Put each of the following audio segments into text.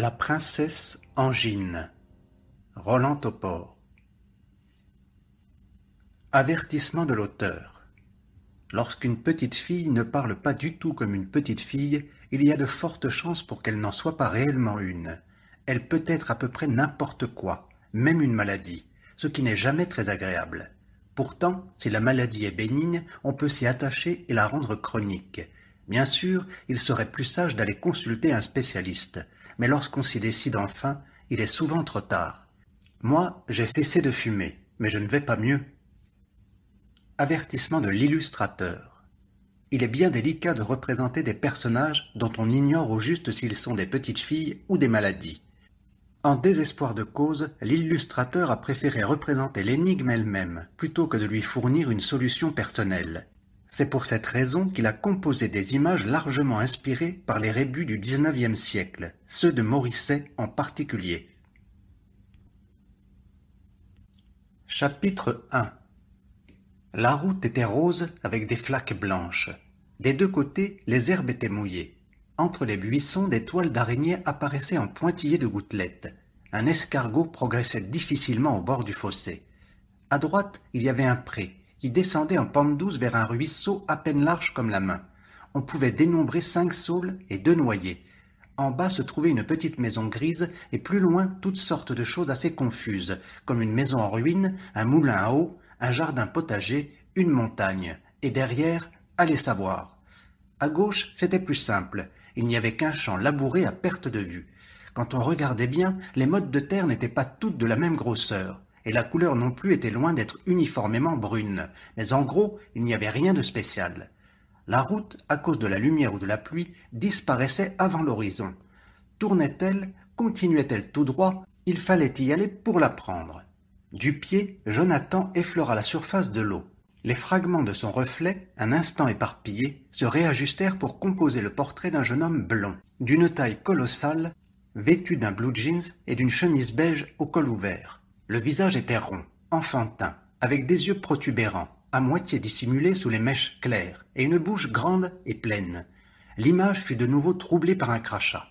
La princesse Angine Roland Topor Avertissement de l'auteur Lorsqu'une petite fille ne parle pas du tout comme une petite fille, il y a de fortes chances pour qu'elle n'en soit pas réellement une. Elle peut être à peu près n'importe quoi, même une maladie, ce qui n'est jamais très agréable. Pourtant, si la maladie est bénigne, on peut s'y attacher et la rendre chronique. Bien sûr, il serait plus sage d'aller consulter un spécialiste mais lorsqu'on s'y décide enfin, il est souvent trop tard. Moi, j'ai cessé de fumer, mais je ne vais pas mieux. Avertissement de l'illustrateur. Il est bien délicat de représenter des personnages dont on ignore au juste s'ils sont des petites filles ou des maladies. En désespoir de cause, l'illustrateur a préféré représenter l'énigme elle-même plutôt que de lui fournir une solution personnelle. C'est pour cette raison qu'il a composé des images largement inspirées par les rébus du XIXe siècle, ceux de Morisset en particulier. Chapitre 1 La route était rose avec des flaques blanches. Des deux côtés, les herbes étaient mouillées. Entre les buissons, des toiles d'araignées apparaissaient en pointillés de gouttelettes. Un escargot progressait difficilement au bord du fossé. À droite, il y avait un pré, qui descendait en pente douce vers un ruisseau à peine large comme la main. On pouvait dénombrer cinq saules et deux noyers. En bas se trouvait une petite maison grise et plus loin toutes sortes de choses assez confuses, comme une maison en ruine, un moulin à eau, un jardin potager, une montagne. Et derrière, allez savoir. À gauche, c'était plus simple. Il n'y avait qu'un champ labouré à perte de vue. Quand on regardait bien, les mottes de terre n'étaient pas toutes de la même grosseur et la couleur non plus était loin d'être uniformément brune, mais en gros, il n'y avait rien de spécial. La route, à cause de la lumière ou de la pluie, disparaissait avant l'horizon. Tournait-elle, continuait-elle tout droit, il fallait y aller pour la prendre. Du pied, Jonathan effleura la surface de l'eau. Les fragments de son reflet, un instant éparpillés, se réajustèrent pour composer le portrait d'un jeune homme blond, d'une taille colossale, vêtu d'un blue jeans et d'une chemise beige au col ouvert. Le visage était rond, enfantin, avec des yeux protubérants, à moitié dissimulés sous les mèches claires, et une bouche grande et pleine. L'image fut de nouveau troublée par un crachat.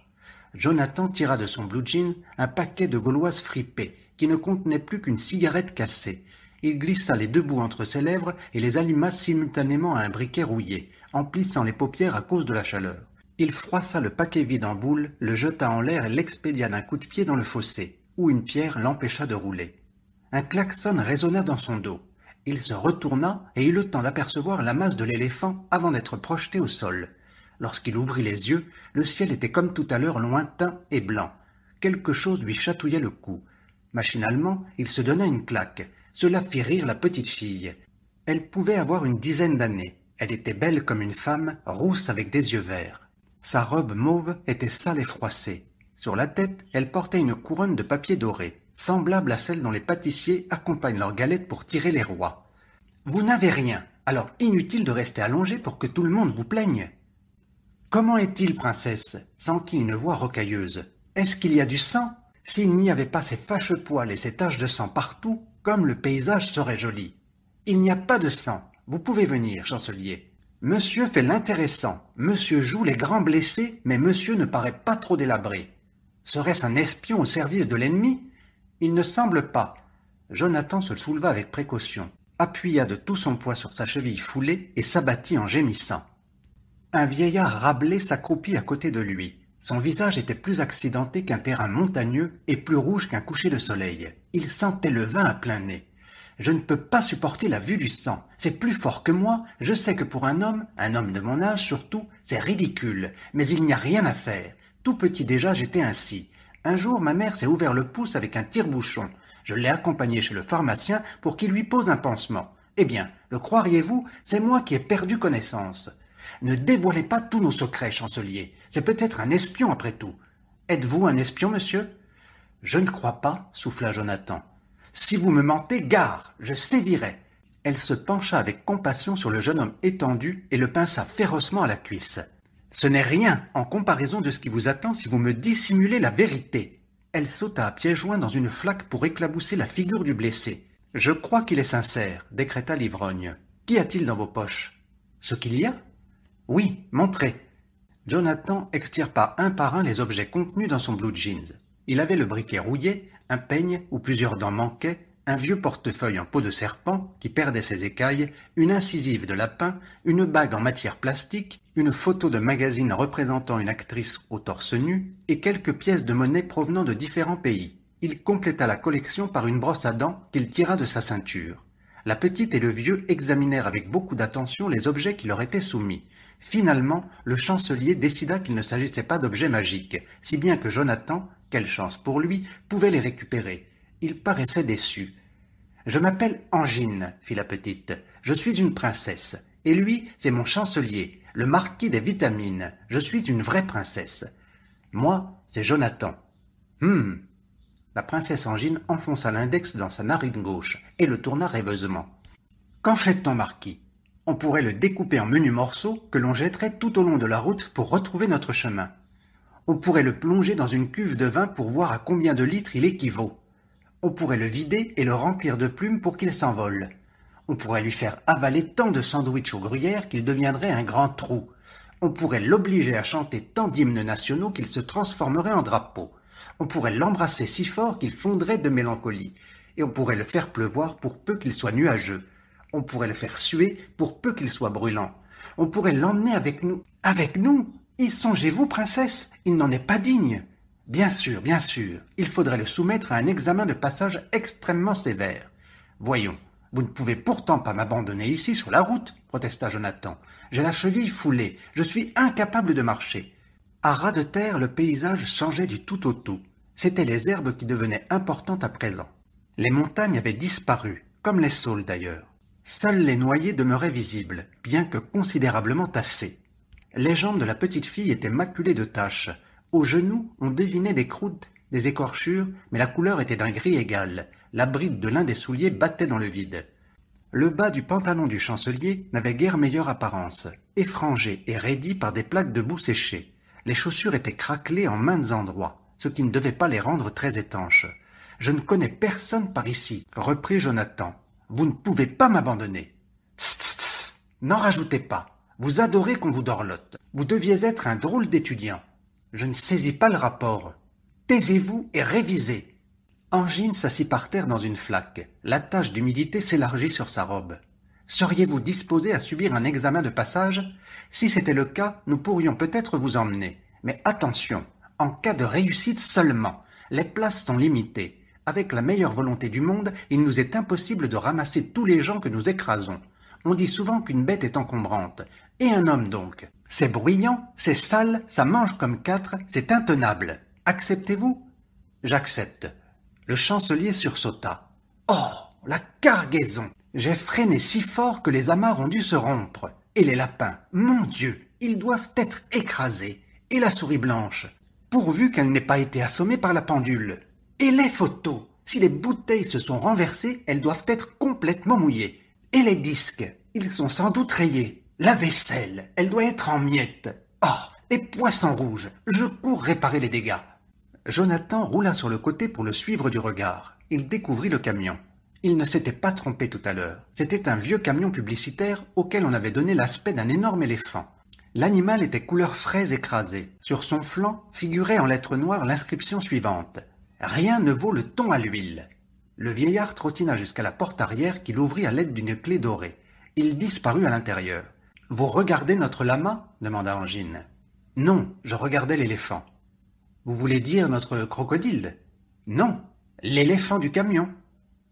Jonathan tira de son blue jean un paquet de gauloises fripées, qui ne contenait plus qu'une cigarette cassée. Il glissa les deux bouts entre ses lèvres et les alluma simultanément à un briquet rouillé, emplissant les paupières à cause de la chaleur. Il froissa le paquet vide en boule, le jeta en l'air et l'expédia d'un coup de pied dans le fossé où une pierre l'empêcha de rouler. Un klaxon résonna dans son dos. Il se retourna et eut le temps d'apercevoir la masse de l'éléphant avant d'être projeté au sol. Lorsqu'il ouvrit les yeux, le ciel était comme tout à l'heure lointain et blanc. Quelque chose lui chatouillait le cou. Machinalement, il se donna une claque. Cela fit rire la petite fille. Elle pouvait avoir une dizaine d'années. Elle était belle comme une femme, rousse avec des yeux verts. Sa robe mauve était sale et froissée. Sur la tête, elle portait une couronne de papier doré, semblable à celle dont les pâtissiers accompagnent leurs galettes pour tirer les rois. Vous n'avez rien, alors inutile de rester allongé pour que tout le monde vous plaigne. Comment est-il, princesse s'enquit une voix rocailleuse. Est-ce qu'il y a du sang S'il n'y avait pas ces fâcheux poils et ces taches de sang partout, comme le paysage serait joli. Il n'y a pas de sang. Vous pouvez venir, chancelier. Monsieur fait l'intéressant. Monsieur joue les grands blessés, mais monsieur ne paraît pas trop délabré. Serait-ce un espion au service de l'ennemi Il ne semble pas. Jonathan se souleva avec précaution, appuya de tout son poids sur sa cheville foulée et s'abattit en gémissant. Un vieillard rablé s'accroupit à côté de lui. Son visage était plus accidenté qu'un terrain montagneux et plus rouge qu'un coucher de soleil. Il sentait le vin à plein nez. Je ne peux pas supporter la vue du sang. C'est plus fort que moi. Je sais que pour un homme, un homme de mon âge surtout, c'est ridicule. Mais il n'y a rien à faire. Tout petit déjà, j'étais ainsi. Un jour, ma mère s'est ouvert le pouce avec un tire-bouchon. Je l'ai accompagné chez le pharmacien pour qu'il lui pose un pansement. Eh bien, le croiriez-vous, c'est moi qui ai perdu connaissance. Ne dévoilez pas tous nos secrets, chancelier. C'est peut-être un espion après tout. Êtes-vous un espion, monsieur Je ne crois pas, souffla Jonathan. Si vous me mentez, gare, je sévirai. Elle se pencha avec compassion sur le jeune homme étendu et le pinça férocement à la cuisse. Ce n'est rien en comparaison de ce qui vous attend si vous me dissimulez la vérité. Elle sauta à pieds joints dans une flaque pour éclabousser la figure du blessé. Je crois qu'il est sincère, décréta l'ivrogne. Qu'y a-t-il dans vos poches Ce qu'il y a Oui, montrez. Jonathan extirpa un par un les objets contenus dans son blue jeans. Il avait le briquet rouillé, un peigne où plusieurs dents manquaient, un vieux portefeuille en peau de serpent qui perdait ses écailles, une incisive de lapin, une bague en matière plastique, une photo de magazine représentant une actrice au torse nu et quelques pièces de monnaie provenant de différents pays. Il compléta la collection par une brosse à dents qu'il tira de sa ceinture. La petite et le vieux examinèrent avec beaucoup d'attention les objets qui leur étaient soumis. Finalement, le chancelier décida qu'il ne s'agissait pas d'objets magiques, si bien que Jonathan, quelle chance pour lui, pouvait les récupérer. Il paraissait déçu. Je m'appelle Angine, fit la petite. Je suis une princesse. Et lui, c'est mon chancelier, le marquis des vitamines. Je suis une vraie princesse. Moi, c'est Jonathan. Hum. La princesse Angine enfonça l'index dans sa narine gauche et le tourna rêveusement. Qu'en fait on marquis On pourrait le découper en menus morceaux que l'on jetterait tout au long de la route pour retrouver notre chemin. On pourrait le plonger dans une cuve de vin pour voir à combien de litres il équivaut. On pourrait le vider et le remplir de plumes pour qu'il s'envole. On pourrait lui faire avaler tant de sandwichs aux gruyères qu'il deviendrait un grand trou. On pourrait l'obliger à chanter tant d'hymnes nationaux qu'il se transformerait en drapeau. On pourrait l'embrasser si fort qu'il fondrait de mélancolie. Et on pourrait le faire pleuvoir pour peu qu'il soit nuageux. On pourrait le faire suer pour peu qu'il soit brûlant. On pourrait l'emmener avec nous. Avec nous Y songez-vous, princesse Il n'en est pas digne. Bien sûr, bien sûr, il faudrait le soumettre à un examen de passage extrêmement sévère. Voyons, vous ne pouvez pourtant pas m'abandonner ici sur la route, protesta Jonathan. J'ai la cheville foulée, je suis incapable de marcher. À ras de terre, le paysage changeait du tout au tout. C'étaient les herbes qui devenaient importantes à présent. Les montagnes avaient disparu, comme les saules d'ailleurs. Seuls les noyers demeuraient visibles, bien que considérablement tassés. Les jambes de la petite fille étaient maculées de taches, aux genoux, on devinait des croûtes, des écorchures, mais la couleur était d'un gris égal. La bride de l'un des souliers battait dans le vide. Le bas du pantalon du chancelier n'avait guère meilleure apparence, effrangé et raidi par des plaques de boue séchée. Les chaussures étaient craquelées en maints endroits, ce qui ne devait pas les rendre très étanches. Je ne connais personne par ici, reprit Jonathan. Vous ne pouvez pas m'abandonner. N'en rajoutez pas. Vous adorez qu'on vous dorlote. Vous deviez être un drôle d'étudiant. Je ne saisis pas le rapport. Taisez-vous et révisez. Angine s'assit par terre dans une flaque. La tache d'humidité s'élargit sur sa robe. Seriez-vous disposé à subir un examen de passage Si c'était le cas, nous pourrions peut-être vous emmener. Mais attention, en cas de réussite seulement, les places sont limitées. Avec la meilleure volonté du monde, il nous est impossible de ramasser tous les gens que nous écrasons. On dit souvent qu'une bête est encombrante. Et un homme donc c'est bruyant, c'est sale, ça mange comme quatre, c'est intenable. Acceptez-vous J'accepte. Le chancelier sursauta. Oh la cargaison J'ai freiné si fort que les amarres ont dû se rompre. Et les lapins Mon Dieu Ils doivent être écrasés. Et la souris blanche Pourvu qu'elle n'ait pas été assommée par la pendule. Et les photos Si les bouteilles se sont renversées, elles doivent être complètement mouillées. Et les disques Ils sont sans doute rayés. La vaisselle, elle doit être en miettes. Oh, et poisson rouge, je cours réparer les dégâts. Jonathan roula sur le côté pour le suivre du regard. Il découvrit le camion. Il ne s'était pas trompé tout à l'heure. C'était un vieux camion publicitaire auquel on avait donné l'aspect d'un énorme éléphant. L'animal était couleur fraise écrasée. Sur son flanc figurait en lettres noires l'inscription suivante. Rien ne vaut le ton à l'huile. Le vieillard trottina jusqu'à la porte arrière qu'il ouvrit à l'aide d'une clé dorée. Il disparut à l'intérieur. Vous regardez notre lama demanda Angine. Non, je regardais l'éléphant. Vous voulez dire notre crocodile Non, l'éléphant du camion.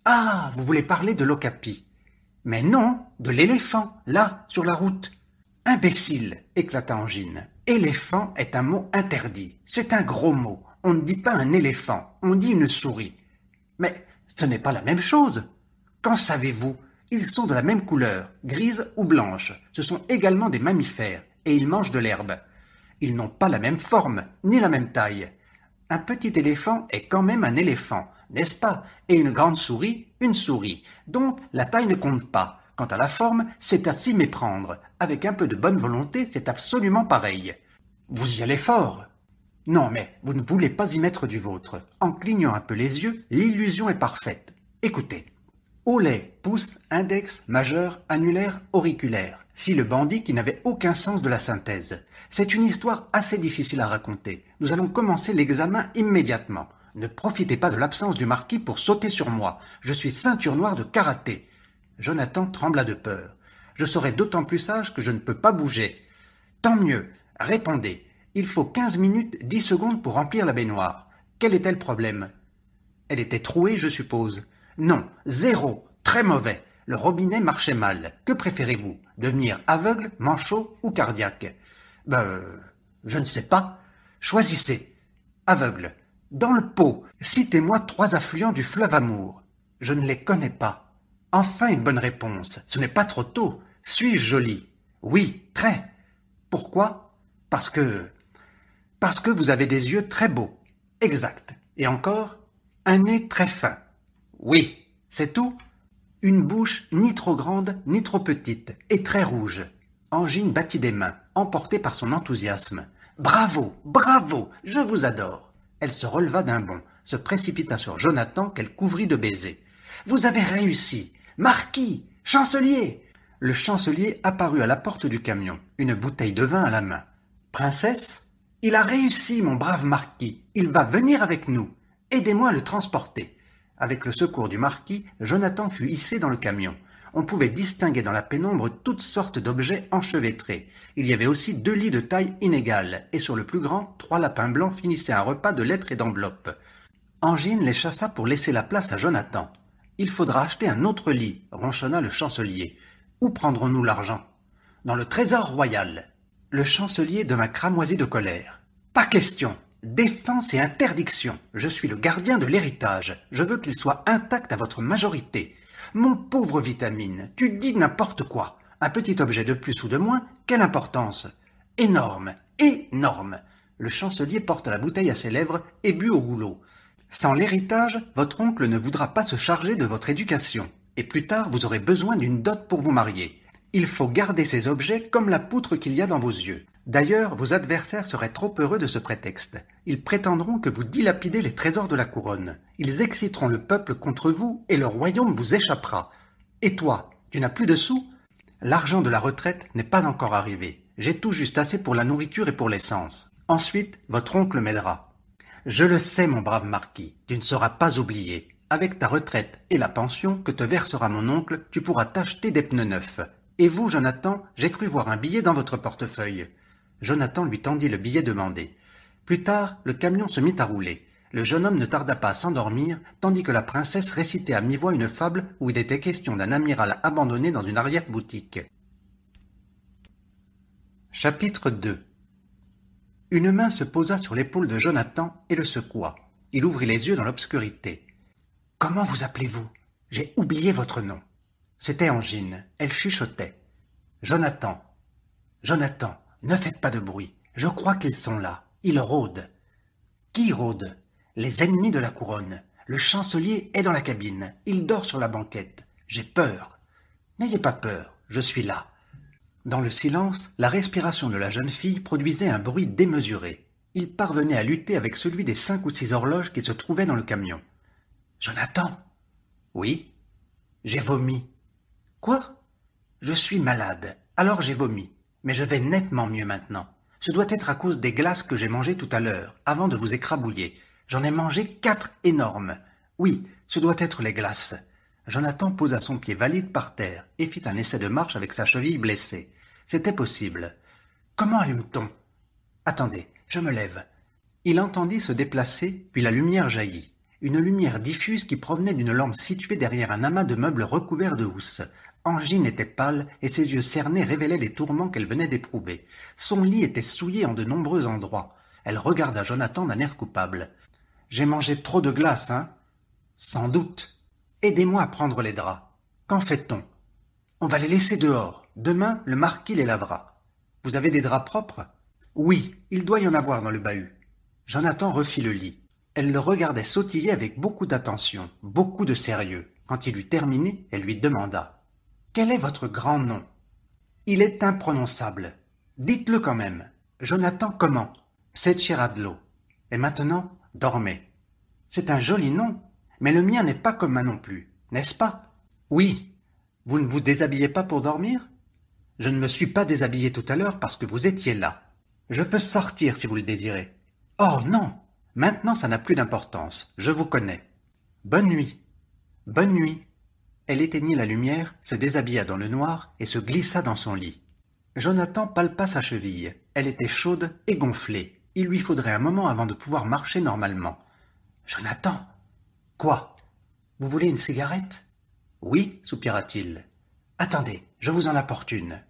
Ah, vous voulez parler de l'ocapi. Mais non, de l'éléphant, là, sur la route. Imbécile, éclata Angine. Éléphant est un mot interdit. C'est un gros mot. On ne dit pas un éléphant, on dit une souris. Mais ce n'est pas la même chose. Qu'en savez-vous ils sont de la même couleur, grise ou blanche. Ce sont également des mammifères et ils mangent de l'herbe. Ils n'ont pas la même forme, ni la même taille. Un petit éléphant est quand même un éléphant, n'est-ce pas Et une grande souris, une souris. Donc la taille ne compte pas. Quant à la forme, c'est à s'y méprendre. Avec un peu de bonne volonté, c'est absolument pareil. Vous y allez fort Non, mais vous ne voulez pas y mettre du vôtre. En clignant un peu les yeux, l'illusion est parfaite. Écoutez lait, pouce, index, majeur, annulaire, auriculaire, fit le bandit qui n'avait aucun sens de la synthèse. C'est une histoire assez difficile à raconter. Nous allons commencer l'examen immédiatement. Ne profitez pas de l'absence du marquis pour sauter sur moi. Je suis ceinture noire de karaté. Jonathan trembla de peur. Je serai d'autant plus sage que je ne peux pas bouger. Tant mieux. Répondez. Il faut quinze minutes dix secondes pour remplir la baignoire. Quel était le problème Elle était trouée, je suppose. Non, zéro, très mauvais. Le robinet marchait mal. Que préférez-vous Devenir aveugle, manchot ou cardiaque Ben, je ne sais pas. Choisissez. Aveugle. Dans le pot, citez-moi trois affluents du fleuve Amour. Je ne les connais pas. Enfin une bonne réponse. Ce n'est pas trop tôt. Suis-je Oui, très. Pourquoi Parce que... Parce que vous avez des yeux très beaux. Exact. Et encore, un nez très fin. Oui, c'est tout. Une bouche ni trop grande ni trop petite, et très rouge. Angine battit des mains, emportée par son enthousiasme. Bravo, bravo, je vous adore. Elle se releva d'un bond, se précipita sur Jonathan qu'elle couvrit de baisers. Vous avez réussi. Marquis. Chancelier. Le chancelier apparut à la porte du camion, une bouteille de vin à la main. Princesse? Il a réussi, mon brave marquis. Il va venir avec nous. Aidez-moi à le transporter. Avec le secours du marquis, Jonathan fut hissé dans le camion. On pouvait distinguer dans la pénombre toutes sortes d'objets enchevêtrés. Il y avait aussi deux lits de taille inégale, et sur le plus grand, trois lapins blancs finissaient un repas de lettres et d'enveloppes. Angine les chassa pour laisser la place à Jonathan. Il faudra acheter un autre lit, ronchonna le chancelier. Où prendrons-nous l'argent Dans le trésor royal. Le chancelier devint cramoisi de colère. Pas question Défense et interdiction. Je suis le gardien de l'héritage. Je veux qu'il soit intact à votre majorité. Mon pauvre vitamine, tu dis n'importe quoi. Un petit objet de plus ou de moins, quelle importance Énorme, énorme. Le chancelier porte la bouteille à ses lèvres et but au goulot. Sans l'héritage, votre oncle ne voudra pas se charger de votre éducation. Et plus tard, vous aurez besoin d'une dot pour vous marier. Il faut garder ces objets comme la poutre qu'il y a dans vos yeux. D'ailleurs, vos adversaires seraient trop heureux de ce prétexte. Ils prétendront que vous dilapidez les trésors de la couronne. Ils exciteront le peuple contre vous et leur royaume vous échappera. Et toi, tu n'as plus de sous L'argent de la retraite n'est pas encore arrivé. J'ai tout juste assez pour la nourriture et pour l'essence. Ensuite, votre oncle m'aidera. Je le sais, mon brave marquis, tu ne seras pas oublié. Avec ta retraite et la pension que te versera mon oncle, tu pourras t'acheter des pneus neufs. Et vous, Jonathan, j'ai cru voir un billet dans votre portefeuille. Jonathan lui tendit le billet demandé. Plus tard, le camion se mit à rouler. Le jeune homme ne tarda pas à s'endormir, tandis que la princesse récitait à mi-voix une fable où il était question d'un amiral abandonné dans une arrière-boutique. Chapitre 2 Une main se posa sur l'épaule de Jonathan et le secoua. Il ouvrit les yeux dans l'obscurité. Comment vous appelez-vous J'ai oublié votre nom. C'était Angine. Elle chuchotait. Jonathan. Jonathan. Ne faites pas de bruit. Je crois qu'ils sont là. Ils rôdent. Qui rôde Les ennemis de la couronne. Le chancelier est dans la cabine. Il dort sur la banquette. J'ai peur. N'ayez pas peur. Je suis là. Dans le silence, la respiration de la jeune fille produisait un bruit démesuré. Il parvenait à lutter avec celui des cinq ou six horloges qui se trouvaient dans le camion. Jonathan Oui J'ai vomi. Quoi Je suis malade, alors j'ai vomi. Mais je vais nettement mieux maintenant. Ce doit être à cause des glaces que j'ai mangées tout à l'heure, avant de vous écrabouiller. J'en ai mangé quatre énormes. Oui, ce doit être les glaces. Jonathan posa son pied valide par terre et fit un essai de marche avec sa cheville blessée. C'était possible. Comment allume-t-on Attendez, je me lève. Il entendit se déplacer, puis la lumière jaillit. Une lumière diffuse qui provenait d'une lampe située derrière un amas de meubles recouverts de housses. Angine était pâle et ses yeux cernés révélaient les tourments qu'elle venait d'éprouver. Son lit était souillé en de nombreux endroits. Elle regarda Jonathan d'un air coupable. J'ai mangé trop de glace, hein Sans doute. Aidez-moi à prendre les draps. Qu'en fait-on On va les laisser dehors. Demain, le marquis les lavera. Vous avez des draps propres Oui, il doit y en avoir dans le bahut. Jonathan refit le lit. Elle le regardait sautiller avec beaucoup d'attention, beaucoup de sérieux. Quand il eut terminé, elle lui demanda quel est votre grand nom Il est imprononçable. Dites-le quand même. Jonathan comment C'est Chiradlo. Et maintenant, dormez. C'est un joli nom, mais le mien n'est pas commun non plus, n'est-ce pas Oui. Vous ne vous déshabillez pas pour dormir Je ne me suis pas déshabillé tout à l'heure parce que vous étiez là. Je peux sortir si vous le désirez. Oh non Maintenant, ça n'a plus d'importance. Je vous connais. Bonne nuit. Bonne nuit. Elle éteignit la lumière, se déshabilla dans le noir et se glissa dans son lit. Jonathan palpa sa cheville. Elle était chaude et gonflée. Il lui faudrait un moment avant de pouvoir marcher normalement. Jonathan Quoi Vous voulez une cigarette Oui, soupira-t-il. Attendez, je vous en apporte une.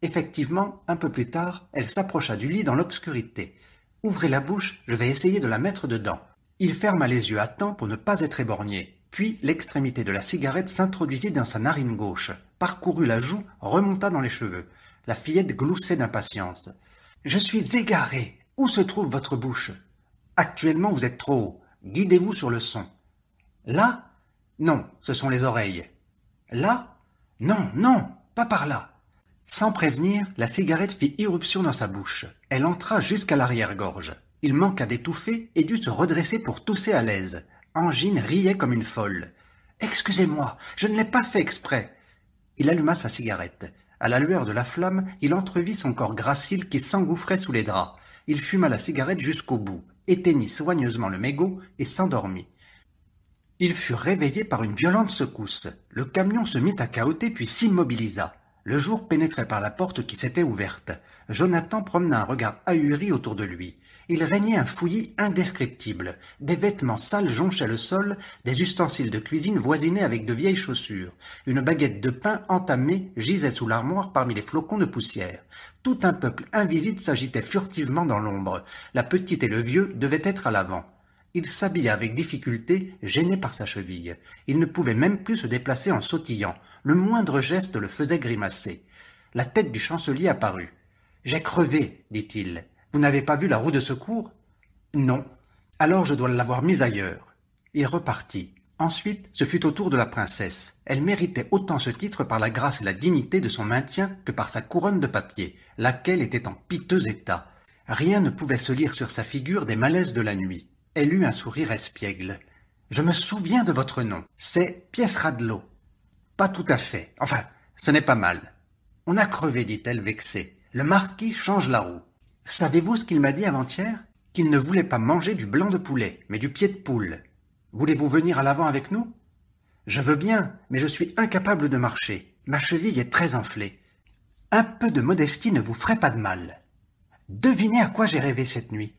Effectivement, un peu plus tard, elle s'approcha du lit dans l'obscurité. Ouvrez la bouche, je vais essayer de la mettre dedans. Il ferma les yeux à temps pour ne pas être éborgné. Puis l'extrémité de la cigarette s'introduisit dans sa narine gauche, parcourut la joue, remonta dans les cheveux. La fillette gloussait d'impatience. Je suis égarée. Où se trouve votre bouche Actuellement, vous êtes trop haut. Guidez-vous sur le son. Là Non, ce sont les oreilles. Là Non, non, pas par là. Sans prévenir, la cigarette fit irruption dans sa bouche. Elle entra jusqu'à l'arrière-gorge. Il manqua d'étouffer et dut se redresser pour tousser à l'aise. Angine riait comme une folle. Excusez-moi, je ne l'ai pas fait exprès. Il alluma sa cigarette. À la lueur de la flamme, il entrevit son corps gracile qui s'engouffrait sous les draps. Il fuma la cigarette jusqu'au bout, éteignit soigneusement le mégot et s'endormit. Il fut réveillé par une violente secousse. Le camion se mit à cahoter puis s'immobilisa. Le jour pénétrait par la porte qui s'était ouverte. Jonathan promena un regard ahuri autour de lui il régnait un fouillis indescriptible. Des vêtements sales jonchaient le sol, des ustensiles de cuisine voisinaient avec de vieilles chaussures. Une baguette de pain entamée gisait sous l'armoire parmi les flocons de poussière. Tout un peuple invisible s'agitait furtivement dans l'ombre. La petite et le vieux devaient être à l'avant. Il s'habilla avec difficulté, gêné par sa cheville. Il ne pouvait même plus se déplacer en sautillant. Le moindre geste le faisait grimacer. La tête du chancelier apparut. J'ai crevé, dit-il. Vous n'avez pas vu la roue de secours Non. Alors je dois l'avoir mise ailleurs. Il repartit. Ensuite, ce fut au tour de la princesse. Elle méritait autant ce titre par la grâce et la dignité de son maintien que par sa couronne de papier, laquelle était en piteux état. Rien ne pouvait se lire sur sa figure des malaises de la nuit. Elle eut un sourire espiègle. Je me souviens de votre nom. C'est Pièce Radelot. »« Pas tout à fait. Enfin, ce n'est pas mal. On a crevé, dit-elle vexée. Le marquis change la roue. Savez-vous ce qu'il m'a dit avant-hier Qu'il ne voulait pas manger du blanc de poulet, mais du pied de poule. Voulez-vous venir à l'avant avec nous Je veux bien, mais je suis incapable de marcher. Ma cheville est très enflée. Un peu de modestie ne vous ferait pas de mal. Devinez à quoi j'ai rêvé cette nuit.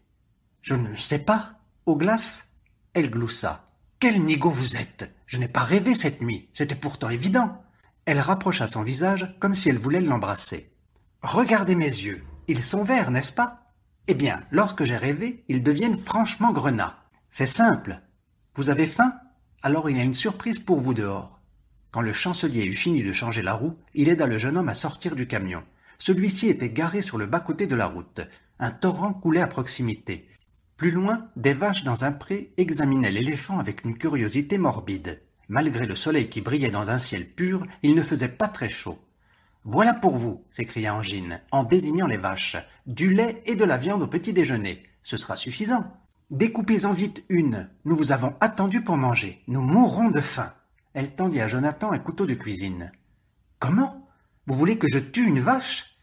Je ne sais pas. Aux glaces Elle gloussa. Quel nigo vous êtes Je n'ai pas rêvé cette nuit. C'était pourtant évident. Elle rapprocha son visage comme si elle voulait l'embrasser. Regardez mes yeux. Ils sont verts, n'est-ce pas Eh bien, lorsque j'ai rêvé, ils deviennent franchement grenats. C'est simple. Vous avez faim Alors il y a une surprise pour vous dehors. Quand le chancelier eut fini de changer la roue, il aida le jeune homme à sortir du camion. Celui-ci était garé sur le bas-côté de la route. Un torrent coulait à proximité. Plus loin, des vaches dans un pré examinaient l'éléphant avec une curiosité morbide. Malgré le soleil qui brillait dans un ciel pur, il ne faisait pas très chaud. Voilà pour vous, s'écria Angine, en désignant les vaches. Du lait et de la viande au petit déjeuner. Ce sera suffisant. Découpez-en vite une. Nous vous avons attendu pour manger. Nous mourrons de faim. Elle tendit à Jonathan un couteau de cuisine. Comment Vous voulez que je tue une vache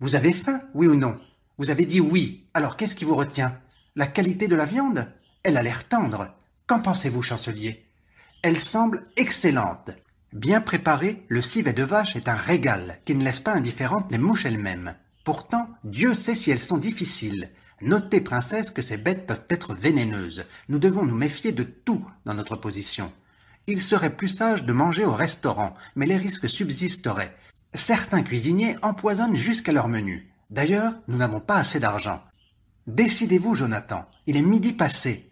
Vous avez faim, oui ou non Vous avez dit oui. Alors qu'est-ce qui vous retient La qualité de la viande Elle a l'air tendre. Qu'en pensez-vous, chancelier Elle semble excellente. Bien préparé, le civet de vache est un régal qui ne laisse pas indifférentes les mouches elles-mêmes. Pourtant, Dieu sait si elles sont difficiles. Notez, princesse, que ces bêtes peuvent être vénéneuses. Nous devons nous méfier de tout dans notre position. Il serait plus sage de manger au restaurant, mais les risques subsisteraient. Certains cuisiniers empoisonnent jusqu'à leur menu. D'ailleurs, nous n'avons pas assez d'argent. Décidez-vous, Jonathan. Il est midi passé.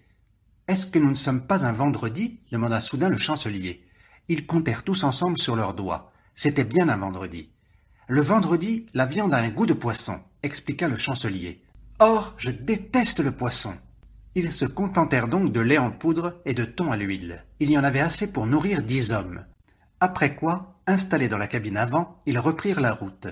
Est-ce que nous ne sommes pas un vendredi demanda soudain le chancelier. Ils comptèrent tous ensemble sur leurs doigts. C'était bien un vendredi. Le vendredi, la viande a un goût de poisson, expliqua le chancelier. Or, je déteste le poisson. Ils se contentèrent donc de lait en poudre et de thon à l'huile. Il y en avait assez pour nourrir dix hommes. Après quoi, installés dans la cabine avant, ils reprirent la route.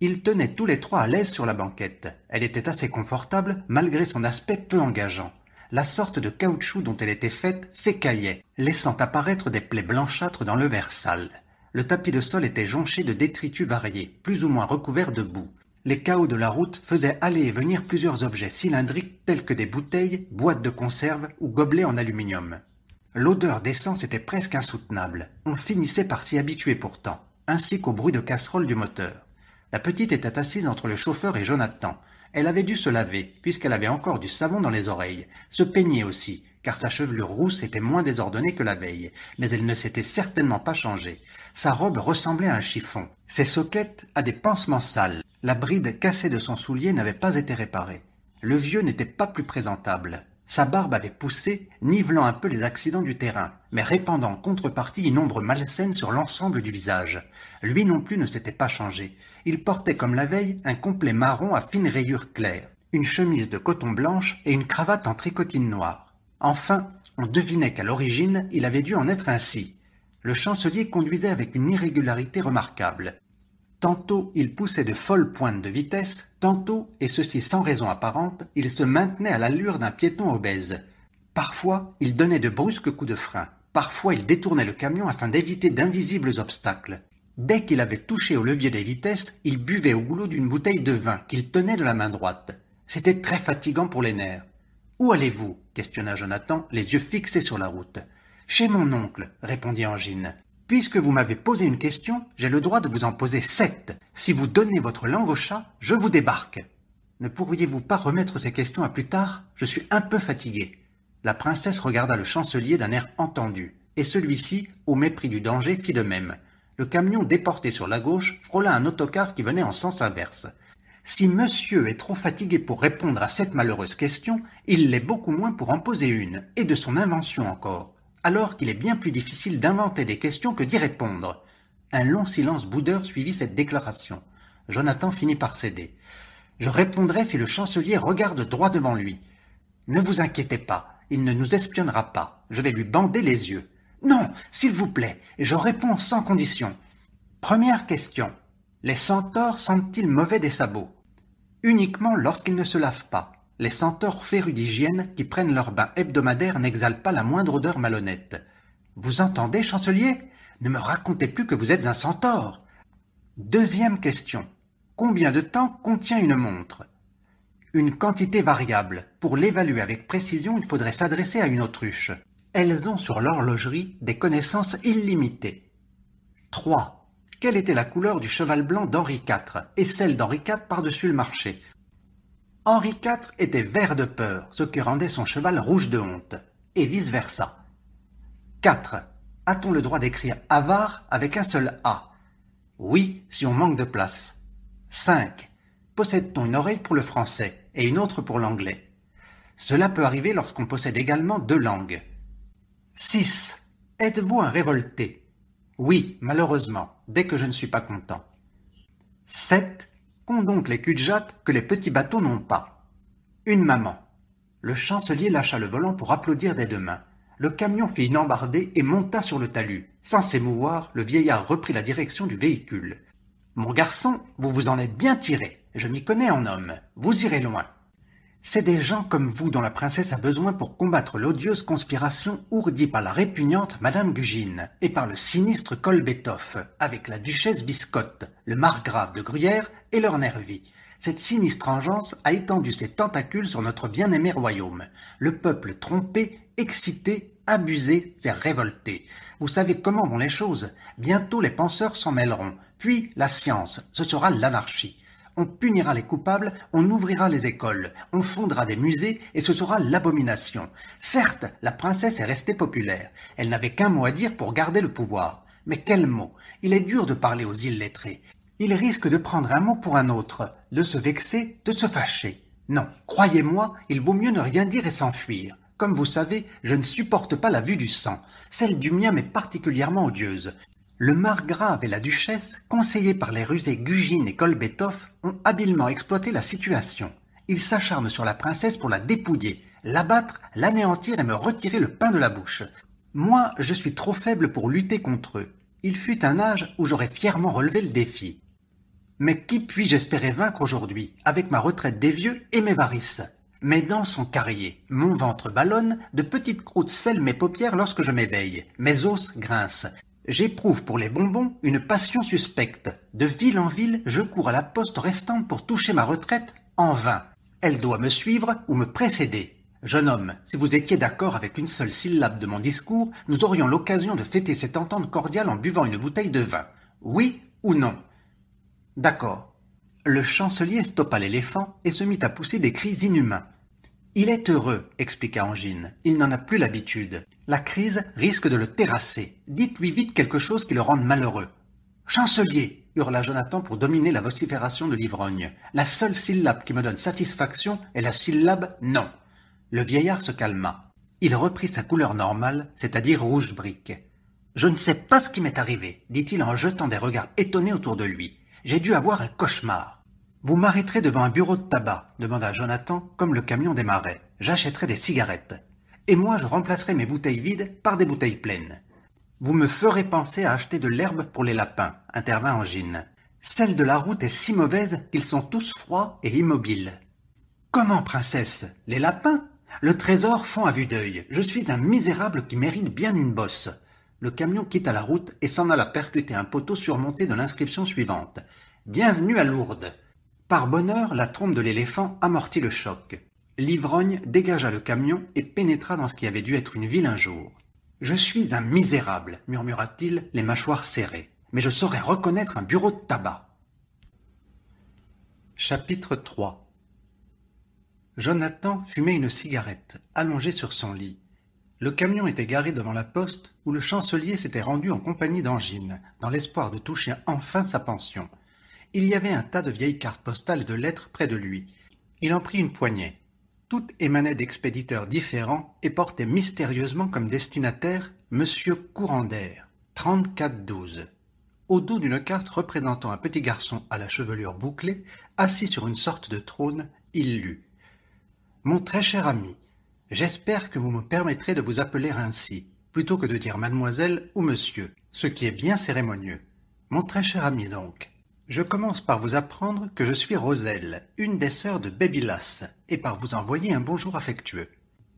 Ils tenaient tous les trois à l'aise sur la banquette. Elle était assez confortable, malgré son aspect peu engageant la sorte de caoutchouc dont elle était faite s'écaillait, laissant apparaître des plaies blanchâtres dans le versal. Le tapis de sol était jonché de détritus variés, plus ou moins recouverts de boue. Les chaos de la route faisaient aller et venir plusieurs objets cylindriques tels que des bouteilles, boîtes de conserve ou gobelets en aluminium. L'odeur d'essence était presque insoutenable. On finissait par s'y habituer pourtant, ainsi qu'au bruit de casserole du moteur. La petite était assise entre le chauffeur et Jonathan, elle avait dû se laver, puisqu'elle avait encore du savon dans les oreilles, se peigner aussi, car sa chevelure rousse était moins désordonnée que la veille, mais elle ne s'était certainement pas changée. Sa robe ressemblait à un chiffon, ses soquettes à des pansements sales. La bride cassée de son soulier n'avait pas été réparée. Le vieux n'était pas plus présentable. Sa barbe avait poussé, nivelant un peu les accidents du terrain, mais répandant en contrepartie une ombre malsaine sur l'ensemble du visage. Lui non plus ne s'était pas changé. Il portait comme la veille un complet marron à fines rayures claires, une chemise de coton blanche et une cravate en tricotine noire. Enfin, on devinait qu'à l'origine, il avait dû en être ainsi. Le chancelier conduisait avec une irrégularité remarquable. Tantôt il poussait de folles pointes de vitesse, tantôt, et ceci sans raison apparente, il se maintenait à l'allure d'un piéton obèse. Parfois, il donnait de brusques coups de frein, parfois il détournait le camion afin d'éviter d'invisibles obstacles. Dès qu'il avait touché au levier des vitesses, il buvait au goulot d'une bouteille de vin qu'il tenait de la main droite. C'était très fatigant pour les nerfs. Où allez-vous questionna Jonathan, les yeux fixés sur la route. Chez mon oncle, répondit Angine. Puisque vous m'avez posé une question, j'ai le droit de vous en poser sept. Si vous donnez votre langue au chat, je vous débarque. Ne pourriez-vous pas remettre ces questions à plus tard Je suis un peu fatigué. La princesse regarda le chancelier d'un air entendu, et celui-ci, au mépris du danger, fit de même le camion déporté sur la gauche frôla un autocar qui venait en sens inverse. Si monsieur est trop fatigué pour répondre à cette malheureuse question, il l'est beaucoup moins pour en poser une, et de son invention encore, alors qu'il est bien plus difficile d'inventer des questions que d'y répondre. Un long silence boudeur suivit cette déclaration. Jonathan finit par céder. Je répondrai si le chancelier regarde droit devant lui. Ne vous inquiétez pas, il ne nous espionnera pas. Je vais lui bander les yeux. Non, s'il vous plaît, je réponds sans condition. Première question. Les centaures sentent-ils mauvais des sabots Uniquement lorsqu'ils ne se lavent pas. Les centaures férus d'hygiène qui prennent leur bain hebdomadaire n'exhalent pas la moindre odeur malhonnête. Vous entendez, chancelier Ne me racontez plus que vous êtes un centaure. Deuxième question. Combien de temps contient une montre Une quantité variable. Pour l'évaluer avec précision, il faudrait s'adresser à une autruche. Elles ont sur l'horlogerie des connaissances illimitées. 3. Quelle était la couleur du cheval blanc d'Henri IV et celle d'Henri IV par-dessus le marché Henri IV était vert de peur, ce qui rendait son cheval rouge de honte, et vice-versa. 4. A-t-on le droit d'écrire avare avec un seul A Oui, si on manque de place. 5. Possède-t-on une oreille pour le français et une autre pour l'anglais Cela peut arriver lorsqu'on possède également deux langues. 6. Êtes-vous un révolté Oui, malheureusement, dès que je ne suis pas content. 7. Qu'ont donc les cul de jatte que les petits bateaux n'ont pas Une maman. Le chancelier lâcha le volant pour applaudir des deux mains. Le camion fit une embardée et monta sur le talus. Sans s'émouvoir, le vieillard reprit la direction du véhicule. Mon garçon, vous vous en êtes bien tiré. Je m'y connais en homme. Vous irez loin. C'est des gens comme vous dont la princesse a besoin pour combattre l'odieuse conspiration ourdie par la répugnante Madame Gugine et par le sinistre Kolbetov, avec la duchesse Biscotte, le margrave de Gruyère et leur nervi. Cette sinistre engeance a étendu ses tentacules sur notre bien-aimé royaume. Le peuple trompé, excité, abusé, s'est révolté. Vous savez comment vont les choses. Bientôt les penseurs s'en mêleront. Puis la science, ce sera l'anarchie on punira les coupables, on ouvrira les écoles, on fondera des musées et ce sera l'abomination. Certes, la princesse est restée populaire. Elle n'avait qu'un mot à dire pour garder le pouvoir. Mais quel mot Il est dur de parler aux illettrés. Ils risquent de prendre un mot pour un autre, de se vexer, de se fâcher. Non, croyez-moi, il vaut mieux ne rien dire et s'enfuir. Comme vous savez, je ne supporte pas la vue du sang. Celle du mien m'est particulièrement odieuse. Le margrave et la duchesse, conseillés par les rusés Gugine et Kolbetov, ont habilement exploité la situation. Ils s'acharnent sur la princesse pour la dépouiller, l'abattre, l'anéantir et me retirer le pain de la bouche. Moi, je suis trop faible pour lutter contre eux. Il fut un âge où j'aurais fièrement relevé le défi. Mais qui puis-je espérer vaincre aujourd'hui, avec ma retraite des vieux et mes varices mes dents sont carriées, mon ventre ballonne, de petites croûtes scellent mes paupières lorsque je m'éveille, mes os grincent, J'éprouve pour les bonbons une passion suspecte. De ville en ville, je cours à la poste restante pour toucher ma retraite, en vain. Elle doit me suivre ou me précéder. Jeune homme, si vous étiez d'accord avec une seule syllabe de mon discours, nous aurions l'occasion de fêter cette entente cordiale en buvant une bouteille de vin. Oui ou non D'accord. Le chancelier stoppa l'éléphant et se mit à pousser des cris inhumains. Il est heureux, expliqua Angine. Il n'en a plus l'habitude. La crise risque de le terrasser. Dites-lui vite quelque chose qui le rende malheureux. Chancelier hurla Jonathan pour dominer la vocifération de l'ivrogne. La seule syllabe qui me donne satisfaction est la syllabe non. Le vieillard se calma. Il reprit sa couleur normale, c'est-à-dire rouge brique. Je ne sais pas ce qui m'est arrivé, dit-il en jetant des regards étonnés autour de lui. J'ai dû avoir un cauchemar. Vous m'arrêterez devant un bureau de tabac, demanda Jonathan, comme le camion démarrait. J'achèterai des cigarettes. Et moi, je remplacerai mes bouteilles vides par des bouteilles pleines. Vous me ferez penser à acheter de l'herbe pour les lapins, intervint Angine. Celle de la route est si mauvaise qu'ils sont tous froids et immobiles. Comment, princesse Les lapins Le trésor fond à vue d'œil. Je suis un misérable qui mérite bien une bosse. Le camion quitta la route et s'en alla percuter un poteau surmonté de l'inscription suivante. Bienvenue à Lourdes. Par bonheur, la trompe de l'éléphant amortit le choc. L'ivrogne dégagea le camion et pénétra dans ce qui avait dû être une ville un jour. Je suis un misérable, murmura-t-il, les mâchoires serrées, mais je saurais reconnaître un bureau de tabac. Chapitre 3 Jonathan fumait une cigarette, allongé sur son lit. Le camion était garé devant la poste où le chancelier s'était rendu en compagnie d'Angine, dans l'espoir de toucher enfin sa pension il y avait un tas de vieilles cartes postales de lettres près de lui. Il en prit une poignée. Toutes émanaient d'expéditeurs différents et portaient mystérieusement comme destinataire Monsieur 34-12 Au dos d'une carte représentant un petit garçon à la chevelure bouclée, assis sur une sorte de trône, il lut Mon très cher ami, j'espère que vous me permettrez de vous appeler ainsi, plutôt que de dire mademoiselle ou monsieur, ce qui est bien cérémonieux. Mon très cher ami donc, je commence par vous apprendre que je suis Roselle, une des sœurs de Babylas, et par vous envoyer un bonjour affectueux.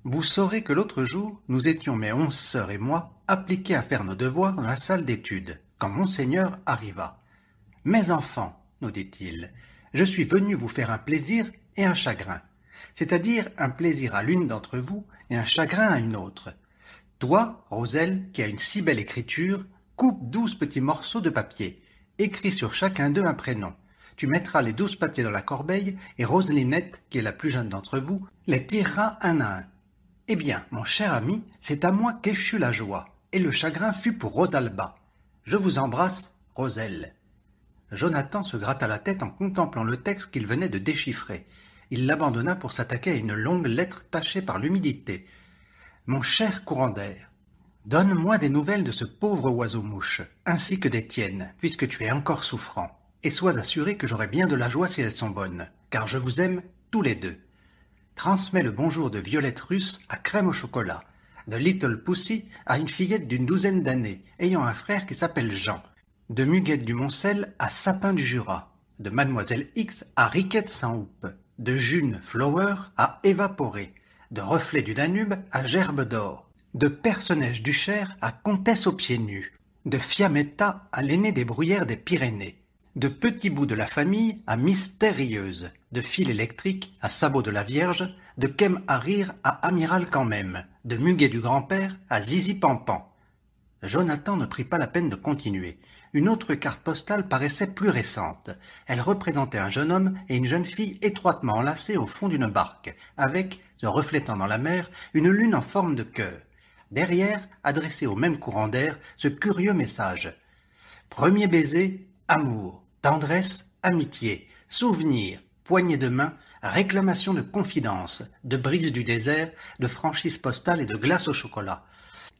Vous saurez que l'autre jour, nous étions mes onze sœurs et moi appliqués à faire nos devoirs dans la salle d'études, quand monseigneur arriva. Mes enfants, nous dit-il, je suis venu vous faire un plaisir et un chagrin, c'est-à-dire un plaisir à l'une d'entre vous et un chagrin à une autre. Toi, Roselle, qui as une si belle écriture, coupe douze petits morceaux de papier Écris sur chacun d'eux un prénom. Tu mettras les douze papiers dans la corbeille et Roselinette, qui est la plus jeune d'entre vous, les tirera un à un. Eh bien, mon cher ami, c'est à moi qu'échut la joie, et le chagrin fut pour Rosalba. Je vous embrasse, Roselle. Jonathan se gratta la tête en contemplant le texte qu'il venait de déchiffrer. Il l'abandonna pour s'attaquer à une longue lettre tachée par l'humidité. Mon cher courant d'air, Donne-moi des nouvelles de ce pauvre oiseau-mouche, ainsi que des tiennes, puisque tu es encore souffrant, et sois assuré que j'aurai bien de la joie si elles sont bonnes, car je vous aime tous les deux. Transmets le bonjour de Violette Russe à Crème au chocolat, de Little Pussy à une fillette d'une douzaine d'années, ayant un frère qui s'appelle Jean, de Muguette du Moncel à Sapin du Jura, de Mademoiselle X à Riquette sans houppe, de June Flower à Évaporée, de Reflet du Danube à Gerbe d'Or, de personnage du Cher à comtesse aux pieds nus, de Fiametta à l'aîné des bruyères des Pyrénées, de petits bout de la famille à mystérieuse, de fil électrique à sabot de la Vierge, de Kem à rire à amiral quand même, de muguet du grand-père à zizi pampan. Jonathan ne prit pas la peine de continuer. Une autre carte postale paraissait plus récente. Elle représentait un jeune homme et une jeune fille étroitement enlacés au fond d'une barque, avec, reflétant dans la mer, une lune en forme de cœur derrière adressé au même courant d'air ce curieux message. Premier baiser, amour, tendresse, amitié, souvenir, poignée de main, réclamation de confidence, de brise du désert, de franchise postale et de glace au chocolat.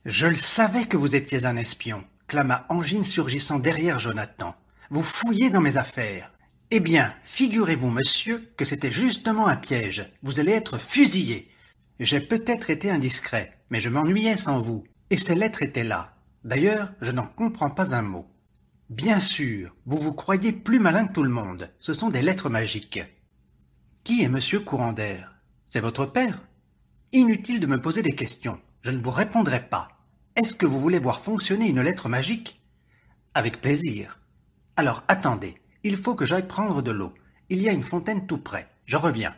Je le savais que vous étiez un espion, clama Angine surgissant derrière Jonathan. Vous fouillez dans mes affaires. Eh bien, figurez-vous, monsieur, que c'était justement un piège. Vous allez être fusillé. J'ai peut-être été indiscret, mais je m'ennuyais sans vous, et ces lettres étaient là. D'ailleurs, je n'en comprends pas un mot. Bien sûr, vous vous croyez plus malin que tout le monde. Ce sont des lettres magiques. Qui est Monsieur Courandère C'est votre père Inutile de me poser des questions. Je ne vous répondrai pas. Est-ce que vous voulez voir fonctionner une lettre magique Avec plaisir. Alors attendez, il faut que j'aille prendre de l'eau. Il y a une fontaine tout près. Je reviens.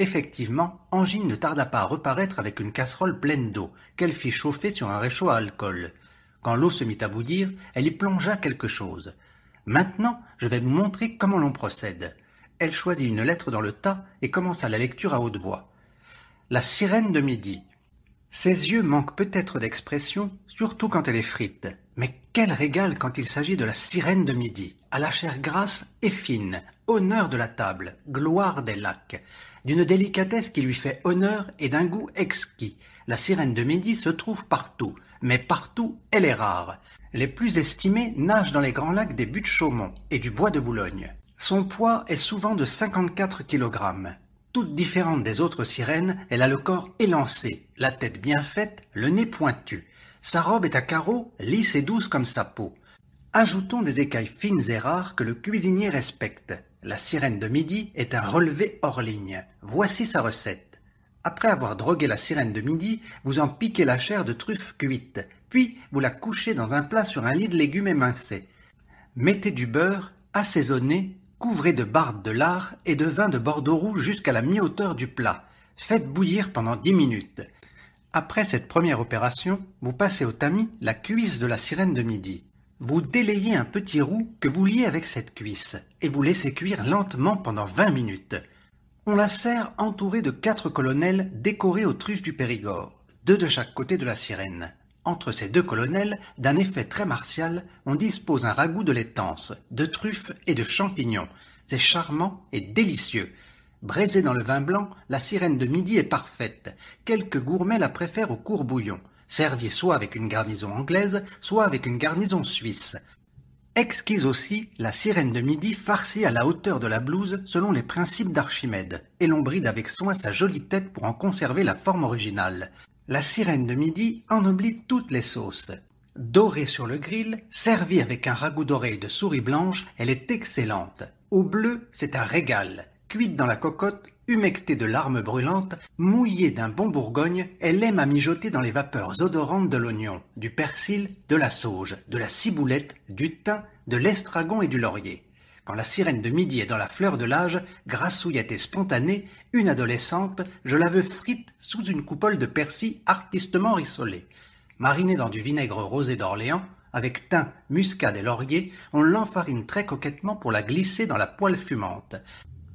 Effectivement, Angine ne tarda pas à reparaître avec une casserole pleine d'eau, qu'elle fit chauffer sur un réchaud à alcool. Quand l'eau se mit à bouillir, elle y plongea quelque chose. Maintenant, je vais vous montrer comment l'on procède. Elle choisit une lettre dans le tas et commença la lecture à haute voix. La sirène de midi. Ses yeux manquent peut-être d'expression, surtout quand elle est frite. Mais quel régal quand il s'agit de la sirène de midi, à la chair grasse et fine, honneur de la table, gloire des lacs d'une délicatesse qui lui fait honneur et d'un goût exquis. La sirène de Midi se trouve partout, mais partout elle est rare. Les plus estimées nagent dans les grands lacs des buttes Chaumont et du bois de Boulogne. Son poids est souvent de 54 kg. Toute différente des autres sirènes, elle a le corps élancé, la tête bien faite, le nez pointu. Sa robe est à carreaux, lisse et douce comme sa peau. Ajoutons des écailles fines et rares que le cuisinier respecte. La sirène de midi est un relevé hors ligne. Voici sa recette. Après avoir drogué la sirène de midi, vous en piquez la chair de truffe cuite, puis vous la couchez dans un plat sur un lit de légumes émincés. Mettez du beurre, assaisonnez, couvrez de bardes de lard et de vin de bordeaux roux jusqu'à la mi-hauteur du plat. Faites bouillir pendant dix minutes. Après cette première opération, vous passez au tamis la cuisse de la sirène de midi. Vous délayez un petit roux que vous liez avec cette cuisse et vous laissez cuire lentement pendant 20 minutes. On la sert entourée de quatre colonels décorés aux truffes du Périgord, deux de chaque côté de la sirène. Entre ces deux colonels, d'un effet très martial, on dispose un ragoût de laitance, de truffes et de champignons. C'est charmant et délicieux. Braisée dans le vin blanc, la sirène de midi est parfaite. Quelques gourmets la préfèrent au bouillon. Servie soit avec une garnison anglaise, soit avec une garnison suisse. Exquise aussi la sirène de midi farcie à la hauteur de la blouse selon les principes d'Archimède, et l'on bride avec soin sa jolie tête pour en conserver la forme originale. La sirène de midi ennoblit toutes les sauces. Dorée sur le grill, servie avec un ragoût d'oreille de souris blanche, elle est excellente. Au bleu, c'est un régal. Cuite dans la cocotte, humectée de larmes brûlantes, mouillée d'un bon bourgogne, elle aime à mijoter dans les vapeurs odorantes de l'oignon, du persil, de la sauge, de la ciboulette, du thym, de l'estragon et du laurier. Quand la sirène de midi est dans la fleur de l'âge, grassouillette et spontanée, une adolescente, je la veux frite sous une coupole de persil artistement rissolée. Marinée dans du vinaigre rosé d'Orléans, avec thym, muscade et laurier, on l'enfarine très coquettement pour la glisser dans la poêle fumante.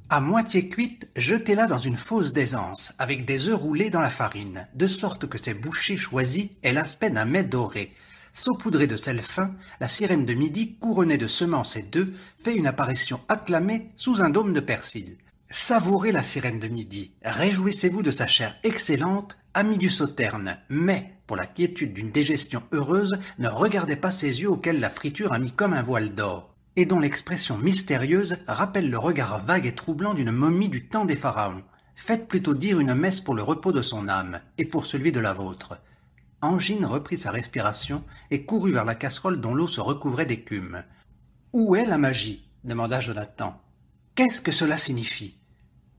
À moitié cuite, jetez-la dans une fosse d'aisance, avec des œufs roulés dans la farine, de sorte que ces bouchées choisies aient l'aspect d'un mets doré. Saupoudrée de sel fin, la sirène de midi, couronnée de semences et d'œufs, fait une apparition acclamée sous un dôme de persil. Savourez la sirène de midi, réjouissez-vous de sa chair excellente, amie du sauterne, mais, pour la quiétude d'une digestion heureuse, ne regardez pas ses yeux auxquels la friture a mis comme un voile d'or et dont l'expression mystérieuse rappelle le regard vague et troublant d'une momie du temps des pharaons. Faites plutôt dire une messe pour le repos de son âme et pour celui de la vôtre. Angine reprit sa respiration et courut vers la casserole dont l'eau se recouvrait d'écume. Où est la magie demanda Jonathan. Qu'est-ce que cela signifie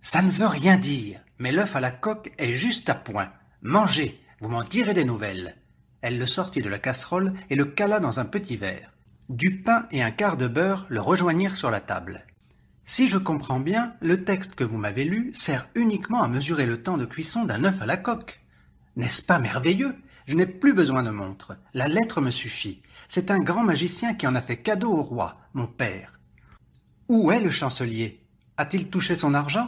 Ça ne veut rien dire, mais l'œuf à la coque est juste à point. Mangez, vous m'en direz des nouvelles. Elle le sortit de la casserole et le cala dans un petit verre. Du pain et un quart de beurre le rejoignirent sur la table. Si je comprends bien, le texte que vous m'avez lu sert uniquement à mesurer le temps de cuisson d'un œuf à la coque. N'est-ce pas merveilleux Je n'ai plus besoin de montre. La lettre me suffit. C'est un grand magicien qui en a fait cadeau au roi, mon père. Où est le chancelier A-t-il touché son argent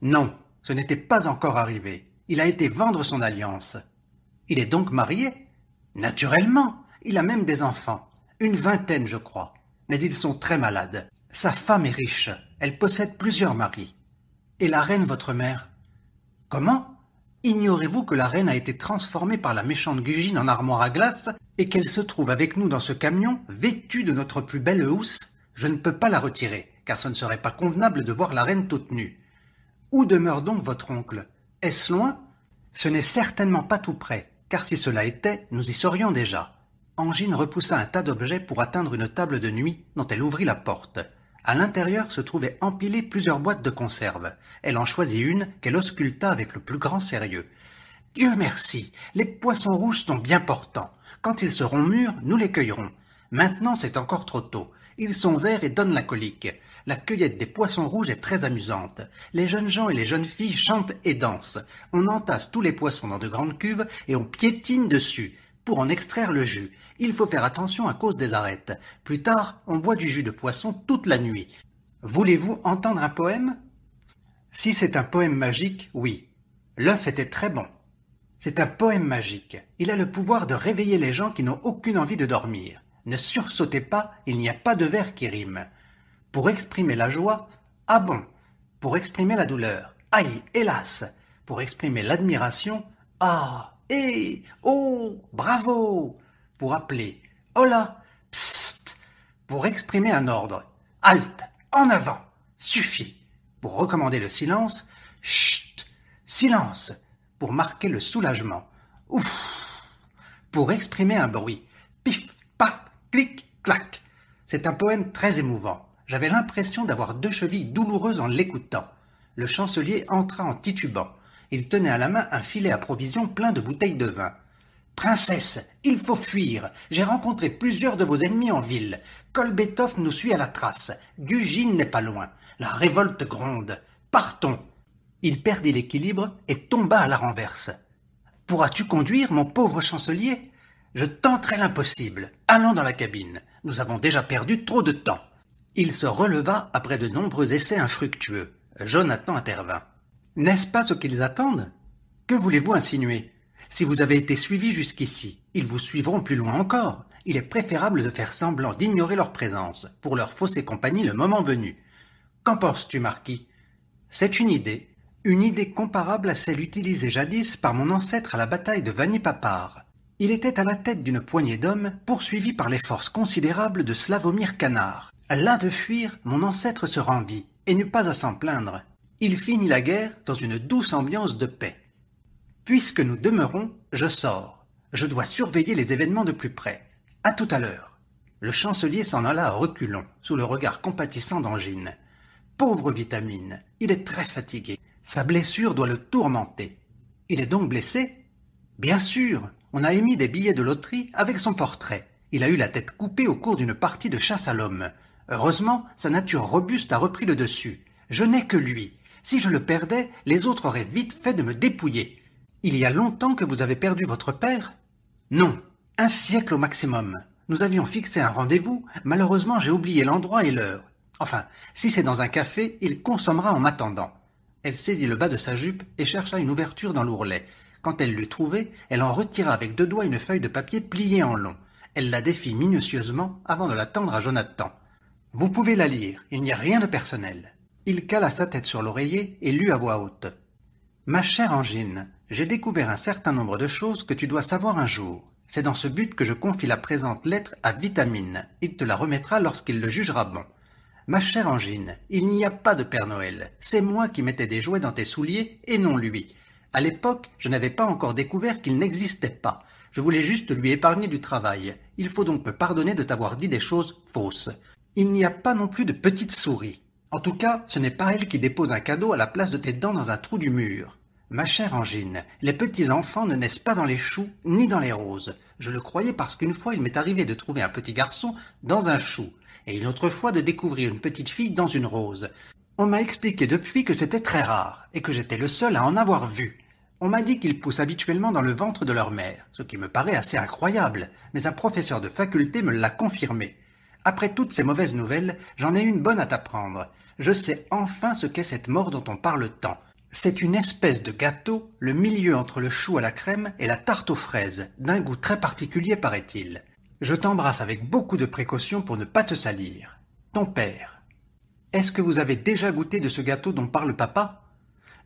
Non, ce n'était pas encore arrivé. Il a été vendre son alliance. Il est donc marié Naturellement. Il a même des enfants une vingtaine je crois, mais ils sont très malades. Sa femme est riche, elle possède plusieurs maris. Et la reine votre mère Comment Ignorez-vous que la reine a été transformée par la méchante Gugine en armoire à glace et qu'elle se trouve avec nous dans ce camion, vêtue de notre plus belle housse Je ne peux pas la retirer, car ce ne serait pas convenable de voir la reine toute nue. Où demeure donc votre oncle Est-ce loin Ce n'est certainement pas tout près, car si cela était, nous y serions déjà. Angine repoussa un tas d'objets pour atteindre une table de nuit dont elle ouvrit la porte. À l'intérieur se trouvaient empilées plusieurs boîtes de conserves. Elle en choisit une qu'elle ausculta avec le plus grand sérieux. Dieu merci, les poissons rouges sont bien portants. Quand ils seront mûrs, nous les cueillerons. Maintenant, c'est encore trop tôt. Ils sont verts et donnent la colique. La cueillette des poissons rouges est très amusante. Les jeunes gens et les jeunes filles chantent et dansent. On entasse tous les poissons dans de grandes cuves et on piétine dessus pour en extraire le jus. Il faut faire attention à cause des arêtes. Plus tard, on boit du jus de poisson toute la nuit. Voulez-vous entendre un poème Si c'est un poème magique, oui. L'œuf était très bon. C'est un poème magique. Il a le pouvoir de réveiller les gens qui n'ont aucune envie de dormir. Ne sursautez pas, il n'y a pas de vers qui rime. Pour exprimer la joie, ah bon. Pour exprimer la douleur, aïe, hélas. Pour exprimer l'admiration, ah, et eh, oh, bravo pour appeler Hola, psst, pour exprimer un ordre, halte, en avant, suffit, pour recommander le silence, chut, silence, pour marquer le soulagement, ouf, pour exprimer un bruit, pif, paf, clic, clac. C'est un poème très émouvant. J'avais l'impression d'avoir deux chevilles douloureuses en l'écoutant. Le chancelier entra en titubant. Il tenait à la main un filet à provisions plein de bouteilles de vin. Princesse, il faut fuir. J'ai rencontré plusieurs de vos ennemis en ville. Kolbetov nous suit à la trace. Gugine n'est pas loin. La révolte gronde. Partons. Il perdit l'équilibre et tomba à la renverse. Pourras-tu conduire, mon pauvre chancelier Je tenterai l'impossible. Allons dans la cabine. Nous avons déjà perdu trop de temps. Il se releva après de nombreux essais infructueux. Jonathan intervint. N'est-ce pas ce qu'ils attendent Que voulez-vous insinuer si vous avez été suivi jusqu'ici, ils vous suivront plus loin encore. Il est préférable de faire semblant d'ignorer leur présence, pour leur fausser compagnie le moment venu. Qu'en penses-tu, Marquis C'est une idée, une idée comparable à celle utilisée jadis par mon ancêtre à la bataille de Vanipapar. Il était à la tête d'une poignée d'hommes, poursuivis par les forces considérables de Slavomir Canard. Là de fuir, mon ancêtre se rendit, et n'eut pas à s'en plaindre. Il finit la guerre dans une douce ambiance de paix. Puisque nous demeurons, je sors. Je dois surveiller les événements de plus près. À tout à l'heure. Le chancelier s'en alla reculant, reculons, sous le regard compatissant d'Angine. Pauvre Vitamine, il est très fatigué. Sa blessure doit le tourmenter. Il est donc blessé Bien sûr, on a émis des billets de loterie avec son portrait. Il a eu la tête coupée au cours d'une partie de chasse à l'homme. Heureusement, sa nature robuste a repris le dessus. Je n'ai que lui. Si je le perdais, les autres auraient vite fait de me dépouiller. Il y a longtemps que vous avez perdu votre père Non, un siècle au maximum. Nous avions fixé un rendez-vous, malheureusement j'ai oublié l'endroit et l'heure. Enfin, si c'est dans un café, il consommera en m'attendant. Elle saisit le bas de sa jupe et chercha une ouverture dans l'ourlet. Quand elle l'eut trouvée, elle en retira avec deux doigts une feuille de papier pliée en long. Elle la défit minutieusement avant de la tendre à Jonathan. Vous pouvez la lire, il n'y a rien de personnel. Il cala sa tête sur l'oreiller et lut à voix haute. Ma chère Angine, j'ai découvert un certain nombre de choses que tu dois savoir un jour. C'est dans ce but que je confie la présente lettre à Vitamine. Il te la remettra lorsqu'il le jugera bon. Ma chère Angine, il n'y a pas de Père Noël. C'est moi qui mettais des jouets dans tes souliers et non lui. À l'époque, je n'avais pas encore découvert qu'il n'existait pas. Je voulais juste lui épargner du travail. Il faut donc me pardonner de t'avoir dit des choses fausses. Il n'y a pas non plus de petite souris. En tout cas, ce n'est pas elle qui dépose un cadeau à la place de tes dents dans un trou du mur. Ma chère Angine, les petits enfants ne naissent pas dans les choux ni dans les roses. Je le croyais parce qu'une fois il m'est arrivé de trouver un petit garçon dans un chou, et une autre fois de découvrir une petite fille dans une rose. On m'a expliqué depuis que c'était très rare, et que j'étais le seul à en avoir vu. On m'a dit qu'ils poussent habituellement dans le ventre de leur mère, ce qui me paraît assez incroyable, mais un professeur de faculté me l'a confirmé. Après toutes ces mauvaises nouvelles, j'en ai une bonne à t'apprendre. Je sais enfin ce qu'est cette mort dont on parle tant c'est une espèce de gâteau, le milieu entre le chou à la crème et la tarte aux fraises, d'un goût très particulier paraît-il. Je t'embrasse avec beaucoup de précautions pour ne pas te salir. Ton père. Est-ce que vous avez déjà goûté de ce gâteau dont parle papa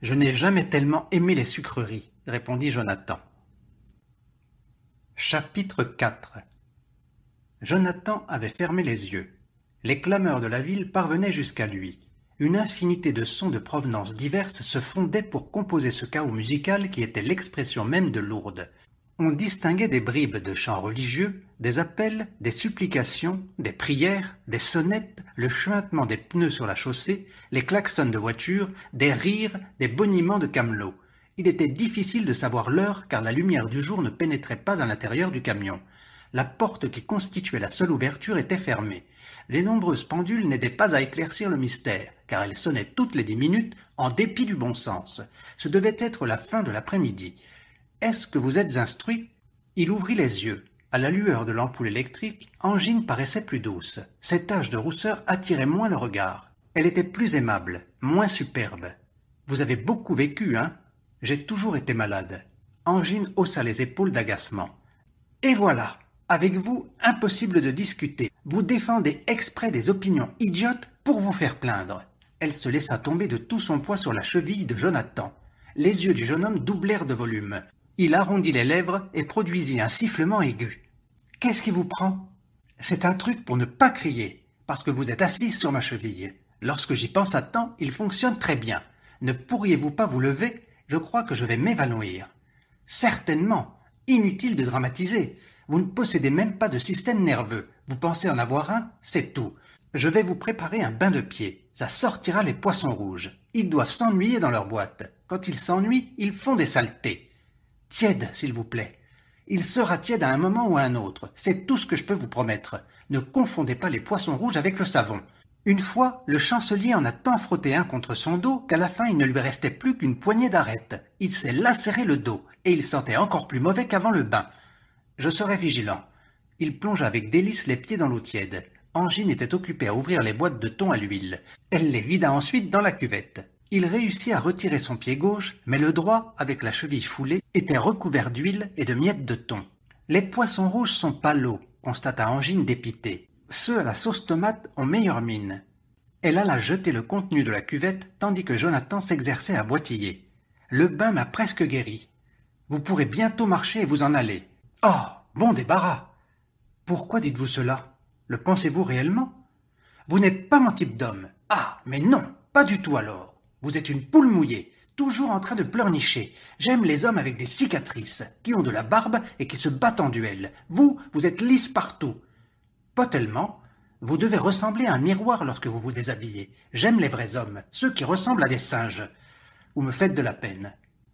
Je n'ai jamais tellement aimé les sucreries, répondit Jonathan. Chapitre 4 Jonathan avait fermé les yeux. Les clameurs de la ville parvenaient jusqu'à lui une infinité de sons de provenance diverses se fondaient pour composer ce chaos musical qui était l'expression même de Lourdes. On distinguait des bribes de chants religieux, des appels, des supplications, des prières, des sonnettes, le chuintement des pneus sur la chaussée, les klaxons de voitures, des rires, des boniments de camelot. Il était difficile de savoir l'heure car la lumière du jour ne pénétrait pas à l'intérieur du camion. La porte qui constituait la seule ouverture était fermée. Les nombreuses pendules n'aidaient pas à éclaircir le mystère car elle sonnait toutes les dix minutes, en dépit du bon sens. Ce devait être la fin de l'après-midi. Est-ce que vous êtes instruit Il ouvrit les yeux. À la lueur de l'ampoule électrique, Angine paraissait plus douce. Cette taches de rousseur attirait moins le regard. Elle était plus aimable, moins superbe. Vous avez beaucoup vécu, hein J'ai toujours été malade. Angine haussa les épaules d'agacement. Et voilà Avec vous, impossible de discuter. Vous défendez exprès des opinions idiotes pour vous faire plaindre. Elle se laissa tomber de tout son poids sur la cheville de Jonathan. Les yeux du jeune homme doublèrent de volume. Il arrondit les lèvres et produisit un sifflement aigu. Qu'est-ce qui vous prend C'est un truc pour ne pas crier, parce que vous êtes assise sur ma cheville. Lorsque j'y pense à temps, il fonctionne très bien. Ne pourriez-vous pas vous lever Je crois que je vais m'évanouir. Certainement. Inutile de dramatiser. Vous ne possédez même pas de système nerveux. Vous pensez en avoir un, c'est tout. Je vais vous préparer un bain de pied ça sortira les poissons rouges. Ils doivent s'ennuyer dans leur boîte. Quand ils s'ennuient, ils font des saletés. Tiède, s'il vous plaît. Il sera tiède à un moment ou à un autre. C'est tout ce que je peux vous promettre. Ne confondez pas les poissons rouges avec le savon. Une fois, le chancelier en a tant frotté un contre son dos qu'à la fin il ne lui restait plus qu'une poignée d'arêtes. Il s'est lacéré le dos, et il sentait encore plus mauvais qu'avant le bain. Je serai vigilant. Il plonge avec délice les pieds dans l'eau tiède. Angine était occupée à ouvrir les boîtes de thon à l'huile. Elle les vida ensuite dans la cuvette. Il réussit à retirer son pied gauche, mais le droit, avec la cheville foulée, était recouvert d'huile et de miettes de thon. Les poissons rouges sont pas l'eau, » constata Angine dépitée. Ceux à la sauce tomate ont meilleure mine. Elle alla jeter le contenu de la cuvette tandis que Jonathan s'exerçait à boitiller. Le bain m'a presque guéri. Vous pourrez bientôt marcher et vous en aller. Oh, bon débarras Pourquoi dites-vous cela le pensez-vous réellement Vous n'êtes pas mon type d'homme. Ah, mais non, pas du tout alors. Vous êtes une poule mouillée, toujours en train de pleurnicher. J'aime les hommes avec des cicatrices, qui ont de la barbe et qui se battent en duel. Vous, vous êtes lisse partout. Pas tellement. Vous devez ressembler à un miroir lorsque vous vous déshabillez. J'aime les vrais hommes, ceux qui ressemblent à des singes. Vous me faites de la peine.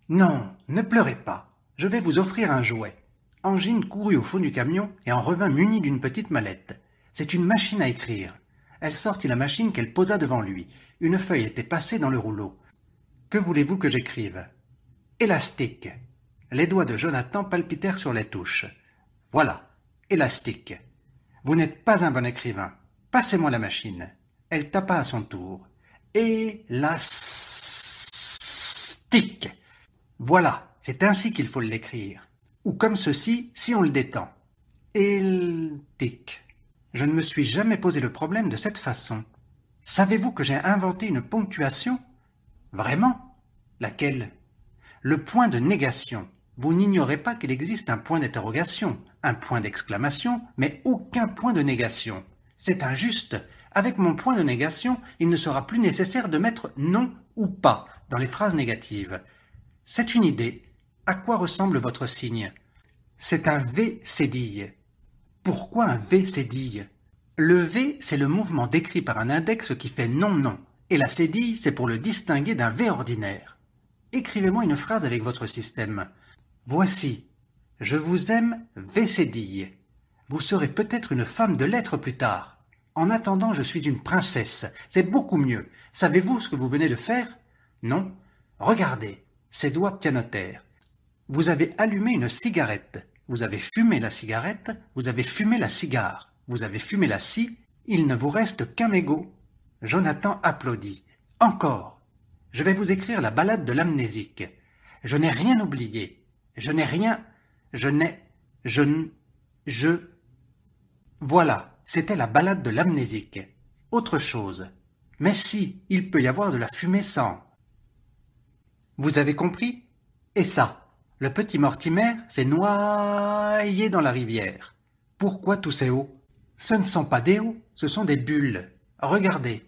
Non, ne pleurez pas. Je vais vous offrir un jouet. Angine courut au fond du camion et en revint muni d'une petite mallette. C'est une machine à écrire. Elle sortit la machine qu'elle posa devant lui. Une feuille était passée dans le rouleau. Que voulez-vous que j'écrive Élastique. Les doigts de Jonathan palpitèrent sur les touches. Voilà, élastique. Vous n'êtes pas un bon écrivain. Passez-moi la machine. Elle tapa à son tour. Élastique. Voilà, c'est ainsi qu'il faut l'écrire. Ou comme ceci si on le détend. Élastique je ne me suis jamais posé le problème de cette façon. Savez-vous que j'ai inventé une ponctuation Vraiment Laquelle Le point de négation. Vous n'ignorez pas qu'il existe un point d'interrogation, un point d'exclamation, mais aucun point de négation. C'est injuste. Avec mon point de négation, il ne sera plus nécessaire de mettre non ou pas dans les phrases négatives. C'est une idée. À quoi ressemble votre signe C'est un V cédille. Pourquoi un V cédille Le V, c'est le mouvement décrit par un index qui fait non-non, et la cédille, c'est pour le distinguer d'un V ordinaire. Écrivez-moi une phrase avec votre système. Voici je vous aime, V cédille. Vous serez peut-être une femme de lettres plus tard. En attendant, je suis une princesse. C'est beaucoup mieux. Savez-vous ce que vous venez de faire Non Regardez, ses doigts pianotèrent. Vous avez allumé une cigarette. Vous avez fumé la cigarette, vous avez fumé la cigare, vous avez fumé la scie, il ne vous reste qu'un mégot. Jonathan applaudit. Encore. Je vais vous écrire la balade de l'amnésique. Je n'ai rien oublié. Je n'ai rien. Je n'ai. Je n. Je. Voilà, c'était la balade de l'amnésique. Autre chose. Mais si, il peut y avoir de la fumée sans. Vous avez compris Et ça le petit Mortimer s'est noyé dans la rivière. Pourquoi tous ces hauts Ce ne sont pas des hauts, ce sont des bulles. Regardez,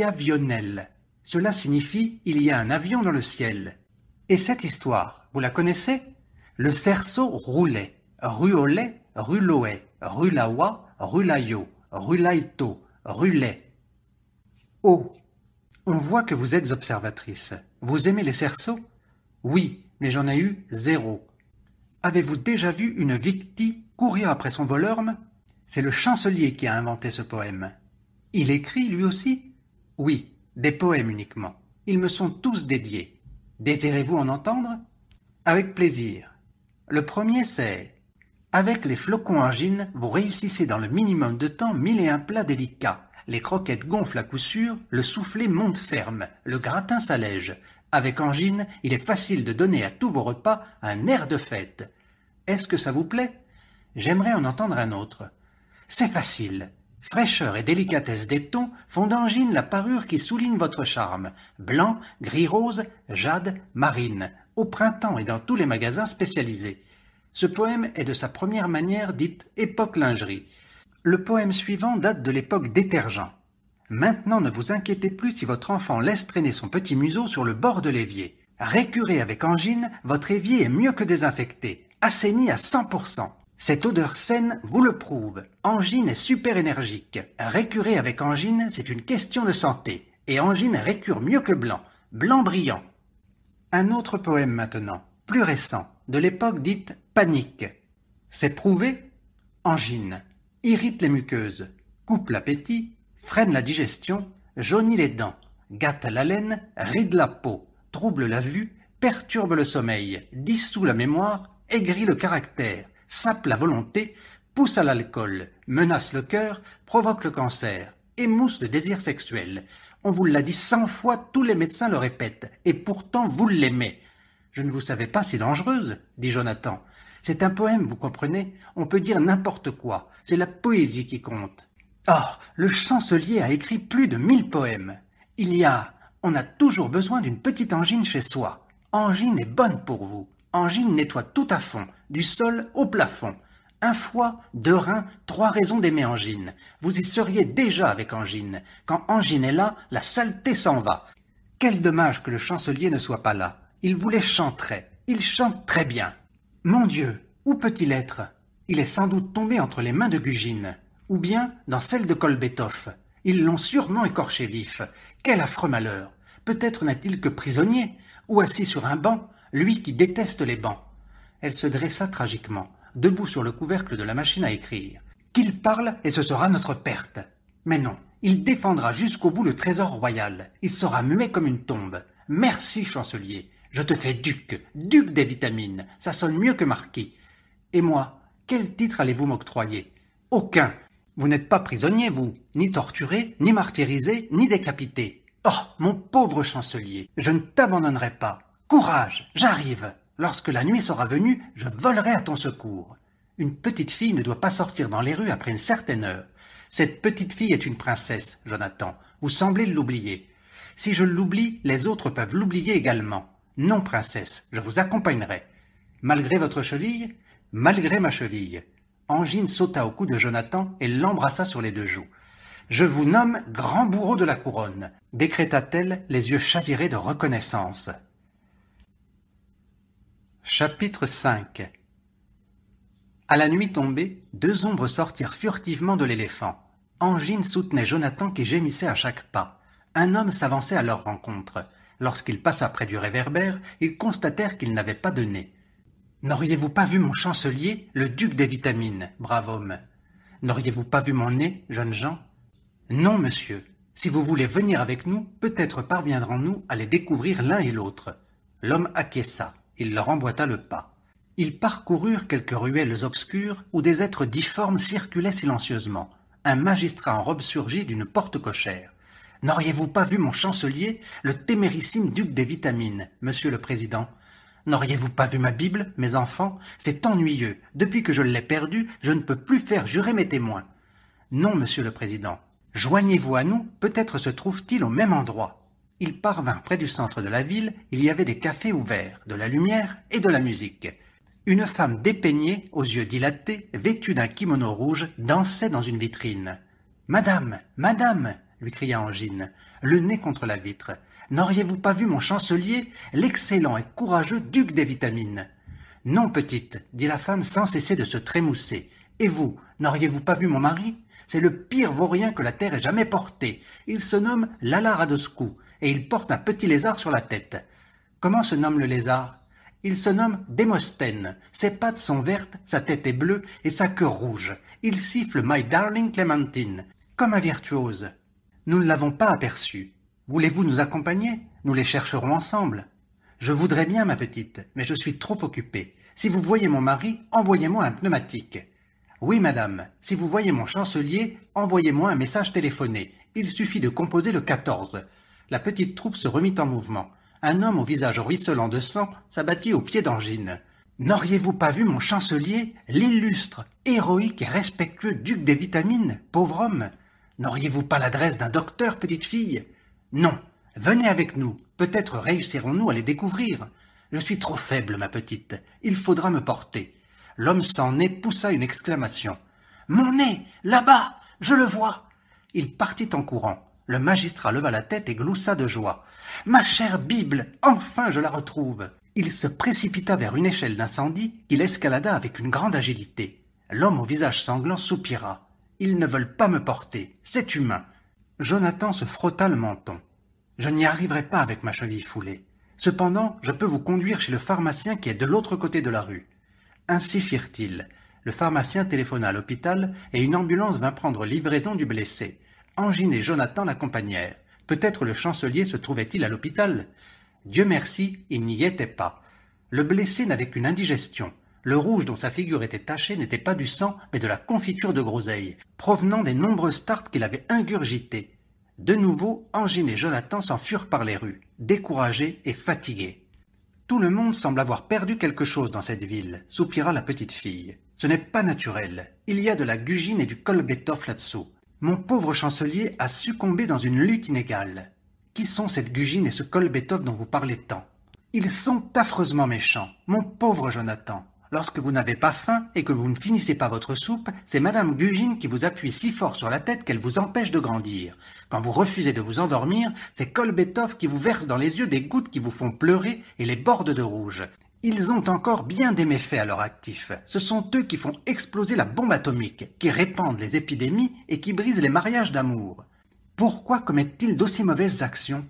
avionnel Cela signifie il y a un avion dans le ciel. Et cette histoire, vous la connaissez Le cerceau roulait. Ruolet, ruloé, rulawa, rulayo, rulaito, rulait. Oh On voit que vous êtes observatrice. Vous aimez les cerceaux Oui, mais j'en ai eu zéro. Avez-vous déjà vu une victime courir après son volorme C'est le chancelier qui a inventé ce poème. Il écrit, lui aussi Oui, des poèmes uniquement. Ils me sont tous dédiés. Désirez-vous en entendre Avec plaisir. Le premier, c'est Avec les flocons ingines, vous réussissez dans le minimum de temps mille et un plats délicats. Les croquettes gonflent à coup sûr, le soufflet monte ferme, le gratin s'allège, avec angine, il est facile de donner à tous vos repas un air de fête. Est-ce que ça vous plaît J'aimerais en entendre un autre. C'est facile. Fraîcheur et délicatesse des tons font d'angine la parure qui souligne votre charme. Blanc, gris-rose, jade, marine. Au printemps et dans tous les magasins spécialisés. Ce poème est de sa première manière dite époque lingerie. Le poème suivant date de l'époque détergent. Maintenant ne vous inquiétez plus si votre enfant laisse traîner son petit museau sur le bord de l'évier. Récuré avec angine, votre évier est mieux que désinfecté, assaini à 100%. Cette odeur saine vous le prouve. Angine est super énergique. Récurer avec angine, c'est une question de santé. Et angine récure mieux que blanc. Blanc brillant. Un autre poème maintenant, plus récent, de l'époque dite panique. C'est prouvé Angine. Irrite les muqueuses. Coupe l'appétit freine la digestion, jaunit les dents, gâte la laine, ride la peau, trouble la vue, perturbe le sommeil, dissout la mémoire, aigrit le caractère, sape la volonté, pousse à l'alcool, menace le cœur, provoque le cancer, émousse le désir sexuel. On vous l'a dit cent fois, tous les médecins le répètent, et pourtant vous l'aimez. Je ne vous savais pas si dangereuse, dit Jonathan. C'est un poème, vous comprenez. On peut dire n'importe quoi. C'est la poésie qui compte. Or, le chancelier a écrit plus de mille poèmes. Il y a On a toujours besoin d'une petite angine chez soi. Angine est bonne pour vous. Angine nettoie tout à fond, du sol au plafond. Un foie, deux reins, trois raisons d'aimer Angine. Vous y seriez déjà avec Angine. Quand Angine est là, la saleté s'en va. Quel dommage que le chancelier ne soit pas là. Il voulait chanter. chanterait. Il chante très bien. Mon Dieu, où peut-il être Il est sans doute tombé entre les mains de Gugine ou bien dans celle de Kolbetov. Ils l'ont sûrement écorché vif. Quel affreux malheur Peut-être n'est-il que prisonnier, ou assis sur un banc, lui qui déteste les bancs. Elle se dressa tragiquement, debout sur le couvercle de la machine à écrire. Qu'il parle et ce sera notre perte. Mais non, il défendra jusqu'au bout le trésor royal. Il sera muet comme une tombe. Merci, chancelier. Je te fais duc, duc des vitamines. Ça sonne mieux que marquis. Et moi, quel titre allez-vous m'octroyer Aucun. Vous n'êtes pas prisonnier, vous, ni torturé, ni martyrisé, ni décapité. Oh, mon pauvre chancelier, je ne t'abandonnerai pas. Courage, j'arrive. Lorsque la nuit sera venue, je volerai à ton secours. Une petite fille ne doit pas sortir dans les rues après une certaine heure. Cette petite fille est une princesse, Jonathan. Vous semblez l'oublier. Si je l'oublie, les autres peuvent l'oublier également. Non, princesse, je vous accompagnerai. Malgré votre cheville Malgré ma cheville. Angine sauta au cou de Jonathan et l'embrassa sur les deux joues. Je vous nomme grand bourreau de la couronne, décréta-t-elle, les yeux chavirés de reconnaissance. Chapitre 5 À la nuit tombée, deux ombres sortirent furtivement de l'éléphant. Angine soutenait Jonathan qui gémissait à chaque pas. Un homme s'avançait à leur rencontre. Lorsqu'il passa près du réverbère, ils constatèrent qu'il n'avait pas de nez. N'auriez-vous pas vu mon chancelier, le duc des vitamines, brave homme N'auriez-vous pas vu mon nez, jeunes gens Non, monsieur. Si vous voulez venir avec nous, peut-être parviendrons-nous à les découvrir l'un et l'autre. L'homme acquiesça. Il leur emboîta le pas. Ils parcoururent quelques ruelles obscures où des êtres difformes circulaient silencieusement. Un magistrat en robe surgit d'une porte cochère. N'auriez-vous pas vu mon chancelier, le témérissime duc des vitamines, monsieur le président N'auriez-vous pas vu ma Bible, mes enfants C'est ennuyeux. Depuis que je l'ai perdue, je ne peux plus faire jurer mes témoins. Non, monsieur le président. Joignez-vous à nous, peut-être se trouve-t-il au même endroit. Il parvinrent près du centre de la ville, il y avait des cafés ouverts, de la lumière et de la musique. Une femme dépeignée, aux yeux dilatés, vêtue d'un kimono rouge, dansait dans une vitrine. Madame, madame, lui cria Angine, le nez contre la vitre. N'auriez-vous pas vu mon chancelier, l'excellent et courageux duc des vitamines Non, petite, dit la femme sans cesser de se trémousser. Et vous, n'auriez-vous pas vu mon mari C'est le pire vaurien que la terre ait jamais porté. Il se nomme Lala et il porte un petit lézard sur la tête. Comment se nomme le lézard il se nomme Démosthène. Ses pattes sont vertes, sa tête est bleue et sa queue rouge. Il siffle My Darling Clementine, comme un virtuose. Nous ne l'avons pas aperçu. Voulez-vous nous accompagner Nous les chercherons ensemble. Je voudrais bien, ma petite, mais je suis trop occupée. Si vous voyez mon mari, envoyez-moi un pneumatique. Oui, madame, si vous voyez mon chancelier, envoyez-moi un message téléphoné. Il suffit de composer le 14. La petite troupe se remit en mouvement. Un homme au visage ruisselant de sang s'abattit au pied d'Angine. N'auriez-vous pas vu mon chancelier, l'illustre, héroïque et respectueux duc des vitamines, pauvre homme N'auriez-vous pas l'adresse d'un docteur, petite fille non, venez avec nous, peut-être réussirons-nous à les découvrir. Je suis trop faible, ma petite, il faudra me porter. L'homme sans nez poussa une exclamation. Mon nez, là-bas, je le vois. Il partit en courant. Le magistrat leva la tête et gloussa de joie. Ma chère Bible, enfin je la retrouve. Il se précipita vers une échelle d'incendie qu'il escalada avec une grande agilité. L'homme au visage sanglant soupira. Ils ne veulent pas me porter, c'est humain. Jonathan se frotta le menton. Je n'y arriverai pas avec ma cheville foulée. Cependant, je peux vous conduire chez le pharmacien qui est de l'autre côté de la rue. Ainsi firent-ils. Le pharmacien téléphona à l'hôpital et une ambulance vint prendre livraison du blessé. Angine et Jonathan l'accompagnèrent. Peut-être le chancelier se trouvait-il à l'hôpital Dieu merci, il n'y était pas. Le blessé n'avait qu'une indigestion. Le rouge dont sa figure était tachée n'était pas du sang, mais de la confiture de groseille, provenant des nombreuses tartes qu'il avait ingurgitées. De nouveau, Angine et Jonathan s'en par les rues, découragés et fatigués. Tout le monde semble avoir perdu quelque chose dans cette ville, soupira la petite fille. Ce n'est pas naturel. Il y a de la gugine et du colbétoff là-dessous. Mon pauvre chancelier a succombé dans une lutte inégale. Qui sont cette gugine et ce colbétoff dont vous parlez tant Ils sont affreusement méchants, mon pauvre Jonathan. Lorsque vous n'avez pas faim et que vous ne finissez pas votre soupe, c'est Madame Gugine qui vous appuie si fort sur la tête qu'elle vous empêche de grandir. Quand vous refusez de vous endormir, c'est Kolbetov qui vous verse dans les yeux des gouttes qui vous font pleurer et les bordes de rouge. Ils ont encore bien des méfaits à leur actif. Ce sont eux qui font exploser la bombe atomique, qui répandent les épidémies et qui brisent les mariages d'amour. Pourquoi commettent-ils d'aussi mauvaises actions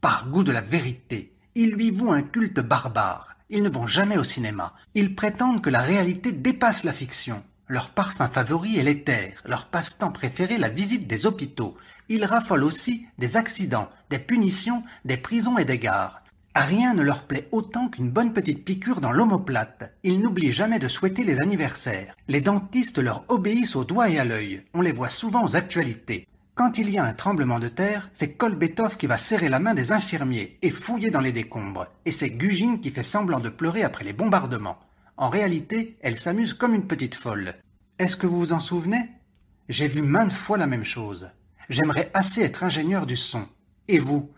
Par goût de la vérité. Ils lui vouent un culte barbare. Ils ne vont jamais au cinéma. Ils prétendent que la réalité dépasse la fiction. Leur parfum favori est l'éther, leur passe-temps préféré la visite des hôpitaux. Ils raffolent aussi des accidents, des punitions, des prisons et des gares. Rien ne leur plaît autant qu'une bonne petite piqûre dans l'omoplate. Ils n'oublient jamais de souhaiter les anniversaires. Les dentistes leur obéissent au doigt et à l'œil. On les voit souvent aux actualités. Quand il y a un tremblement de terre, c'est Kolbetov qui va serrer la main des infirmiers et fouiller dans les décombres, et c'est Gugine qui fait semblant de pleurer après les bombardements. En réalité, elle s'amuse comme une petite folle. Est-ce que vous vous en souvenez J'ai vu maintes fois la même chose. J'aimerais assez être ingénieur du son. Et vous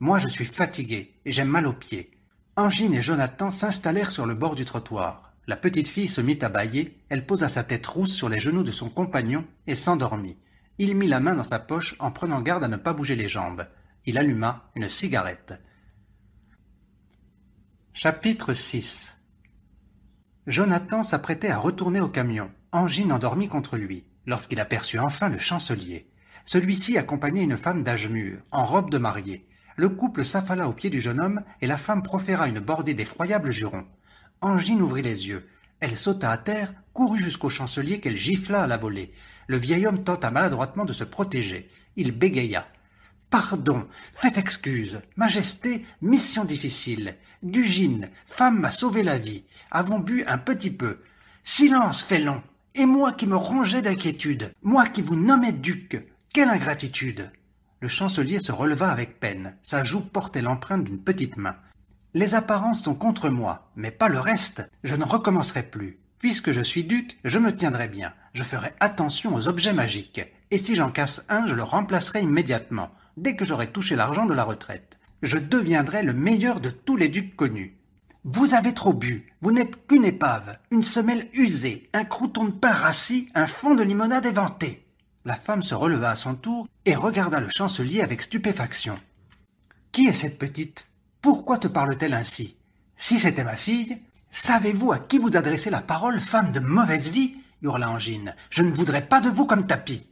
Moi, je suis fatigué et j'ai mal aux pieds. Angine et Jonathan s'installèrent sur le bord du trottoir. La petite fille se mit à bâiller, elle posa sa tête rousse sur les genoux de son compagnon et s'endormit. Il mit la main dans sa poche en prenant garde à ne pas bouger les jambes. Il alluma une cigarette. Chapitre 6 Jonathan s'apprêtait à retourner au camion, Angine endormie contre lui, lorsqu'il aperçut enfin le chancelier. Celui-ci accompagnait une femme d'âge mûr, en robe de mariée. Le couple s'affala aux pieds du jeune homme et la femme proféra une bordée d'effroyables jurons. Angine ouvrit les yeux. Elle sauta à terre, courut jusqu'au chancelier qu'elle gifla à la volée. Le vieil homme tenta maladroitement de se protéger. Il bégaya. Pardon, faites excuse, Majesté, mission difficile. Dugine, femme m'a sauvé la vie. Avons bu un petit peu. Silence, félon. Et moi qui me rongeais d'inquiétude, moi qui vous nommais duc, quelle ingratitude. Le chancelier se releva avec peine, sa joue portait l'empreinte d'une petite main. Les apparences sont contre moi, mais pas le reste. Je ne recommencerai plus. Puisque je suis duc, je me tiendrai bien je ferai attention aux objets magiques, et si j'en casse un, je le remplacerai immédiatement, dès que j'aurai touché l'argent de la retraite. Je deviendrai le meilleur de tous les ducs connus. Vous avez trop bu, vous n'êtes qu'une épave, une semelle usée, un crouton de pain rassis, un fond de limonade éventé. La femme se releva à son tour et regarda le chancelier avec stupéfaction. Qui est cette petite Pourquoi te parle-t-elle ainsi Si c'était ma fille, savez-vous à qui vous adressez la parole, femme de mauvaise vie hurla Angine. Je ne voudrais pas de vous comme tapis.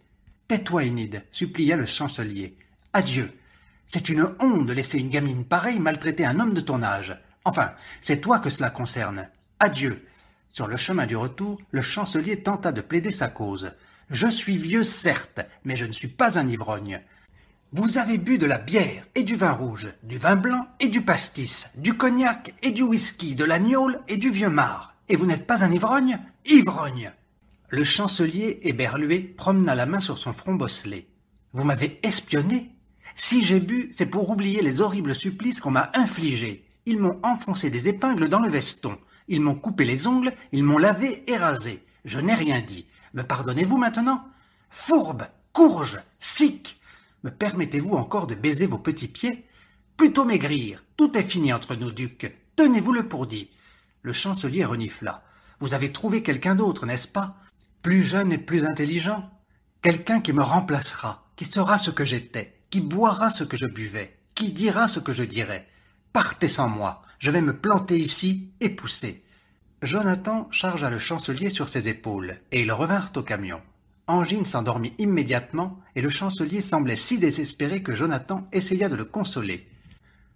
Tais-toi, Enid, supplia le chancelier. Adieu. C'est une honte de laisser une gamine pareille maltraiter un homme de ton âge. Enfin, c'est toi que cela concerne. Adieu. Sur le chemin du retour, le chancelier tenta de plaider sa cause. Je suis vieux, certes, mais je ne suis pas un ivrogne. Vous avez bu de la bière et du vin rouge, du vin blanc et du pastis, du cognac et du whisky, de la et du vieux marc. Et vous n'êtes pas un ivrogne Ivrogne le chancelier éberlué promena la main sur son front bosselé. Vous m'avez espionné Si j'ai bu, c'est pour oublier les horribles supplices qu'on m'a infligés. Ils m'ont enfoncé des épingles dans le veston. Ils m'ont coupé les ongles, ils m'ont lavé et rasé. Je n'ai rien dit. Me pardonnez-vous maintenant Fourbe, courge, sic Me permettez-vous encore de baiser vos petits pieds Plutôt maigrir. Tout est fini entre nous, duc. Tenez-vous le pour dit. Le chancelier renifla. Vous avez trouvé quelqu'un d'autre, n'est-ce pas plus jeune et plus intelligent, quelqu'un qui me remplacera, qui sera ce que j'étais, qui boira ce que je buvais, qui dira ce que je dirais. Partez sans moi, je vais me planter ici et pousser. Jonathan chargea le chancelier sur ses épaules, et ils revinrent au camion. Angine s'endormit immédiatement, et le chancelier semblait si désespéré que Jonathan essaya de le consoler.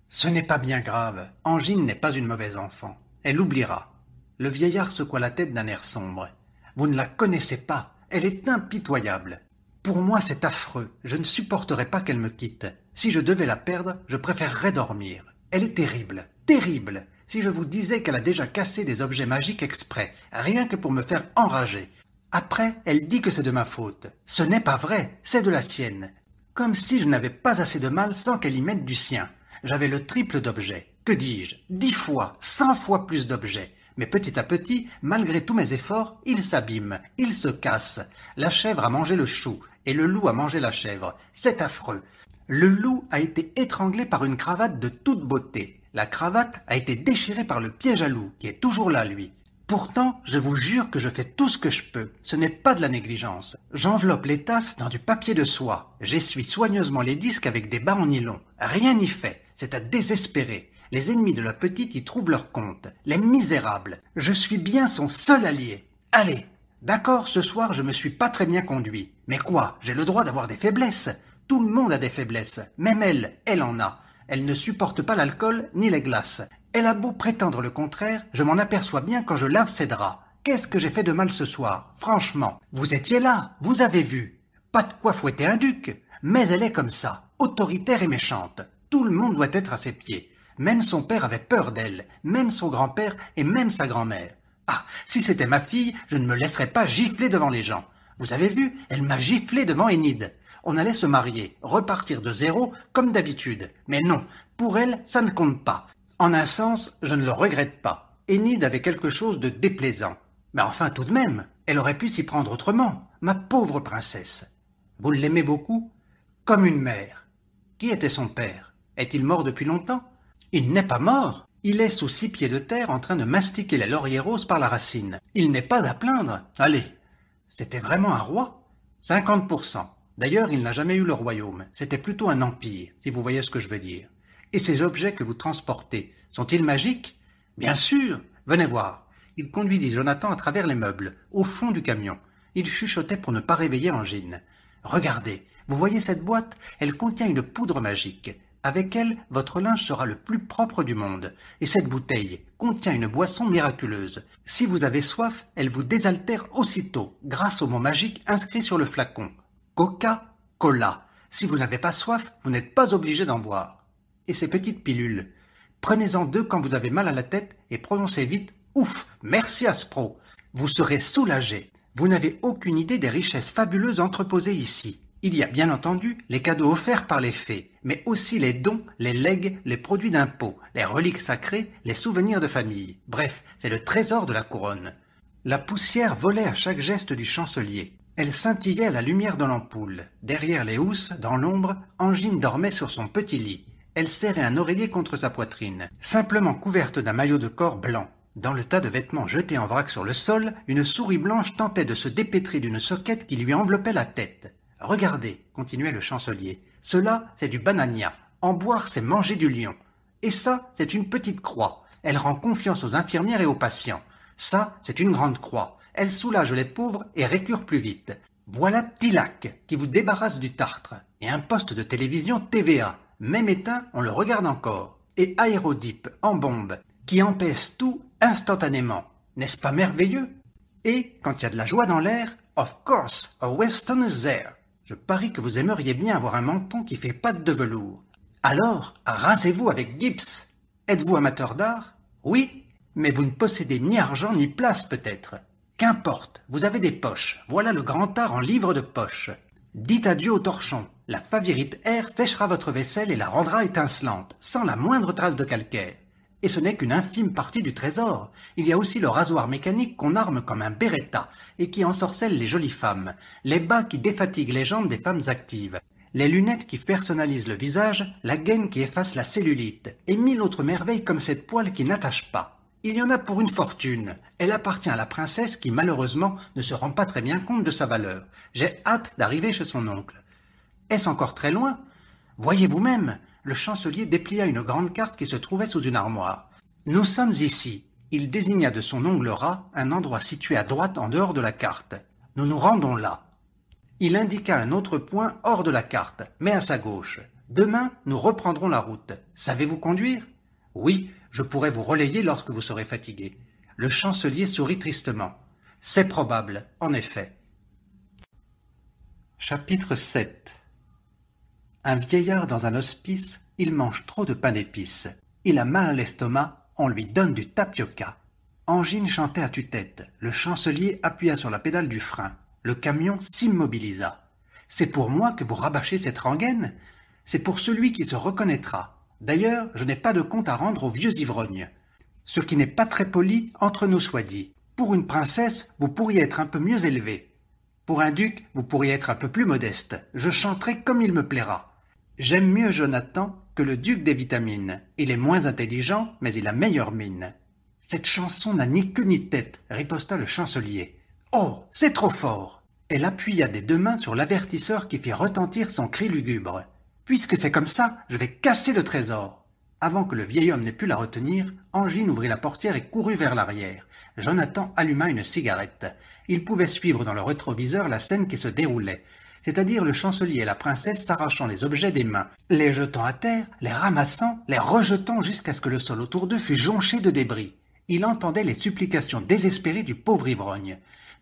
Ce n'est pas bien grave, Angine n'est pas une mauvaise enfant, elle oubliera. Le vieillard secoua la tête d'un air sombre. Vous ne la connaissez pas. Elle est impitoyable. Pour moi, c'est affreux. Je ne supporterais pas qu'elle me quitte. Si je devais la perdre, je préférerais dormir. Elle est terrible. Terrible. Si je vous disais qu'elle a déjà cassé des objets magiques exprès, rien que pour me faire enrager. Après, elle dit que c'est de ma faute. Ce n'est pas vrai, c'est de la sienne. Comme si je n'avais pas assez de mal sans qu'elle y mette du sien. J'avais le triple d'objets. Que dis-je Dix fois, cent fois plus d'objets. Mais petit à petit, malgré tous mes efforts, il s'abîme, il se casse. La chèvre a mangé le chou, et le loup a mangé la chèvre. C'est affreux. Le loup a été étranglé par une cravate de toute beauté. La cravate a été déchirée par le piège à loup, qui est toujours là, lui. Pourtant, je vous jure que je fais tout ce que je peux. Ce n'est pas de la négligence. J'enveloppe les tasses dans du papier de soie. J'essuie soigneusement les disques avec des bas en nylon. Rien n'y fait. C'est à désespérer. Les ennemis de la petite y trouvent leur compte. Les misérables. Je suis bien son seul allié. Allez. D'accord, ce soir je me suis pas très bien conduit. Mais quoi, j'ai le droit d'avoir des faiblesses. Tout le monde a des faiblesses. Même elle, elle en a. Elle ne supporte pas l'alcool ni les glaces. Elle a beau prétendre le contraire, je m'en aperçois bien quand je lave ses draps. Qu'est-ce que j'ai fait de mal ce soir Franchement, vous étiez là, vous avez vu. Pas de quoi fouetter un duc. Mais elle est comme ça, autoritaire et méchante. Tout le monde doit être à ses pieds. Même son père avait peur d'elle, même son grand-père et même sa grand-mère. Ah, si c'était ma fille, je ne me laisserais pas gifler devant les gens. Vous avez vu, elle m'a giflé devant Enid. On allait se marier, repartir de zéro, comme d'habitude. Mais non, pour elle, ça ne compte pas. En un sens, je ne le regrette pas. Enid avait quelque chose de déplaisant. Mais enfin, tout de même, elle aurait pu s'y prendre autrement. Ma pauvre princesse. Vous l'aimez beaucoup Comme une mère. Qui était son père Est-il mort depuis longtemps il n'est pas mort. Il est sous six pieds de terre en train de mastiquer la laurier rose par la racine. Il n'est pas à plaindre. Allez. C'était vraiment un roi? 50%. D'ailleurs, il n'a jamais eu le royaume. C'était plutôt un empire, si vous voyez ce que je veux dire. Et ces objets que vous transportez, sont-ils magiques? Bien sûr. Venez voir. Il conduisit Jonathan à travers les meubles, au fond du camion. Il chuchotait pour ne pas réveiller Angine. Regardez, vous voyez cette boîte Elle contient une poudre magique. Avec elle, votre linge sera le plus propre du monde. Et cette bouteille contient une boisson miraculeuse. Si vous avez soif, elle vous désaltère aussitôt, grâce au mot magique inscrit sur le flacon. Coca-Cola. Si vous n'avez pas soif, vous n'êtes pas obligé d'en boire. Et ces petites pilules. Prenez-en deux quand vous avez mal à la tête et prononcez vite Ouf, merci Aspro. Vous serez soulagé. Vous n'avez aucune idée des richesses fabuleuses entreposées ici. Il y a bien entendu les cadeaux offerts par les fées, mais aussi les dons, les legs, les produits d'impôt, les reliques sacrées, les souvenirs de famille. Bref, c'est le trésor de la couronne. La poussière volait à chaque geste du chancelier. Elle scintillait à la lumière de l'ampoule. Derrière les housses, dans l'ombre, Angine dormait sur son petit lit. Elle serrait un oreiller contre sa poitrine, simplement couverte d'un maillot de corps blanc. Dans le tas de vêtements jetés en vrac sur le sol, une souris blanche tentait de se dépêtrer d'une soquette qui lui enveloppait la tête. Regardez, continuait le chancelier, cela c'est du banania, en boire c'est manger du lion. Et ça, c'est une petite croix. Elle rend confiance aux infirmières et aux patients. Ça, c'est une grande croix. Elle soulage les pauvres et récure plus vite. Voilà Tilac qui vous débarrasse du tartre. Et un poste de télévision TVA. Même éteint, on le regarde encore. Et Aérodip en bombe qui empêche tout instantanément. N'est-ce pas merveilleux Et quand il y a de la joie dans l'air, of course, a Western is there. Je parie que vous aimeriez bien avoir un menton qui fait pâte de velours. Alors, rasez-vous avec Gibbs. Êtes-vous amateur d'art Oui, mais vous ne possédez ni argent ni place peut-être. Qu'importe, vous avez des poches. Voilà le grand art en livre de poche. Dites adieu au torchon. La favirite air séchera votre vaisselle et la rendra étincelante, sans la moindre trace de calcaire. Et ce n'est qu'une infime partie du trésor. Il y a aussi le rasoir mécanique qu'on arme comme un beretta et qui ensorcelle les jolies femmes, les bas qui défatiguent les jambes des femmes actives, les lunettes qui personnalisent le visage, la gaine qui efface la cellulite, et mille autres merveilles comme cette poêle qui n'attache pas. Il y en a pour une fortune. Elle appartient à la princesse qui malheureusement ne se rend pas très bien compte de sa valeur. J'ai hâte d'arriver chez son oncle. Est-ce encore très loin Voyez vous-même, le chancelier déplia une grande carte qui se trouvait sous une armoire. Nous sommes ici. Il désigna de son ongle rat un endroit situé à droite en dehors de la carte. Nous nous rendons là. Il indiqua un autre point hors de la carte, mais à sa gauche. Demain, nous reprendrons la route. Savez-vous conduire Oui, je pourrai vous relayer lorsque vous serez fatigué. Le chancelier sourit tristement. C'est probable, en effet. Chapitre 7 un vieillard dans un hospice, il mange trop de pain d'épices. Il a mal à l'estomac, on lui donne du tapioca. Angine chantait à tue-tête. Le chancelier appuya sur la pédale du frein. Le camion s'immobilisa. C'est pour moi que vous rabâchez cette rengaine C'est pour celui qui se reconnaîtra. D'ailleurs, je n'ai pas de compte à rendre aux vieux ivrognes. Ce qui n'est pas très poli, entre nous soit dit. Pour une princesse, vous pourriez être un peu mieux élevé. Pour un duc, vous pourriez être un peu plus modeste. Je chanterai comme il me plaira. J'aime mieux Jonathan que le duc des vitamines. Il est moins intelligent, mais il a meilleure mine. Cette chanson n'a ni queue ni tête, riposta le chancelier. Oh, c'est trop fort Elle appuya des deux mains sur l'avertisseur qui fit retentir son cri lugubre. Puisque c'est comme ça, je vais casser le trésor Avant que le vieil homme n'ait pu la retenir, Angine ouvrit la portière et courut vers l'arrière. Jonathan alluma une cigarette. Il pouvait suivre dans le rétroviseur la scène qui se déroulait c'est-à-dire le chancelier et la princesse s'arrachant les objets des mains, les jetant à terre, les ramassant, les rejetant jusqu'à ce que le sol autour d'eux fût jonché de débris. Il entendait les supplications désespérées du pauvre ivrogne.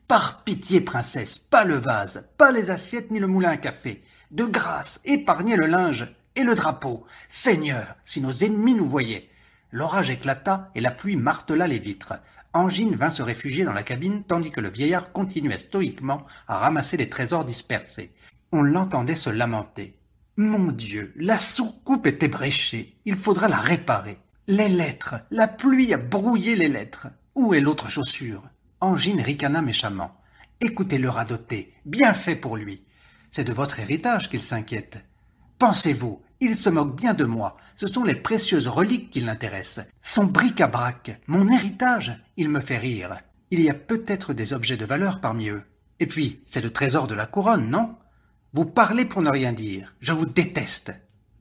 Par pitié, princesse, pas le vase, pas les assiettes ni le moulin à café. De grâce, épargnez le linge et le drapeau. Seigneur, si nos ennemis nous voyaient. L'orage éclata et la pluie martela les vitres. Angine vint se réfugier dans la cabine tandis que le vieillard continuait stoïquement à ramasser les trésors dispersés. On l'entendait se lamenter. Mon Dieu, la soucoupe est ébréchée. Il faudra la réparer. Les lettres. La pluie a brouillé les lettres. Où est l'autre chaussure Angine ricana méchamment. Écoutez-le radoter. Bien fait pour lui. C'est de votre héritage qu'il s'inquiète. Pensez-vous, il se moque bien de moi. Ce sont les précieuses reliques qui l'intéressent. Son bric-à-brac, mon héritage, il me fait rire. Il y a peut-être des objets de valeur parmi eux. Et puis, c'est le trésor de la couronne, non Vous parlez pour ne rien dire. Je vous déteste.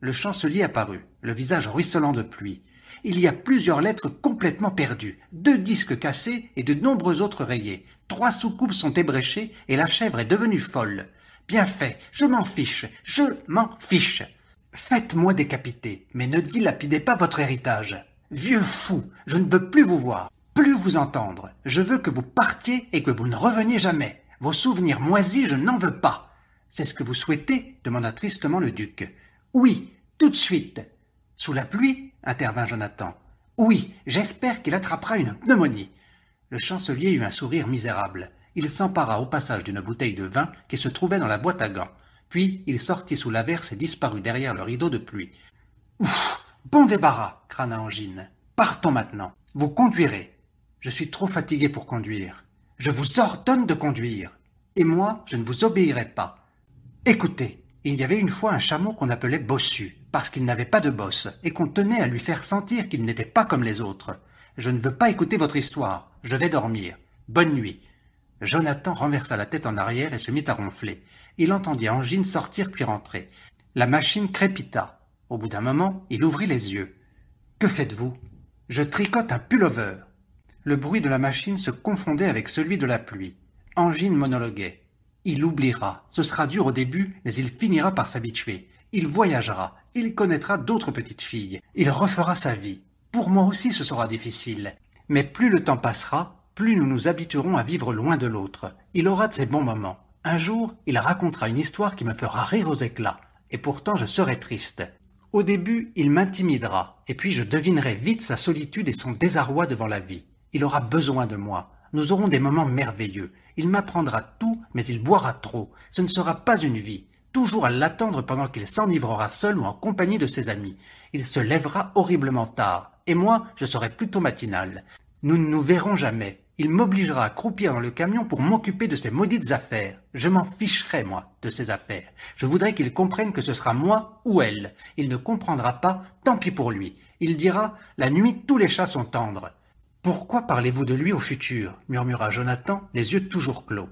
Le chancelier apparut, le visage ruisselant de pluie. Il y a plusieurs lettres complètement perdues, deux disques cassés et de nombreux autres rayés. Trois soucoupes sont ébréchées et la chèvre est devenue folle. Bien fait, je m'en fiche, je m'en fiche. Faites-moi décapiter, mais ne dilapidez pas votre héritage. Vieux fou, je ne veux plus vous voir plus vous entendre. Je veux que vous partiez et que vous ne reveniez jamais. Vos souvenirs moisis, je n'en veux pas. C'est ce que vous souhaitez demanda tristement le duc. Oui, tout de suite. Sous la pluie intervint Jonathan. Oui, j'espère qu'il attrapera une pneumonie. Le chancelier eut un sourire misérable. Il s'empara au passage d'une bouteille de vin qui se trouvait dans la boîte à gants. Puis il sortit sous l'averse et disparut derrière le rideau de pluie. Ouf Bon débarras, crâna Angine. Partons maintenant. Vous conduirez. Je suis trop fatigué pour conduire. Je vous ordonne de conduire. Et moi, je ne vous obéirai pas. Écoutez, il y avait une fois un chameau qu'on appelait bossu, parce qu'il n'avait pas de bosse, et qu'on tenait à lui faire sentir qu'il n'était pas comme les autres. Je ne veux pas écouter votre histoire. Je vais dormir. Bonne nuit. Jonathan renversa la tête en arrière et se mit à ronfler. Il entendit Angine sortir puis rentrer. La machine crépita. Au bout d'un moment, il ouvrit les yeux. Que faites-vous Je tricote un pullover. Le bruit de la machine se confondait avec celui de la pluie. Angine monologuait. Il oubliera. Ce sera dur au début, mais il finira par s'habituer. Il voyagera. Il connaîtra d'autres petites filles. Il refera sa vie. Pour moi aussi ce sera difficile. Mais plus le temps passera, plus nous nous habituerons à vivre loin de l'autre. Il aura de ses bons moments. Un jour, il racontera une histoire qui me fera rire aux éclats. Et pourtant je serai triste. Au début, il m'intimidera, et puis je devinerai vite sa solitude et son désarroi devant la vie. Il aura besoin de moi. Nous aurons des moments merveilleux. Il m'apprendra tout, mais il boira trop. Ce ne sera pas une vie. Toujours à l'attendre pendant qu'il s'enivrera seul ou en compagnie de ses amis. Il se lèvera horriblement tard, et moi, je serai plutôt matinal. Nous ne nous verrons jamais. Il m'obligera à croupir dans le camion pour m'occuper de ses maudites affaires. Je m'en ficherai, moi, de ses affaires. Je voudrais qu'il comprenne que ce sera moi ou elle. Il ne comprendra pas, tant pis pour lui. Il dira La nuit, tous les chats sont tendres. Pourquoi parlez-vous de lui au futur murmura Jonathan, les yeux toujours clos.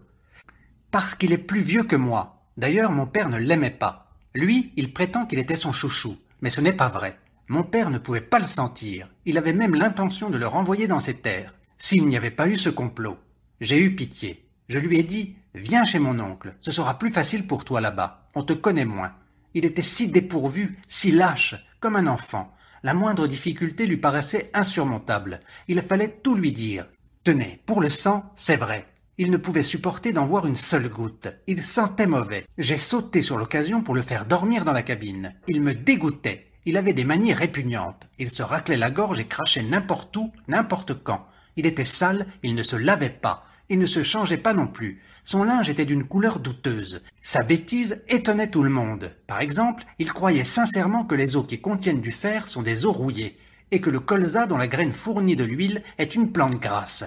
Parce qu'il est plus vieux que moi. D'ailleurs, mon père ne l'aimait pas. Lui, il prétend qu'il était son chouchou, mais ce n'est pas vrai. Mon père ne pouvait pas le sentir. Il avait même l'intention de le renvoyer dans ses terres, s'il n'y avait pas eu ce complot. J'ai eu pitié. Je lui ai dit Viens chez mon oncle, ce sera plus facile pour toi là-bas. On te connaît moins. Il était si dépourvu, si lâche, comme un enfant. La moindre difficulté lui paraissait insurmontable. Il fallait tout lui dire. Tenez, pour le sang, c'est vrai. Il ne pouvait supporter d'en voir une seule goutte. Il sentait mauvais. J'ai sauté sur l'occasion pour le faire dormir dans la cabine. Il me dégoûtait. Il avait des manières répugnantes. Il se raclait la gorge et crachait n'importe où, n'importe quand. Il était sale, il ne se lavait pas. Il ne se changeait pas non plus. Son linge était d'une couleur douteuse. Sa bêtise étonnait tout le monde. Par exemple, il croyait sincèrement que les eaux qui contiennent du fer sont des eaux rouillées, et que le colza dont la graine fournit de l'huile est une plante grasse.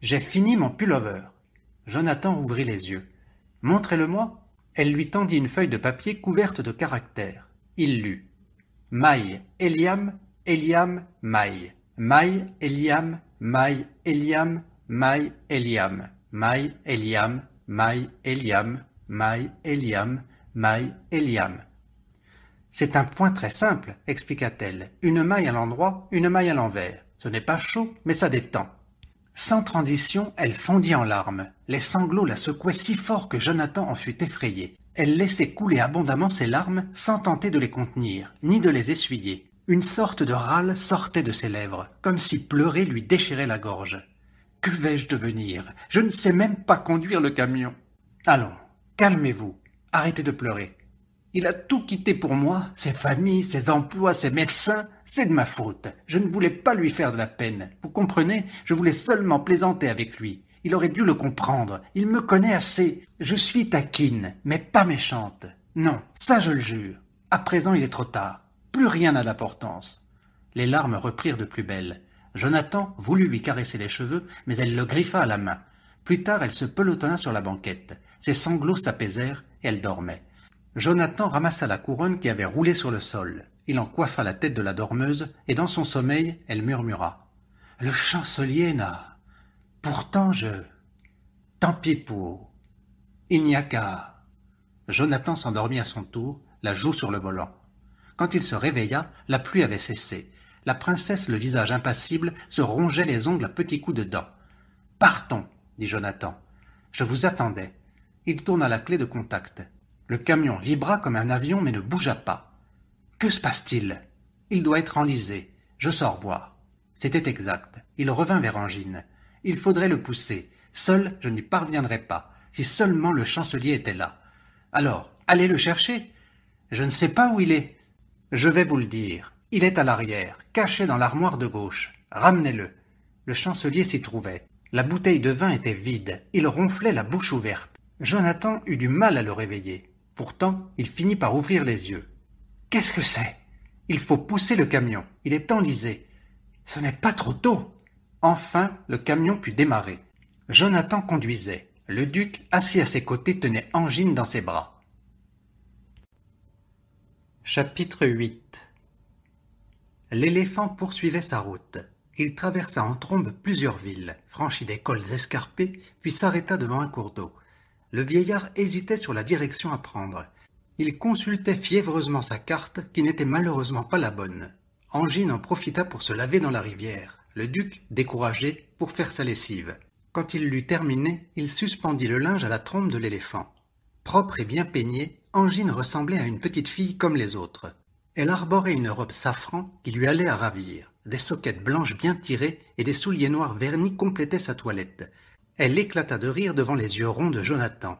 J'ai fini mon pullover. Jonathan ouvrit les yeux. Montrez-le-moi. Elle lui tendit une feuille de papier couverte de caractères. Il lut. Eliam, Eliam, Eliam, Eliam, Eliam. Eliam, Maï Eliam, Maï Eliam, Maï Eliam. C'est un point très simple, expliqua-t-elle. Une maille à l'endroit, une maille à l'envers. Ce n'est pas chaud, mais ça détend. Sans transition, elle fondit en larmes. Les sanglots la secouaient si fort que Jonathan en fut effrayé. Elle laissait couler abondamment ses larmes sans tenter de les contenir, ni de les essuyer. Une sorte de râle sortait de ses lèvres, comme si pleurer lui déchirait la gorge. Que vais-je devenir Je ne sais même pas conduire le camion. Allons, calmez-vous, arrêtez de pleurer. Il a tout quitté pour moi, ses familles, ses emplois, ses médecins. C'est de ma faute. Je ne voulais pas lui faire de la peine. Vous comprenez Je voulais seulement plaisanter avec lui. Il aurait dû le comprendre. Il me connaît assez. Je suis taquine, mais pas méchante. Non, ça je le jure. À présent, il est trop tard. Plus rien n'a d'importance. Les larmes reprirent de plus belle. Jonathan voulut lui caresser les cheveux, mais elle le griffa à la main. Plus tard, elle se pelotonna sur la banquette. Ses sanglots s'apaisèrent et elle dormait. Jonathan ramassa la couronne qui avait roulé sur le sol. Il en coiffa la tête de la dormeuse, et dans son sommeil, elle murmura. Le chancelier n'a. Pourtant je. Tant pis pour. Il n'y a qu'à. Jonathan s'endormit à son tour, la joue sur le volant. Quand il se réveilla, la pluie avait cessé. La princesse, le visage impassible, se rongeait les ongles à petits coups de dents. Partons, dit Jonathan. Je vous attendais. Il tourna la clé de contact. Le camion vibra comme un avion mais ne bougea pas. Que se passe-t-il Il doit être enlisé. Je sors voir. C'était exact. Il revint vers Angine. Il faudrait le pousser. Seul, je n'y parviendrais pas. Si seulement le chancelier était là. Alors, allez le chercher. Je ne sais pas où il est. Je vais vous le dire. Il est à l'arrière, caché dans l'armoire de gauche. Ramenez-le. Le chancelier s'y trouvait. La bouteille de vin était vide. Il ronflait la bouche ouverte. Jonathan eut du mal à le réveiller. Pourtant, il finit par ouvrir les yeux. Qu'est-ce que c'est Il faut pousser le camion. Il est enlisé. Ce n'est pas trop tôt. Enfin, le camion put démarrer. Jonathan conduisait. Le duc, assis à ses côtés, tenait Angine dans ses bras. Chapitre 8 L'éléphant poursuivait sa route. Il traversa en trombe plusieurs villes, franchit des cols escarpés, puis s'arrêta devant un cours d'eau. Le vieillard hésitait sur la direction à prendre. Il consultait fiévreusement sa carte, qui n'était malheureusement pas la bonne. Angine en profita pour se laver dans la rivière, le duc découragé pour faire sa lessive. Quand il l'eut terminée, il suspendit le linge à la trompe de l'éléphant. Propre et bien peignée, Angine ressemblait à une petite fille comme les autres. Elle arborait une robe safran qui lui allait à ravir. Des soquettes blanches bien tirées et des souliers noirs vernis complétaient sa toilette. Elle éclata de rire devant les yeux ronds de Jonathan.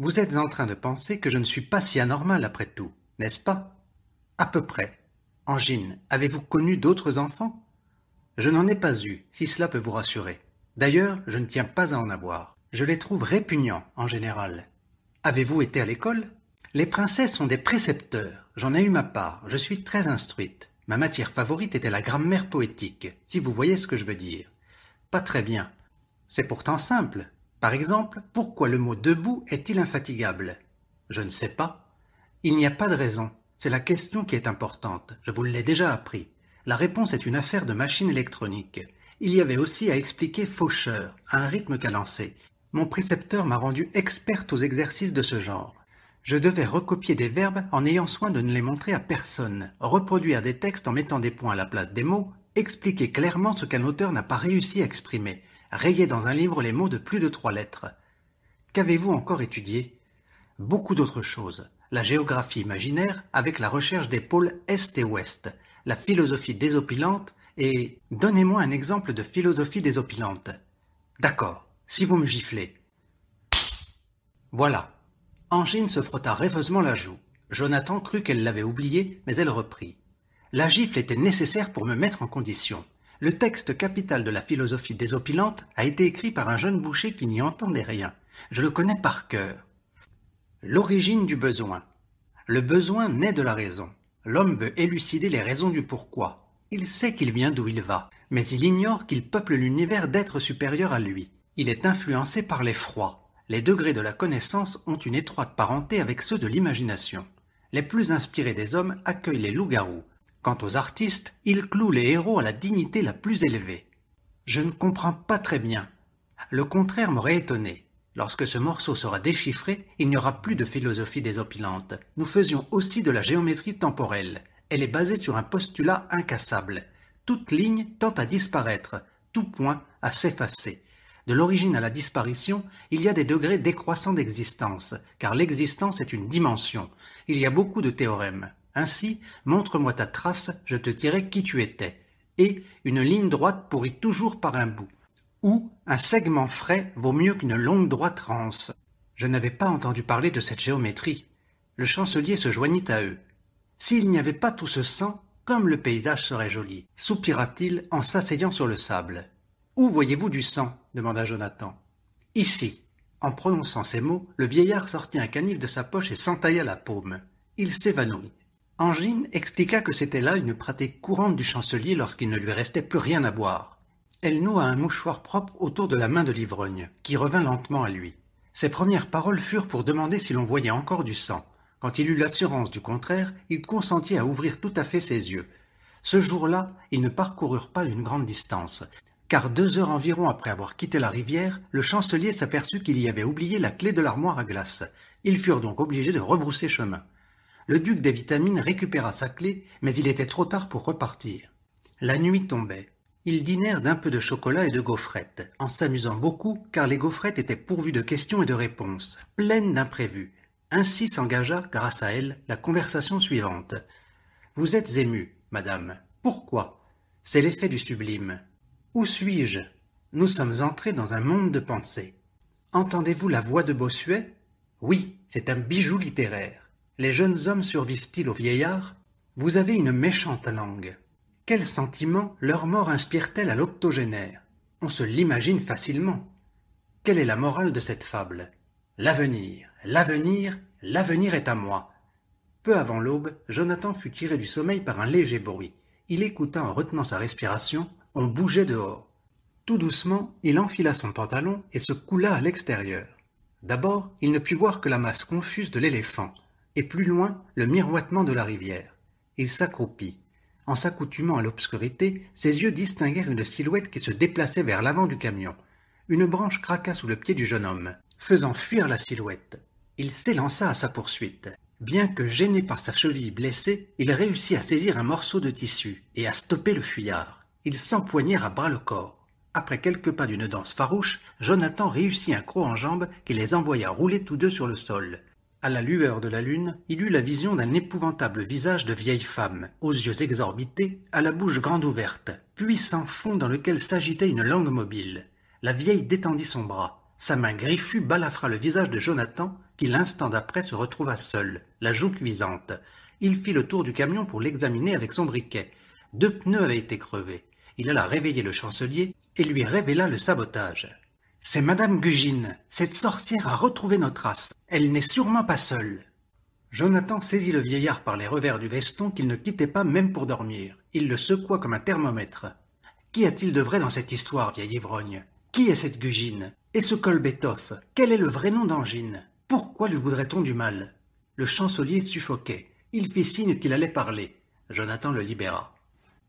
Vous êtes en train de penser que je ne suis pas si anormal après tout, n'est-ce pas À peu près. Angine, avez-vous connu d'autres enfants Je n'en ai pas eu, si cela peut vous rassurer. D'ailleurs, je ne tiens pas à en avoir. Je les trouve répugnants, en général. Avez-vous été à l'école Les princesses sont des précepteurs. J'en ai eu ma part, je suis très instruite. Ma matière favorite était la grammaire poétique, si vous voyez ce que je veux dire. Pas très bien. C'est pourtant simple. Par exemple, pourquoi le mot debout est-il infatigable Je ne sais pas. Il n'y a pas de raison. C'est la question qui est importante. Je vous l'ai déjà appris. La réponse est une affaire de machine électronique. Il y avait aussi à expliquer faucheur, un rythme cadencé. Mon précepteur m'a rendu experte aux exercices de ce genre. Je devais recopier des verbes en ayant soin de ne les montrer à personne, reproduire des textes en mettant des points à la place des mots, expliquer clairement ce qu'un auteur n'a pas réussi à exprimer, rayer dans un livre les mots de plus de trois lettres. Qu'avez-vous encore étudié Beaucoup d'autres choses. La géographie imaginaire avec la recherche des pôles Est et Ouest, la philosophie désopilante et... Donnez-moi un exemple de philosophie désopilante. D'accord, si vous me giflez. Voilà, Angine se frotta rêveusement la joue. Jonathan crut qu'elle l'avait oublié, mais elle reprit. La gifle était nécessaire pour me mettre en condition. Le texte capital de la philosophie désopilante a été écrit par un jeune boucher qui n'y entendait rien. Je le connais par cœur. L'origine du besoin. Le besoin naît de la raison. L'homme veut élucider les raisons du pourquoi. Il sait qu'il vient d'où il va, mais il ignore qu'il peuple l'univers d'êtres supérieurs à lui. Il est influencé par l'effroi, les degrés de la connaissance ont une étroite parenté avec ceux de l'imagination. Les plus inspirés des hommes accueillent les loups-garous. Quant aux artistes, ils clouent les héros à la dignité la plus élevée. Je ne comprends pas très bien. Le contraire m'aurait étonné. Lorsque ce morceau sera déchiffré, il n'y aura plus de philosophie désopilante. Nous faisions aussi de la géométrie temporelle. Elle est basée sur un postulat incassable. Toute ligne tend à disparaître, tout point à s'effacer. De l'origine à la disparition, il y a des degrés décroissants d'existence, car l'existence est une dimension. Il y a beaucoup de théorèmes. Ainsi, montre-moi ta trace, je te dirai qui tu étais. Et une ligne droite pourrit toujours par un bout. Ou un segment frais vaut mieux qu'une longue droite rance. Je n'avais pas entendu parler de cette géométrie. Le chancelier se joignit à eux. S'il n'y avait pas tout ce sang, comme le paysage serait joli, soupira-t-il en s'asseyant sur le sable. Où voyez-vous du sang demanda Jonathan. Ici. En prononçant ces mots, le vieillard sortit un canif de sa poche et s'entailla la paume. Il s'évanouit. Angine expliqua que c'était là une pratique courante du chancelier lorsqu'il ne lui restait plus rien à boire. Elle noua un mouchoir propre autour de la main de l'ivrogne, qui revint lentement à lui. Ses premières paroles furent pour demander si l'on voyait encore du sang. Quand il eut l'assurance du contraire, il consentit à ouvrir tout à fait ses yeux. Ce jour-là, ils ne parcoururent pas une grande distance car deux heures environ après avoir quitté la rivière, le chancelier s'aperçut qu'il y avait oublié la clé de l'armoire à glace. Ils furent donc obligés de rebrousser chemin. Le duc des vitamines récupéra sa clé, mais il était trop tard pour repartir. La nuit tombait. Ils dînèrent d'un peu de chocolat et de gaufrettes, en s'amusant beaucoup, car les gaufrettes étaient pourvues de questions et de réponses, pleines d'imprévus. Ainsi s'engagea, grâce à elle, la conversation suivante. Vous êtes émue, madame. Pourquoi C'est l'effet du sublime. Où suis-je Nous sommes entrés dans un monde de pensée. Entendez-vous la voix de Bossuet Oui, c'est un bijou littéraire. Les jeunes hommes survivent-ils aux vieillards Vous avez une méchante langue. Quel sentiment leur mort inspire-t-elle à l'octogénaire On se l'imagine facilement. Quelle est la morale de cette fable L'avenir, l'avenir, l'avenir est à moi. Peu avant l'aube, Jonathan fut tiré du sommeil par un léger bruit. Il écouta en retenant sa respiration on bougeait dehors. Tout doucement, il enfila son pantalon et se coula à l'extérieur. D'abord, il ne put voir que la masse confuse de l'éléphant, et plus loin, le miroitement de la rivière. Il s'accroupit. En s'accoutumant à l'obscurité, ses yeux distinguèrent une silhouette qui se déplaçait vers l'avant du camion. Une branche craqua sous le pied du jeune homme, faisant fuir la silhouette. Il s'élança à sa poursuite. Bien que gêné par sa cheville blessée, il réussit à saisir un morceau de tissu et à stopper le fuyard. Ils s'empoignèrent à bras-le-corps. Après quelques pas d'une danse farouche, Jonathan réussit un croc en jambes qui les envoya rouler tous deux sur le sol. À la lueur de la lune, il eut la vision d'un épouvantable visage de vieille femme, aux yeux exorbités, à la bouche grande ouverte, puissant fond dans lequel s'agitait une langue mobile. La vieille détendit son bras. Sa main griffue balafra le visage de Jonathan, qui l'instant d'après se retrouva seul, la joue cuisante. Il fit le tour du camion pour l'examiner avec son briquet. Deux pneus avaient été crevés il alla réveiller le chancelier et lui révéla le sabotage. C'est madame Gugine. Cette sorcière a retrouvé nos traces. Elle n'est sûrement pas seule. Jonathan saisit le vieillard par les revers du veston qu'il ne quittait pas même pour dormir. Il le secoua comme un thermomètre. Qu'y a-t-il de vrai dans cette histoire, vieil ivrogne Qui est cette Gugine Et ce Kolbetov Quel est le vrai nom d'Angine Pourquoi lui voudrait-on du mal Le chancelier suffoquait. Il fit signe qu'il allait parler. Jonathan le libéra.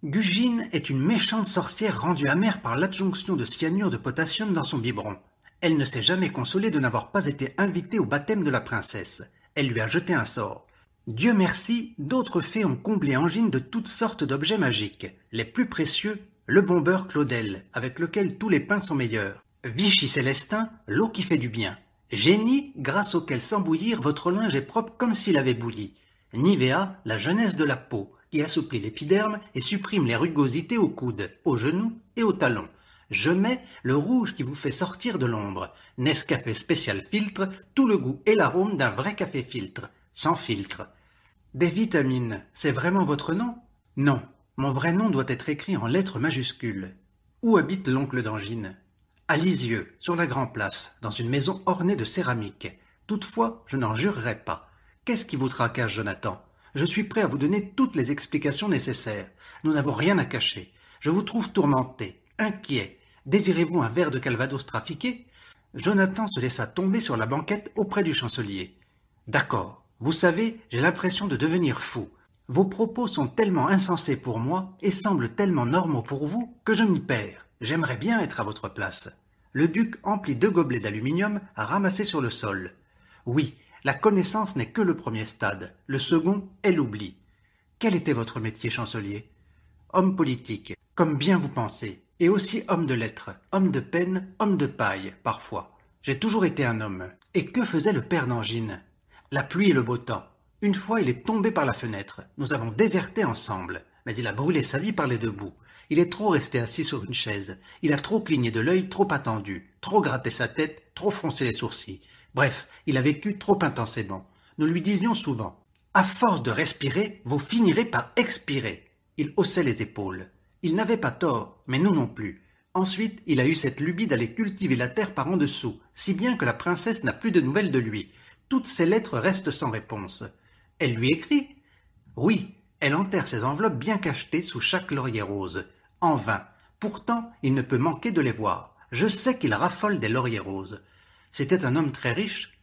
Gugine est une méchante sorcière rendue amère par l'adjonction de cyanure de potassium dans son biberon. Elle ne s'est jamais consolée de n'avoir pas été invitée au baptême de la princesse. Elle lui a jeté un sort. Dieu merci, d'autres fées ont comblé Angine de toutes sortes d'objets magiques. Les plus précieux, le beurre Claudel, avec lequel tous les pains sont meilleurs. Vichy Célestin, l'eau qui fait du bien. Génie, grâce auquel sans bouillir, votre linge est propre comme s'il avait bouilli. Nivea, la jeunesse de la peau qui assouplit l'épiderme et supprime les rugosités au coude, au genou et au talon. Je mets le rouge qui vous fait sortir de l'ombre. Nescafé spécial filtre, tout le goût et l'arôme d'un vrai café filtre, sans filtre. Des vitamines, c'est vraiment votre nom Non, mon vrai nom doit être écrit en lettres majuscules. Où habite l'oncle d'Angine À Lisieux, sur la Grand Place, dans une maison ornée de céramique. Toutefois, je n'en jurerai pas. Qu'est-ce qui vous tracasse, Jonathan je suis prêt à vous donner toutes les explications nécessaires. Nous n'avons rien à cacher. Je vous trouve tourmenté, inquiet. Désirez-vous un verre de Calvados trafiqué Jonathan se laissa tomber sur la banquette auprès du chancelier. D'accord. Vous savez, j'ai l'impression de devenir fou. Vos propos sont tellement insensés pour moi et semblent tellement normaux pour vous que je m'y perds. J'aimerais bien être à votre place. Le duc emplit deux gobelets d'aluminium à sur le sol. Oui, la connaissance n'est que le premier stade, le second est l'oubli. Quel était votre métier, chancelier Homme politique, comme bien vous pensez, et aussi homme de lettres, homme de peine, homme de paille, parfois. J'ai toujours été un homme. Et que faisait le père d'Angine La pluie et le beau temps. Une fois, il est tombé par la fenêtre. Nous avons déserté ensemble, mais il a brûlé sa vie par les deux bouts. Il est trop resté assis sur une chaise. Il a trop cligné de l'œil, trop attendu, trop gratté sa tête, trop froncé les sourcils. Bref, il a vécu trop intensément. Nous lui disions souvent À force de respirer, vous finirez par expirer. Il haussait les épaules. Il n'avait pas tort, mais nous non plus. Ensuite, il a eu cette lubie d'aller cultiver la terre par en dessous, si bien que la princesse n'a plus de nouvelles de lui. Toutes ses lettres restent sans réponse. Elle lui écrit Oui, elle enterre ses enveloppes bien cachetées sous chaque laurier rose. En vain. Pourtant, il ne peut manquer de les voir. Je sais qu'il raffole des lauriers roses. C'était un homme très riche.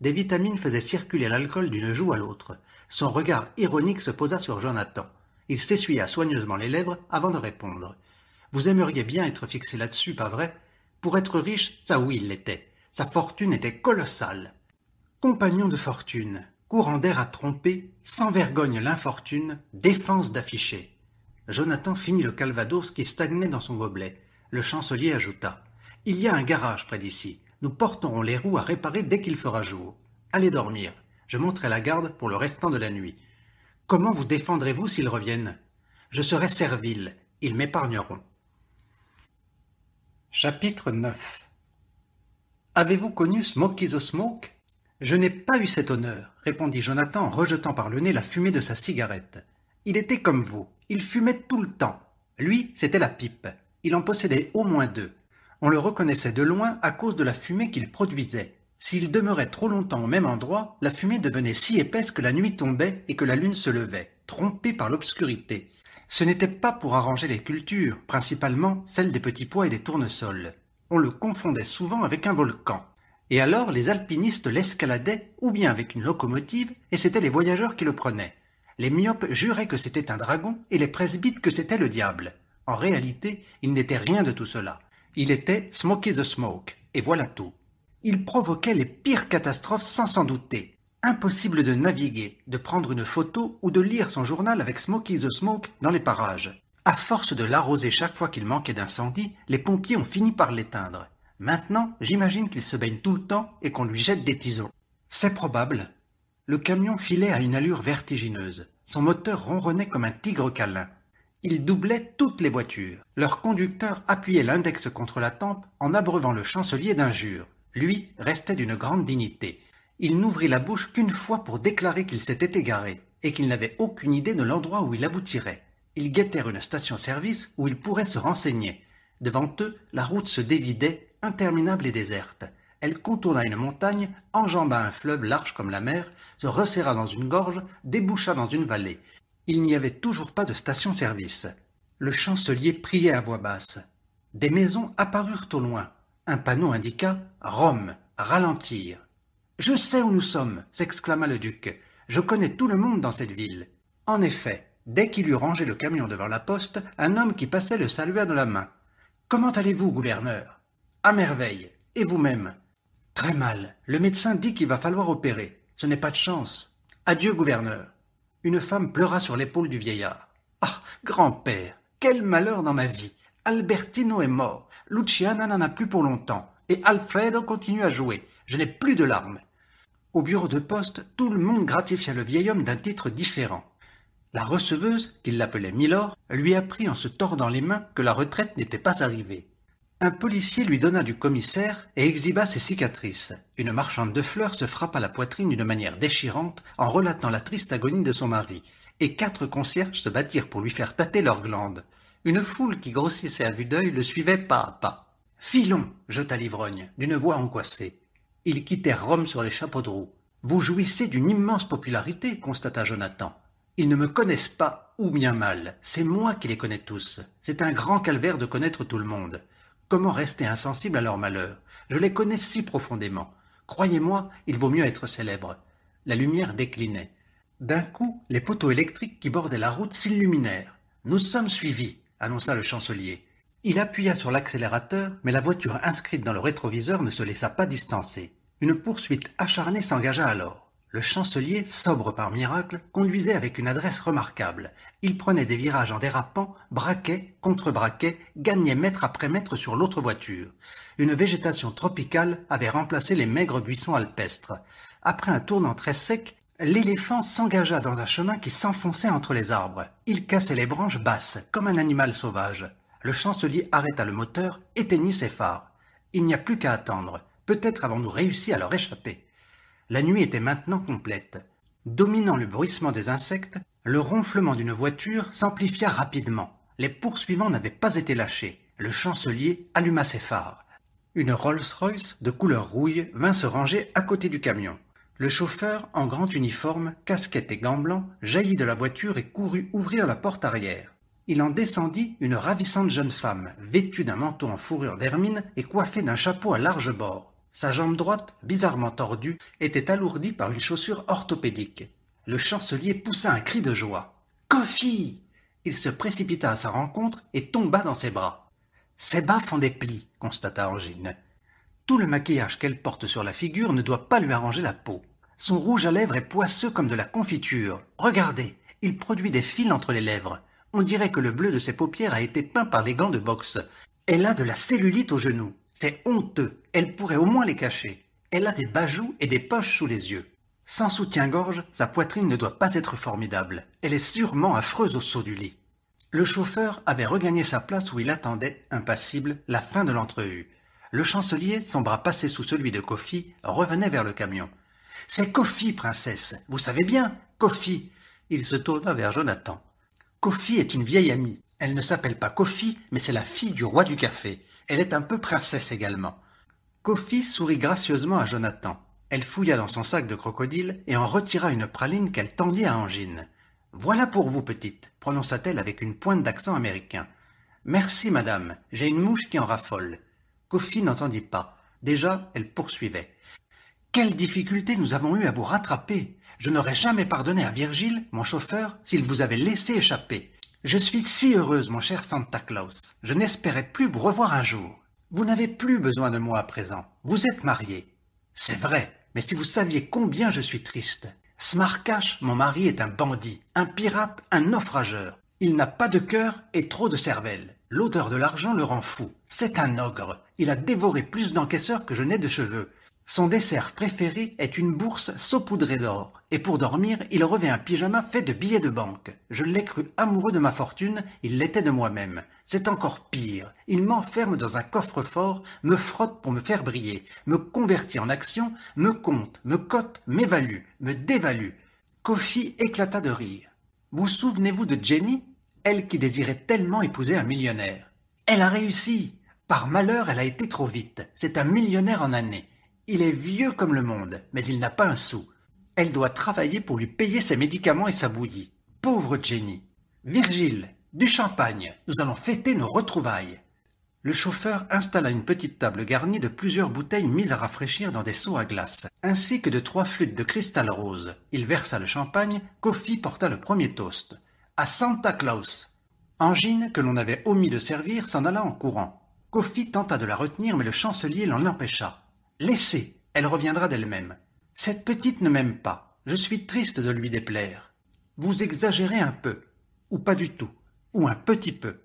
Des vitamines faisaient circuler l'alcool d'une joue à l'autre. Son regard ironique se posa sur Jonathan. Il s'essuya soigneusement les lèvres avant de répondre. Vous aimeriez bien être fixé là-dessus, pas vrai Pour être riche, ça oui, il l'était. Sa fortune était colossale. Compagnon de fortune, courant d'air à tromper, sans vergogne l'infortune, défense d'afficher. Jonathan finit le calvados qui stagnait dans son gobelet. Le chancelier ajouta Il y a un garage près d'ici. Nous porterons les roues à réparer dès qu'il fera jour. Allez dormir. Je monterai la garde pour le restant de la nuit. Comment vous défendrez-vous s'ils reviennent Je serai servile. Ils m'épargneront. Chapitre 9 Avez-vous connu Smokey the Smoke Je n'ai pas eu cet honneur, répondit Jonathan en rejetant par le nez la fumée de sa cigarette. Il était comme vous. Il fumait tout le temps. Lui, c'était la pipe. Il en possédait au moins deux. On le reconnaissait de loin à cause de la fumée qu'il produisait. S'il demeurait trop longtemps au même endroit, la fumée devenait si épaisse que la nuit tombait et que la lune se levait, trompée par l'obscurité. Ce n'était pas pour arranger les cultures, principalement celles des petits pois et des tournesols. On le confondait souvent avec un volcan. Et alors les alpinistes l'escaladaient ou bien avec une locomotive, et c'étaient les voyageurs qui le prenaient. Les myopes juraient que c'était un dragon et les presbytes que c'était le diable. En réalité, il n'était rien de tout cela. Il était Smokey the Smoke, et voilà tout. Il provoquait les pires catastrophes sans s'en douter. Impossible de naviguer, de prendre une photo ou de lire son journal avec Smokey the Smoke dans les parages. À force de l'arroser chaque fois qu'il manquait d'incendie, les pompiers ont fini par l'éteindre. Maintenant, j'imagine qu'il se baigne tout le temps et qu'on lui jette des tisons. C'est probable. Le camion filait à une allure vertigineuse. Son moteur ronronnait comme un tigre câlin. Ils doublaient toutes les voitures. Leur conducteur appuyait l'index contre la tempe en abreuvant le chancelier d'injures. Lui restait d'une grande dignité. Il n'ouvrit la bouche qu'une fois pour déclarer qu'il s'était égaré et qu'il n'avait aucune idée de l'endroit où il aboutirait. Ils guettèrent une station-service où ils pourraient se renseigner. Devant eux, la route se dévidait, interminable et déserte. Elle contourna une montagne, enjamba un fleuve large comme la mer, se resserra dans une gorge, déboucha dans une vallée il n'y avait toujours pas de station-service. Le chancelier priait à voix basse. Des maisons apparurent au loin. Un panneau indiqua Rome, ralentir. Je sais où nous sommes, s'exclama le duc. Je connais tout le monde dans cette ville. En effet, dès qu'il eut rangé le camion devant la poste, un homme qui passait le salua de la main. Comment allez-vous, gouverneur À merveille. Et vous-même Très mal. Le médecin dit qu'il va falloir opérer. Ce n'est pas de chance. Adieu, gouverneur une femme pleura sur l'épaule du vieillard. Ah, grand-père, quel malheur dans ma vie. Albertino est mort, Luciana n'en a plus pour longtemps, et Alfredo continue à jouer. Je n'ai plus de larmes. Au bureau de poste, tout le monde gratifia le vieil homme d'un titre différent. La receveuse, qu'il l'appelait Milor, lui apprit en se tordant les mains que la retraite n'était pas arrivée. Un policier lui donna du commissaire et exhiba ses cicatrices. Une marchande de fleurs se frappa la poitrine d'une manière déchirante en relatant la triste agonie de son mari, et quatre concierges se battirent pour lui faire tâter leurs glandes. Une foule qui grossissait à vue d'œil le suivait pas à pas. Filons jeta l'ivrogne, d'une voix angoissée. Ils quittèrent Rome sur les chapeaux de roue. Vous jouissez d'une immense popularité, constata Jonathan. Ils ne me connaissent pas, ou bien mal. C'est moi qui les connais tous. C'est un grand calvaire de connaître tout le monde. Comment rester insensible à leur malheur Je les connais si profondément. Croyez-moi, il vaut mieux être célèbre. La lumière déclinait. D'un coup, les poteaux électriques qui bordaient la route s'illuminèrent. Nous sommes suivis, annonça le chancelier. Il appuya sur l'accélérateur, mais la voiture inscrite dans le rétroviseur ne se laissa pas distancer. Une poursuite acharnée s'engagea alors. Le chancelier, sobre par miracle, conduisait avec une adresse remarquable. Il prenait des virages en dérapant, braquait, contre-braquait, gagnait mètre après mètre sur l'autre voiture. Une végétation tropicale avait remplacé les maigres buissons alpestres. Après un tournant très sec, l'éléphant s'engagea dans un chemin qui s'enfonçait entre les arbres. Il cassait les branches basses, comme un animal sauvage. Le chancelier arrêta le moteur, éteignit ses phares. Il n'y a plus qu'à attendre. Peut-être avons-nous réussi à leur échapper. La nuit était maintenant complète. Dominant le bruissement des insectes, le ronflement d'une voiture s'amplifia rapidement. Les poursuivants n'avaient pas été lâchés. Le chancelier alluma ses phares. Une Rolls-Royce de couleur rouille vint se ranger à côté du camion. Le chauffeur, en grand uniforme, casquette et gants blancs, jaillit de la voiture et courut ouvrir la porte arrière. Il en descendit une ravissante jeune femme, vêtue d'un manteau en fourrure d'hermine et coiffée d'un chapeau à large bord. Sa jambe droite, bizarrement tordue, était alourdie par une chaussure orthopédique. Le chancelier poussa un cri de joie. Coffee Il se précipita à sa rencontre et tomba dans ses bras. Ses bas font des plis, constata Angine. Tout le maquillage qu'elle porte sur la figure ne doit pas lui arranger la peau. Son rouge à lèvres est poisseux comme de la confiture. Regardez, il produit des fils entre les lèvres. On dirait que le bleu de ses paupières a été peint par les gants de boxe. Elle a de la cellulite au genou. C'est honteux elle pourrait au moins les cacher. Elle a des bajoux et des poches sous les yeux. Sans soutien-gorge, sa poitrine ne doit pas être formidable. Elle est sûrement affreuse au saut du lit. Le chauffeur avait regagné sa place où il attendait, impassible, la fin de l'entrevue. Le chancelier, son bras passé sous celui de Kofi, revenait vers le camion. C'est Kofi, princesse. Vous savez bien, Kofi. Il se tourna vers Jonathan. Kofi est une vieille amie. Elle ne s'appelle pas Kofi, mais c'est la fille du roi du café. Elle est un peu princesse également. Kofi sourit gracieusement à Jonathan. Elle fouilla dans son sac de crocodile et en retira une praline qu'elle tendit à Angine. Voilà pour vous, petite, prononça-t-elle avec une pointe d'accent américain. Merci, madame, j'ai une mouche qui en raffole. Kofi n'entendit pas. Déjà, elle poursuivait. Quelle difficulté nous avons eue à vous rattraper. Je n'aurais jamais pardonné à Virgile, mon chauffeur, s'il vous avait laissé échapper. Je suis si heureuse, mon cher Santa Claus. Je n'espérais plus vous revoir un jour. Vous n'avez plus besoin de moi à présent. Vous êtes marié. C'est vrai, mais si vous saviez combien je suis triste. Smarkash, mon mari, est un bandit, un pirate, un naufrageur. Il n'a pas de cœur et trop de cervelle. L'odeur de l'argent le rend fou. C'est un ogre. Il a dévoré plus d'encaisseurs que je n'ai de cheveux. Son dessert préféré est une bourse saupoudrée d'or, et pour dormir, il revêt un pyjama fait de billets de banque. Je l'ai cru amoureux de ma fortune, il l'était de moi-même. C'est encore pire. Il m'enferme dans un coffre-fort, me frotte pour me faire briller, me convertit en action, me compte, me cote, m'évalue, me dévalue. Kofi éclata de rire. Vous souvenez-vous de Jenny Elle qui désirait tellement épouser un millionnaire. Elle a réussi Par malheur, elle a été trop vite. C'est un millionnaire en année. Il est vieux comme le monde, mais il n'a pas un sou. Elle doit travailler pour lui payer ses médicaments et sa bouillie. Pauvre Jenny. Virgile, du champagne, nous allons fêter nos retrouvailles. Le chauffeur installa une petite table garnie de plusieurs bouteilles mises à rafraîchir dans des seaux à glace, ainsi que de trois flûtes de cristal rose. Il versa le champagne, Kofi porta le premier toast. À Santa Claus Angine, que l'on avait omis de servir, s'en alla en courant. Kofi tenta de la retenir, mais le chancelier l'en empêcha. Laissez, elle reviendra d'elle-même. Cette petite ne m'aime pas. Je suis triste de lui déplaire. Vous exagérez un peu, ou pas du tout, ou un petit peu.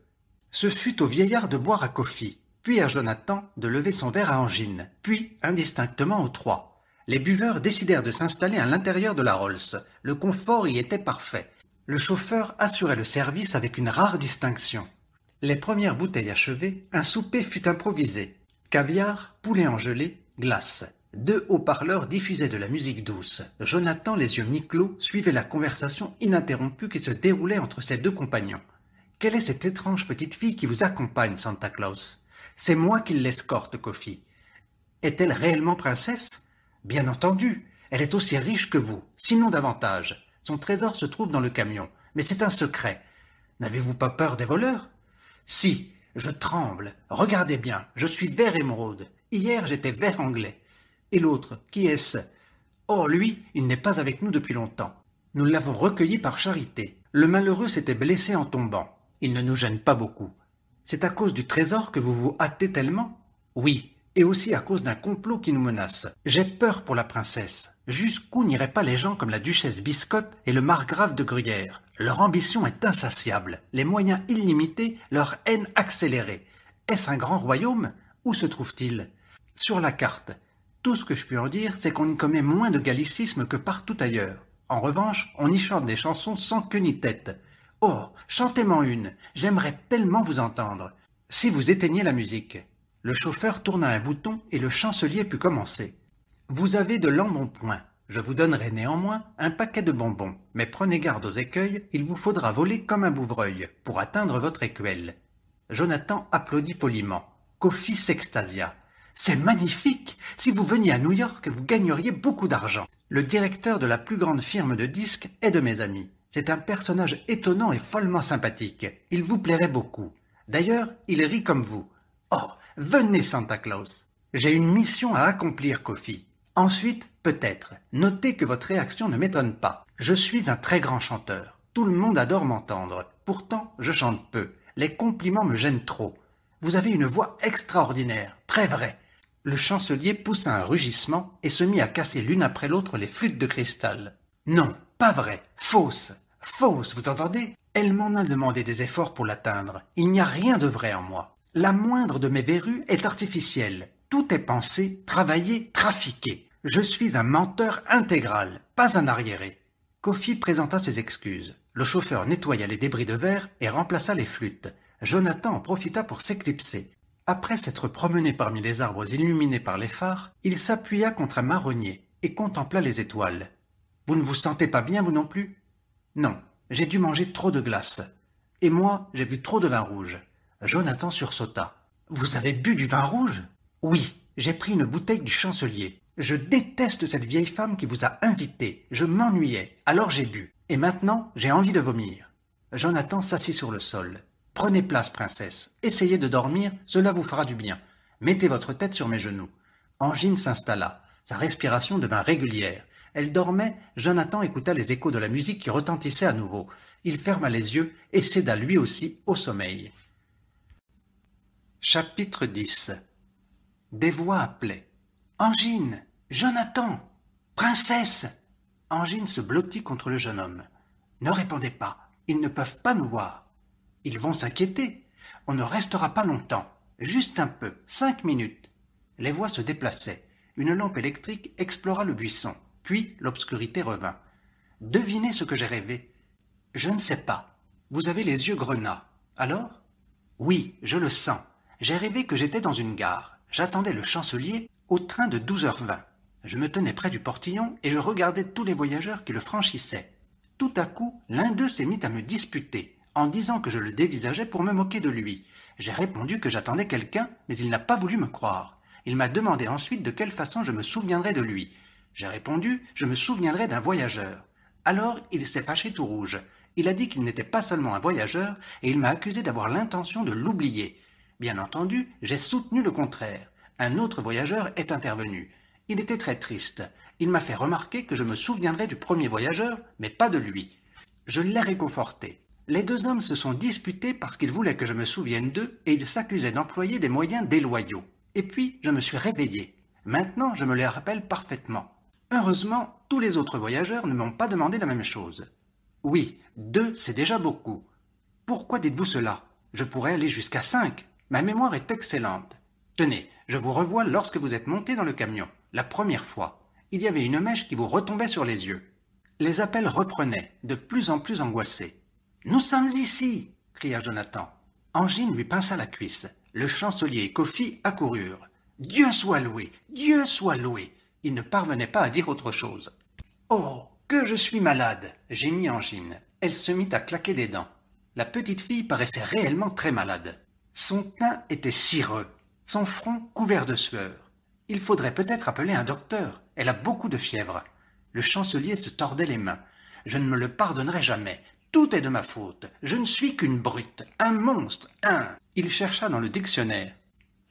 Ce fut au vieillard de boire à Coffee, puis à Jonathan de lever son verre à Angine, puis indistinctement aux trois. Les buveurs décidèrent de s'installer à l'intérieur de la Rolls. Le confort y était parfait. Le chauffeur assurait le service avec une rare distinction. Les premières bouteilles achevées, un souper fut improvisé. Caviar, poulet en gelée, Glace. Deux haut-parleurs diffusaient de la musique douce. Jonathan, les yeux mi-clos, suivait la conversation ininterrompue qui se déroulait entre ses deux compagnons. Quelle est cette étrange petite fille qui vous accompagne, Santa Claus C'est moi qui l'escorte, Kofi. Est-elle réellement princesse Bien entendu. Elle est aussi riche que vous, sinon davantage. Son trésor se trouve dans le camion, mais c'est un secret. N'avez-vous pas peur des voleurs Si, je tremble. Regardez bien, je suis vert émeraude. Hier, j'étais vert anglais. Et l'autre, qui est-ce Oh, lui, il n'est pas avec nous depuis longtemps. Nous l'avons recueilli par charité. Le malheureux s'était blessé en tombant. Il ne nous gêne pas beaucoup. C'est à cause du trésor que vous vous hâtez tellement Oui, et aussi à cause d'un complot qui nous menace. J'ai peur pour la princesse. Jusqu'où n'iraient pas les gens comme la duchesse Biscotte et le margrave de Gruyère Leur ambition est insatiable, les moyens illimités, leur haine accélérée. Est-ce un grand royaume Où se trouve-t-il sur la carte, tout ce que je puis en dire, c'est qu'on y commet moins de gallicisme que partout ailleurs. En revanche, on y chante des chansons sans queue ni tête. Oh, chantez-moi une, j'aimerais tellement vous entendre. Si vous éteignez la musique. Le chauffeur tourna un bouton et le chancelier put commencer. Vous avez de l'embonpoint. Je vous donnerai néanmoins un paquet de bonbons, mais prenez garde aux écueils, il vous faudra voler comme un bouvreuil pour atteindre votre écuelle. Jonathan applaudit poliment. Kofi s'extasia. C'est magnifique Si vous veniez à New York, vous gagneriez beaucoup d'argent. Le directeur de la plus grande firme de disques est de mes amis. C'est un personnage étonnant et follement sympathique. Il vous plairait beaucoup. D'ailleurs, il rit comme vous. Oh, venez Santa Claus. J'ai une mission à accomplir, Kofi. Ensuite, peut-être. Notez que votre réaction ne m'étonne pas. Je suis un très grand chanteur. Tout le monde adore m'entendre. Pourtant, je chante peu. Les compliments me gênent trop. Vous avez une voix extraordinaire, très vraie. Le chancelier poussa un rugissement et se mit à casser l'une après l'autre les flûtes de cristal. Non, pas vrai, fausse, fausse, vous entendez Elle m'en a demandé des efforts pour l'atteindre. Il n'y a rien de vrai en moi. La moindre de mes verrues est artificielle. Tout est pensé, travaillé, trafiqué. Je suis un menteur intégral, pas un arriéré. Kofi présenta ses excuses. Le chauffeur nettoya les débris de verre et remplaça les flûtes. Jonathan en profita pour s'éclipser. Après s'être promené parmi les arbres illuminés par les phares, il s'appuya contre un marronnier et contempla les étoiles. Vous ne vous sentez pas bien, vous non plus Non, j'ai dû manger trop de glace. Et moi, j'ai bu trop de vin rouge. Jonathan sursauta. Vous avez bu du vin rouge Oui, j'ai pris une bouteille du chancelier. Je déteste cette vieille femme qui vous a invité. Je m'ennuyais, alors j'ai bu. Et maintenant, j'ai envie de vomir. Jonathan s'assit sur le sol. Prenez place, princesse, essayez de dormir, cela vous fera du bien. Mettez votre tête sur mes genoux. Angine s'installa. Sa respiration devint régulière. Elle dormait, Jonathan écouta les échos de la musique qui retentissait à nouveau. Il ferma les yeux et céda lui aussi au sommeil. Chapitre 10 Des voix appelaient. Angine Jonathan Princesse Angine se blottit contre le jeune homme. Ne répondez pas, ils ne peuvent pas nous voir. Ils vont s'inquiéter. On ne restera pas longtemps. Juste un peu. Cinq minutes. Les voix se déplaçaient. Une lampe électrique explora le buisson. Puis l'obscurité revint. Devinez ce que j'ai rêvé. Je ne sais pas. Vous avez les yeux grenats. Alors Oui, je le sens. J'ai rêvé que j'étais dans une gare. J'attendais le chancelier au train de 12h20. Je me tenais près du portillon et je regardais tous les voyageurs qui le franchissaient. Tout à coup, l'un d'eux s'est mis à me disputer en disant que je le dévisageais pour me moquer de lui. J'ai répondu que j'attendais quelqu'un, mais il n'a pas voulu me croire. Il m'a demandé ensuite de quelle façon je me souviendrais de lui. J'ai répondu, je me souviendrais d'un voyageur. Alors il s'est fâché tout rouge. Il a dit qu'il n'était pas seulement un voyageur, et il m'a accusé d'avoir l'intention de l'oublier. Bien entendu, j'ai soutenu le contraire. Un autre voyageur est intervenu. Il était très triste. Il m'a fait remarquer que je me souviendrais du premier voyageur, mais pas de lui. Je l'ai réconforté. Les deux hommes se sont disputés parce qu'ils voulaient que je me souvienne d'eux et ils s'accusaient d'employer des moyens déloyaux. Et puis, je me suis réveillé. Maintenant, je me les rappelle parfaitement. Heureusement, tous les autres voyageurs ne m'ont pas demandé la même chose. Oui, deux, c'est déjà beaucoup. Pourquoi dites-vous cela Je pourrais aller jusqu'à cinq. Ma mémoire est excellente. Tenez, je vous revois lorsque vous êtes monté dans le camion, la première fois. Il y avait une mèche qui vous retombait sur les yeux. Les appels reprenaient, de plus en plus angoissés. Nous sommes ici cria Jonathan. Angine lui pinça la cuisse. Le chancelier et Kofi accoururent. Dieu soit loué Dieu soit loué Il ne parvenait pas à dire autre chose. Oh que je suis malade gémit Angine. Elle se mit à claquer des dents. La petite fille paraissait réellement très malade. Son teint était cireux, son front couvert de sueur. Il faudrait peut-être appeler un docteur. Elle a beaucoup de fièvre. Le chancelier se tordait les mains. Je ne me le pardonnerai jamais. Tout est de ma faute. Je ne suis qu'une brute, un monstre, un. Il chercha dans le dictionnaire.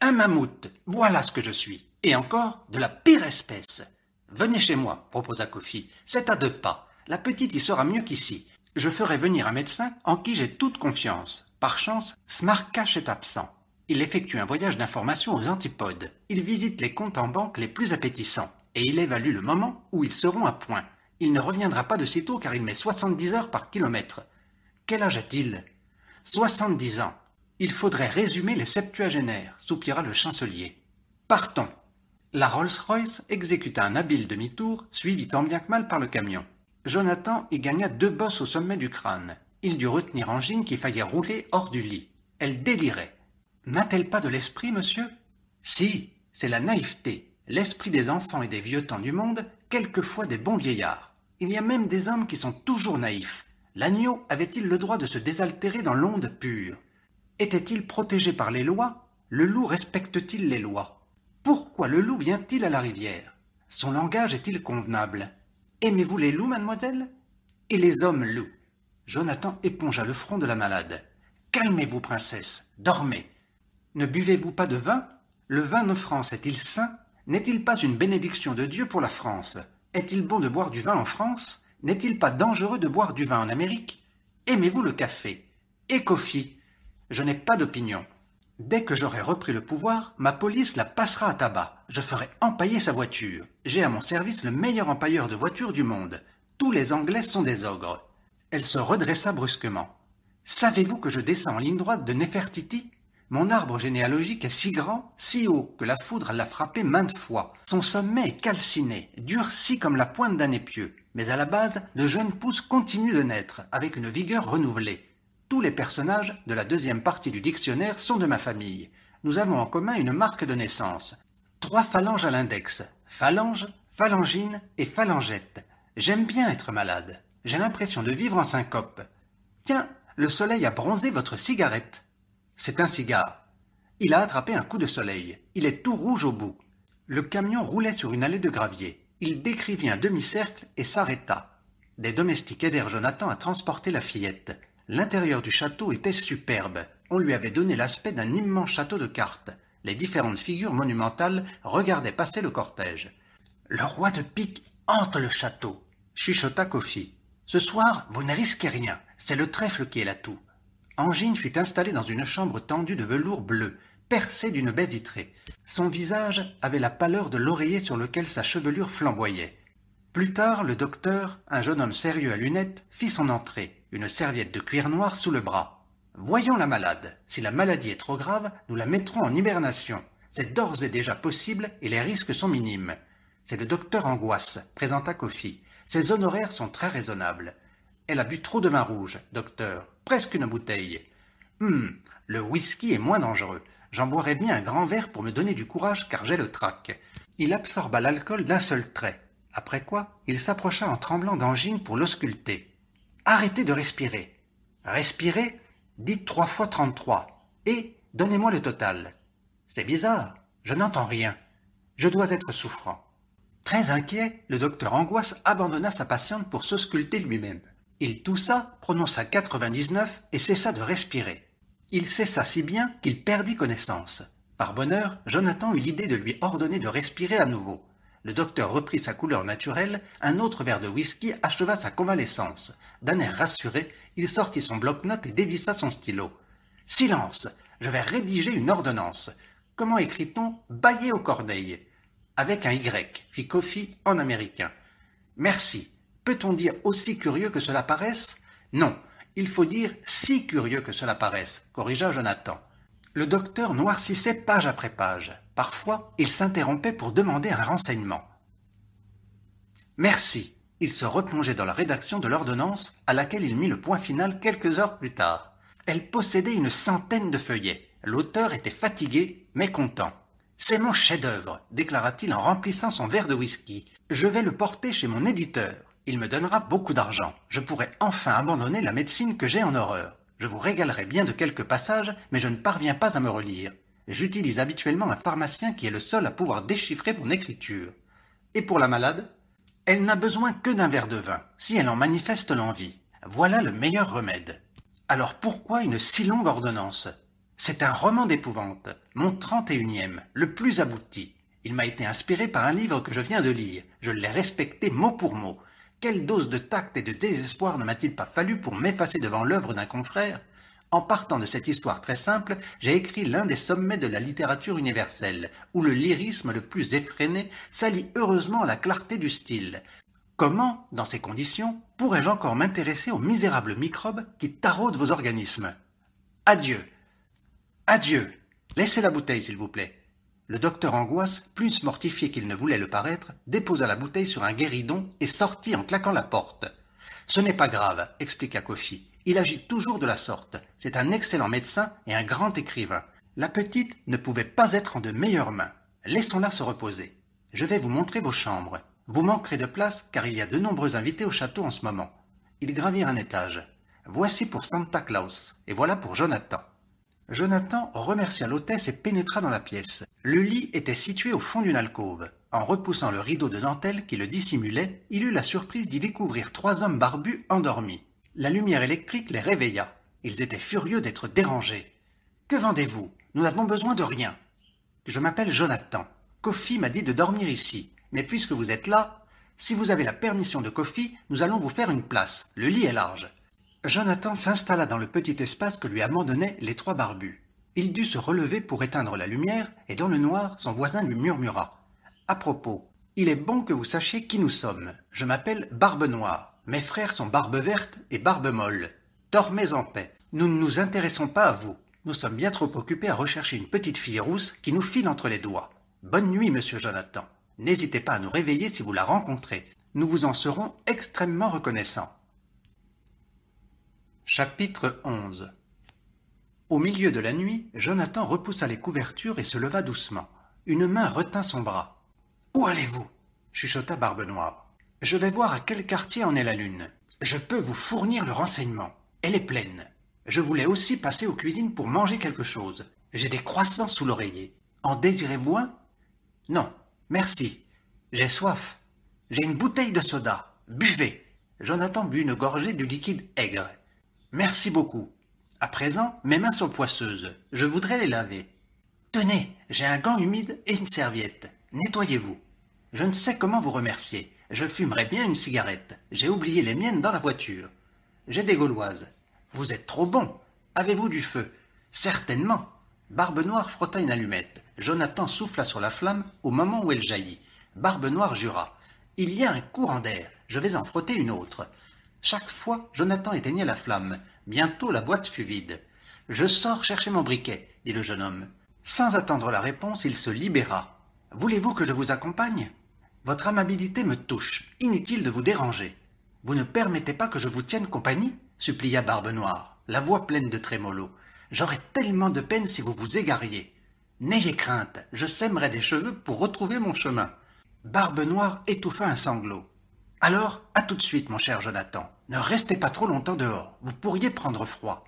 Un mammouth, voilà ce que je suis. Et encore, de la pire espèce. Venez chez moi, proposa Kofi. C'est à deux pas. La petite y sera mieux qu'ici. Je ferai venir un médecin en qui j'ai toute confiance. Par chance, Smarkash est absent. Il effectue un voyage d'information aux antipodes. Il visite les comptes en banque les plus appétissants et il évalue le moment où ils seront à point. Il ne reviendra pas de sitôt car il met 70 heures par kilomètre. Quel âge a-t-il Soixante-dix ans. Il faudrait résumer les septuagénaires, soupira le chancelier. Partons. La Rolls-Royce exécuta un habile demi-tour, suivi tant bien que mal par le camion. Jonathan y gagna deux bosses au sommet du crâne. Il dut retenir Angine qui faillait rouler hors du lit. Elle délirait. N'a-t-elle pas de l'esprit, monsieur Si, c'est la naïveté, l'esprit des enfants et des vieux temps du monde, quelquefois des bons vieillards. Il y a même des hommes qui sont toujours naïfs. L'agneau avait-il le droit de se désaltérer dans l'onde pure Était-il protégé par les lois Le loup respecte-t-il les lois Pourquoi le loup vient-il à la rivière Son langage est-il convenable Aimez-vous les loups, mademoiselle Et les hommes loups Jonathan épongea le front de la malade. Calmez-vous, princesse, dormez. Ne buvez-vous pas de vin Le vin de France est-il sain N'est-il pas une bénédiction de Dieu pour la France est-il bon de boire du vin en France N'est-il pas dangereux de boire du vin en Amérique Aimez-vous le café Et Kofi Je n'ai pas d'opinion. Dès que j'aurai repris le pouvoir, ma police la passera à tabac. Je ferai empailler sa voiture. J'ai à mon service le meilleur empailleur de voitures du monde. Tous les Anglais sont des ogres. Elle se redressa brusquement. Savez-vous que je descends en ligne droite de Nefertiti mon arbre généalogique est si grand, si haut, que la foudre l'a frappé maintes fois. Son sommet est calciné, durci comme la pointe d'un épieu. Mais à la base, de jeunes pousses continuent de naître, avec une vigueur renouvelée. Tous les personnages de la deuxième partie du dictionnaire sont de ma famille. Nous avons en commun une marque de naissance. Trois phalanges à l'index. Phalange, phalangine et phalangette. J'aime bien être malade. J'ai l'impression de vivre en syncope. Tiens, le soleil a bronzé votre cigarette. C'est un cigare. Il a attrapé un coup de soleil. Il est tout rouge au bout. Le camion roulait sur une allée de gravier. Il décrivit un demi-cercle et s'arrêta. Des domestiques aidèrent Jonathan à transporter la fillette. L'intérieur du château était superbe. On lui avait donné l'aspect d'un immense château de cartes. Les différentes figures monumentales regardaient passer le cortège. Le roi de pique hante le château, chuchota Kofi. Ce soir, vous ne risquez rien. C'est le trèfle qui est l'atout. Angine fut installée dans une chambre tendue de velours bleu, percée d'une baie vitrée. Son visage avait la pâleur de l'oreiller sur lequel sa chevelure flamboyait. Plus tard, le docteur, un jeune homme sérieux à lunettes, fit son entrée, une serviette de cuir noir sous le bras. Voyons la malade. Si la maladie est trop grave, nous la mettrons en hibernation. C'est d'ores et déjà possible et les risques sont minimes. C'est le docteur Angoisse, présenta Kofi. Ses honoraires sont très raisonnables. Elle a bu trop de vin rouge, docteur. Presque une bouteille. Hum, le whisky est moins dangereux. J'en boirai bien un grand verre pour me donner du courage car j'ai le trac. Il absorba l'alcool d'un seul trait. Après quoi, il s'approcha en tremblant d'angine pour l'ausculter. Arrêtez de respirer. Respirez Dites trois fois trente-trois. Et donnez-moi le total. C'est bizarre. Je n'entends rien. Je dois être souffrant. Très inquiet, le docteur Angoisse abandonna sa patiente pour s'ausculter lui-même. Il toussa, prononça 99 et cessa de respirer. Il cessa si bien qu'il perdit connaissance. Par bonheur, Jonathan eut l'idée de lui ordonner de respirer à nouveau. Le docteur reprit sa couleur naturelle, un autre verre de whisky acheva sa convalescence. D'un air rassuré, il sortit son bloc-notes et dévissa son stylo. Silence Je vais rédiger une ordonnance. Comment écrit-on bailler aux corneilles Avec un Y, fit Kofi en américain. Merci, Peut-on dire aussi curieux que cela paraisse Non, il faut dire si curieux que cela paraisse, corrigea Jonathan. Le docteur noircissait page après page. Parfois, il s'interrompait pour demander un renseignement. Merci. Il se replongeait dans la rédaction de l'ordonnance à laquelle il mit le point final quelques heures plus tard. Elle possédait une centaine de feuillets. L'auteur était fatigué, mais content. C'est mon chef-d'œuvre, déclara-t-il en remplissant son verre de whisky. Je vais le porter chez mon éditeur. Il me donnera beaucoup d'argent. Je pourrai enfin abandonner la médecine que j'ai en horreur. Je vous régalerai bien de quelques passages, mais je ne parviens pas à me relire. J'utilise habituellement un pharmacien qui est le seul à pouvoir déchiffrer mon écriture. Et pour la malade Elle n'a besoin que d'un verre de vin, si elle en manifeste l'envie. Voilà le meilleur remède. Alors pourquoi une si longue ordonnance C'est un roman d'épouvante, mon trente et unième, le plus abouti. Il m'a été inspiré par un livre que je viens de lire. Je l'ai respecté mot pour mot. Quelle dose de tact et de désespoir ne m'a-t-il pas fallu pour m'effacer devant l'œuvre d'un confrère en partant de cette histoire très simple, j'ai écrit l'un des sommets de la littérature universelle, où le lyrisme le plus effréné s'allie heureusement à la clarté du style. Comment, dans ces conditions, pourrais-je encore m'intéresser aux misérables microbes qui taraudent vos organismes Adieu Adieu Laissez la bouteille, s'il vous plaît. Le docteur Angoisse, plus mortifié qu'il ne voulait le paraître, déposa la bouteille sur un guéridon et sortit en claquant la porte. Ce n'est pas grave, expliqua Kofi. « Il agit toujours de la sorte. C'est un excellent médecin et un grand écrivain. La petite ne pouvait pas être en de meilleures mains. Laissons-la se reposer. Je vais vous montrer vos chambres. Vous manquerez de place car il y a de nombreux invités au château en ce moment. Ils gravirent un étage. Voici pour Santa Claus et voilà pour Jonathan. Jonathan remercia l'hôtesse et pénétra dans la pièce. Le lit était situé au fond d'une alcôve. En repoussant le rideau de dentelle qui le dissimulait, il eut la surprise d'y découvrir trois hommes barbus endormis. La lumière électrique les réveilla. Ils étaient furieux d'être dérangés. Que vendez-vous Nous n'avons besoin de rien. Je m'appelle Jonathan. Kofi m'a dit de dormir ici. Mais puisque vous êtes là, si vous avez la permission de Kofi, nous allons vous faire une place. Le lit est large. Jonathan s'installa dans le petit espace que lui abandonnaient les trois barbus. Il dut se relever pour éteindre la lumière, et dans le noir, son voisin lui murmura. À propos, il est bon que vous sachiez qui nous sommes. Je m'appelle Barbe Noire. Mes frères sont Barbe Verte et Barbe Molle. Dormez en paix. Nous ne nous intéressons pas à vous. Nous sommes bien trop occupés à rechercher une petite fille rousse qui nous file entre les doigts. Bonne nuit, monsieur Jonathan. N'hésitez pas à nous réveiller si vous la rencontrez. Nous vous en serons extrêmement reconnaissants. Chapitre 11 Au milieu de la nuit, Jonathan repoussa les couvertures et se leva doucement. Une main retint son bras. Où allez-vous chuchota Barbe Noire. Je vais voir à quel quartier en est la lune. Je peux vous fournir le renseignement. Elle est pleine. Je voulais aussi passer aux cuisines pour manger quelque chose. J'ai des croissants sous l'oreiller. En désirez-vous un Non, merci. J'ai soif. J'ai une bouteille de soda. Buvez. Jonathan but une gorgée du liquide aigre. Merci beaucoup. À présent, mes mains sont poisseuses. Je voudrais les laver. Tenez, j'ai un gant humide et une serviette. Nettoyez-vous. Je ne sais comment vous remercier. Je fumerai bien une cigarette. J'ai oublié les miennes dans la voiture. J'ai des gauloises. Vous êtes trop bon. Avez-vous du feu Certainement. Barbe Noire frotta une allumette. Jonathan souffla sur la flamme au moment où elle jaillit. Barbe Noire jura. Il y a un courant d'air. Je vais en frotter une autre. Chaque fois, Jonathan éteignait la flamme. Bientôt, la boîte fut vide. Je sors chercher mon briquet, dit le jeune homme. Sans attendre la réponse, il se libéra. Voulez-vous que je vous accompagne Votre amabilité me touche. Inutile de vous déranger. Vous ne permettez pas que je vous tienne compagnie supplia Barbe Noire, la voix pleine de trémolo. J'aurais tellement de peine si vous vous égariez. N'ayez crainte, je sèmerai des cheveux pour retrouver mon chemin. Barbe Noire étouffa un sanglot. Alors, à tout de suite, mon cher Jonathan. Ne restez pas trop longtemps dehors, vous pourriez prendre froid.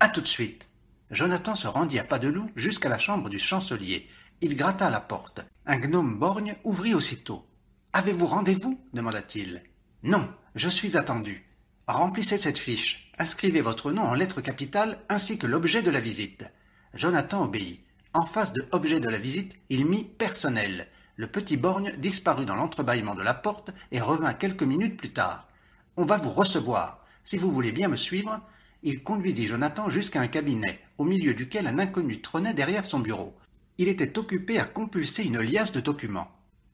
À tout de suite. Jonathan se rendit à pas de loup jusqu'à la chambre du chancelier. Il gratta la porte. Un gnome borgne ouvrit aussitôt. Avez-vous rendez-vous demanda-t-il. Non, je suis attendu. Remplissez cette fiche. Inscrivez votre nom en lettres capitales ainsi que l'objet de la visite. Jonathan obéit. En face de objet de la visite, il mit personnel. Le petit borgne disparut dans l'entrebâillement de la porte et revint quelques minutes plus tard. On va vous recevoir. Si vous voulez bien me suivre. Il conduisit Jonathan jusqu'à un cabinet, au milieu duquel un inconnu trônait derrière son bureau. Il était occupé à compulser une liasse de documents.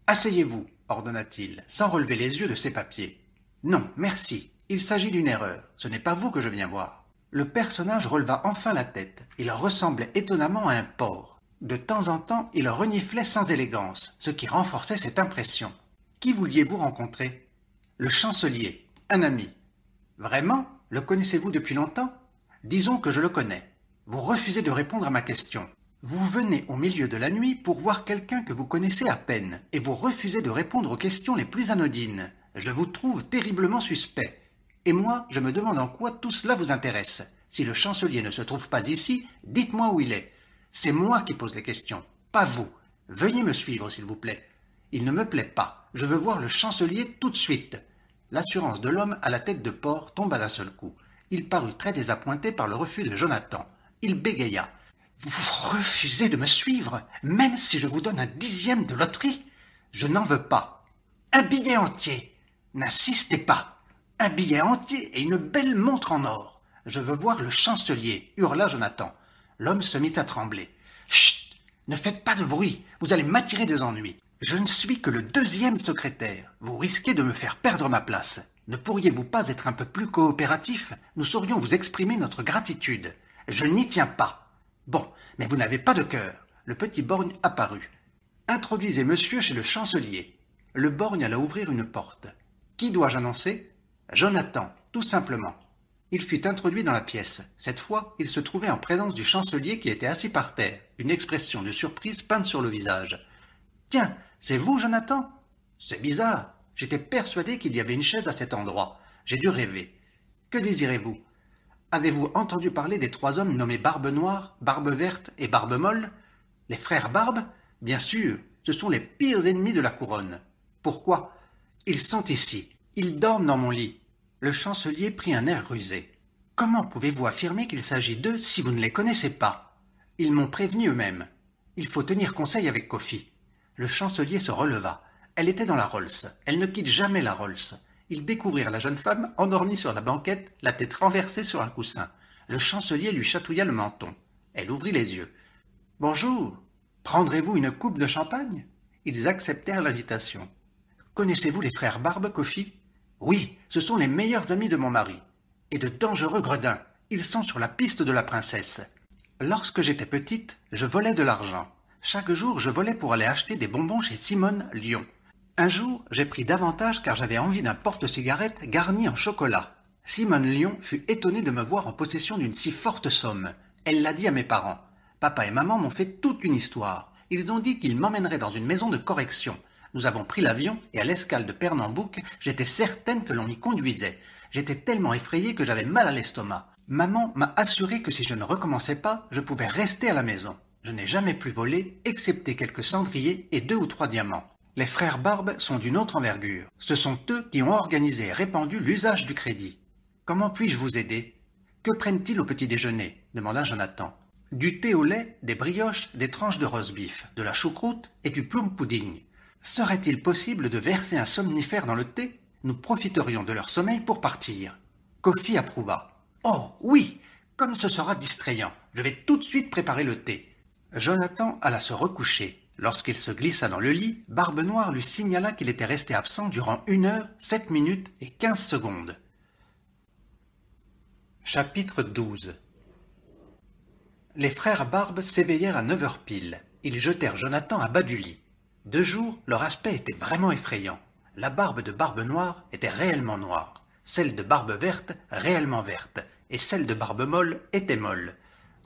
Asseyez-vous, ordonna-t-il, sans relever les yeux de ses papiers. Non, merci. Il s'agit d'une erreur. Ce n'est pas vous que je viens voir. Le personnage releva enfin la tête. Il ressemblait étonnamment à un porc. De temps en temps, il reniflait sans élégance, ce qui renforçait cette impression. Qui vouliez-vous rencontrer Le chancelier, un ami. Vraiment Le connaissez-vous depuis longtemps Disons que je le connais. Vous refusez de répondre à ma question. Vous venez au milieu de la nuit pour voir quelqu'un que vous connaissez à peine, et vous refusez de répondre aux questions les plus anodines. Je vous trouve terriblement suspect. Et moi, je me demande en quoi tout cela vous intéresse. Si le chancelier ne se trouve pas ici, dites-moi où il est. C'est moi qui pose les questions, pas vous. Veuillez me suivre, s'il vous plaît. Il ne me plaît pas. Je veux voir le chancelier tout de suite. L'assurance de l'homme à la tête de porc tomba d'un seul coup. Il parut très désappointé par le refus de Jonathan. Il bégaya. Vous refusez de me suivre, même si je vous donne un dixième de loterie Je n'en veux pas. Un billet entier. N'insistez pas. Un billet entier et une belle montre en or. Je veux voir le chancelier, hurla Jonathan. L'homme se mit à trembler. Chut Ne faites pas de bruit, vous allez m'attirer des ennuis. Je ne suis que le deuxième secrétaire. Vous risquez de me faire perdre ma place. Ne pourriez-vous pas être un peu plus coopératif Nous saurions vous exprimer notre gratitude. Je n'y tiens pas. Bon, mais vous n'avez pas de cœur. Le petit borgne apparut. Introduisez monsieur chez le chancelier. Le borgne alla ouvrir une porte. Qui dois-je annoncer Jonathan, tout simplement. Il fut introduit dans la pièce. Cette fois, il se trouvait en présence du chancelier qui était assis par terre, une expression de surprise peinte sur le visage. Tiens, c'est vous, Jonathan C'est bizarre. J'étais persuadé qu'il y avait une chaise à cet endroit. J'ai dû rêver. Que désirez-vous Avez-vous entendu parler des trois hommes nommés Barbe Noire, Barbe Verte et Barbe Molle Les frères Barbe Bien sûr, ce sont les pires ennemis de la couronne. Pourquoi Ils sont ici. Ils dorment dans mon lit. Le chancelier prit un air rusé. Comment pouvez-vous affirmer qu'il s'agit d'eux si vous ne les connaissez pas Ils m'ont prévenu eux-mêmes. Il faut tenir conseil avec Kofi. Le chancelier se releva. Elle était dans la Rolls. Elle ne quitte jamais la Rolls. Ils découvrirent la jeune femme endormie sur la banquette, la tête renversée sur un coussin. Le chancelier lui chatouilla le menton. Elle ouvrit les yeux. Bonjour. Prendrez-vous une coupe de champagne Ils acceptèrent l'invitation. Connaissez-vous les frères Barbe, Kofi oui, ce sont les meilleurs amis de mon mari. Et de dangereux gredins. Ils sont sur la piste de la princesse. Lorsque j'étais petite, je volais de l'argent. Chaque jour, je volais pour aller acheter des bonbons chez Simone Lyon. Un jour, j'ai pris davantage car j'avais envie d'un porte-cigarette garni en chocolat. Simone Lyon fut étonnée de me voir en possession d'une si forte somme. Elle l'a dit à mes parents. Papa et maman m'ont fait toute une histoire. Ils ont dit qu'ils m'emmèneraient dans une maison de correction. Nous avons pris l'avion et à l'escale de Pernambouc, j'étais certaine que l'on y conduisait. J'étais tellement effrayée que j'avais mal à l'estomac. Maman m'a assuré que si je ne recommençais pas, je pouvais rester à la maison. Je n'ai jamais plus volé, excepté quelques cendriers et deux ou trois diamants. Les frères Barbe sont d'une autre envergure. Ce sont eux qui ont organisé et répandu l'usage du crédit. Comment puis-je vous aider Que prennent-ils au petit déjeuner demanda Jonathan. Du thé au lait, des brioches, des tranches de roast beef, de la choucroute et du plum pudding. Serait-il possible de verser un somnifère dans le thé Nous profiterions de leur sommeil pour partir. Kofi approuva. Oh oui Comme ce sera distrayant, je vais tout de suite préparer le thé. Jonathan alla se recoucher. Lorsqu'il se glissa dans le lit, Barbe Noire lui signala qu'il était resté absent durant une heure, sept minutes et quinze secondes. Chapitre 12 Les frères Barbe s'éveillèrent à neuf heures pile. Ils jetèrent Jonathan à bas du lit. Deux jours, leur aspect était vraiment effrayant. La barbe de Barbe Noire était réellement noire, celle de Barbe Verte réellement verte, et celle de Barbe Molle était molle.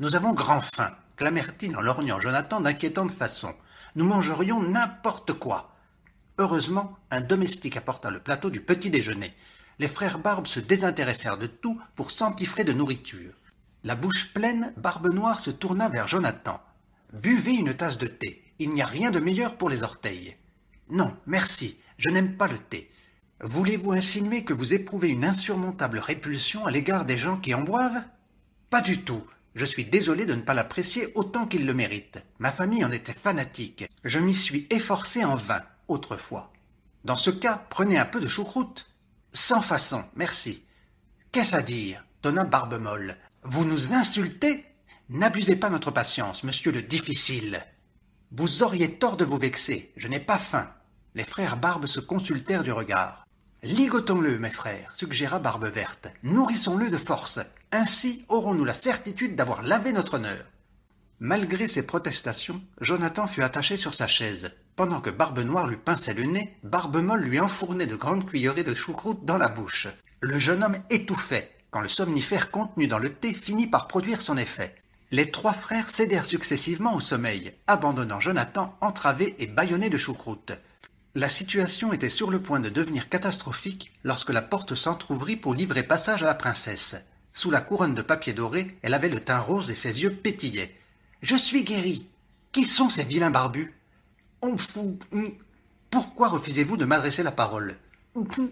Nous avons grand faim, clamèrent en lorgnant Jonathan d'inquiétante façon. Nous mangerions n'importe quoi. Heureusement, un domestique apporta le plateau du petit déjeuner. Les frères Barbe se désintéressèrent de tout pour s'empiffrer de nourriture. La bouche pleine, Barbe Noire se tourna vers Jonathan. Buvez une tasse de thé. Il n'y a rien de meilleur pour les orteils. Non, merci, je n'aime pas le thé. Voulez-vous insinuer que vous éprouvez une insurmontable répulsion à l'égard des gens qui en boivent Pas du tout. Je suis désolé de ne pas l'apprécier autant qu'il le mérite. Ma famille en était fanatique. Je m'y suis efforcé en vain, autrefois. Dans ce cas, prenez un peu de choucroute. Sans façon, merci. Qu'est-ce à dire donna Barbe Molle. Vous nous insultez N'abusez pas notre patience, monsieur le difficile. Vous auriez tort de vous vexer, je n'ai pas faim. Les frères Barbe se consultèrent du regard. Ligotons-le, mes frères, suggéra Barbe Verte. Nourrissons-le de force. Ainsi aurons-nous la certitude d'avoir lavé notre honneur. Malgré ces protestations, Jonathan fut attaché sur sa chaise. Pendant que Barbe Noire lui pinçait le nez, Barbe Molle lui enfournait de grandes cuillerées de choucroute dans la bouche. Le jeune homme étouffait, quand le somnifère contenu dans le thé finit par produire son effet. Les trois frères cédèrent successivement au sommeil, abandonnant Jonathan entravé et bâillonné de choucroute. La situation était sur le point de devenir catastrophique lorsque la porte s'entr'ouvrit pour livrer passage à la princesse. Sous la couronne de papier doré, elle avait le teint rose et ses yeux pétillaient. Je suis guéri. Qui sont ces vilains barbus On Pourquoi refusez-vous de m'adresser la parole Vous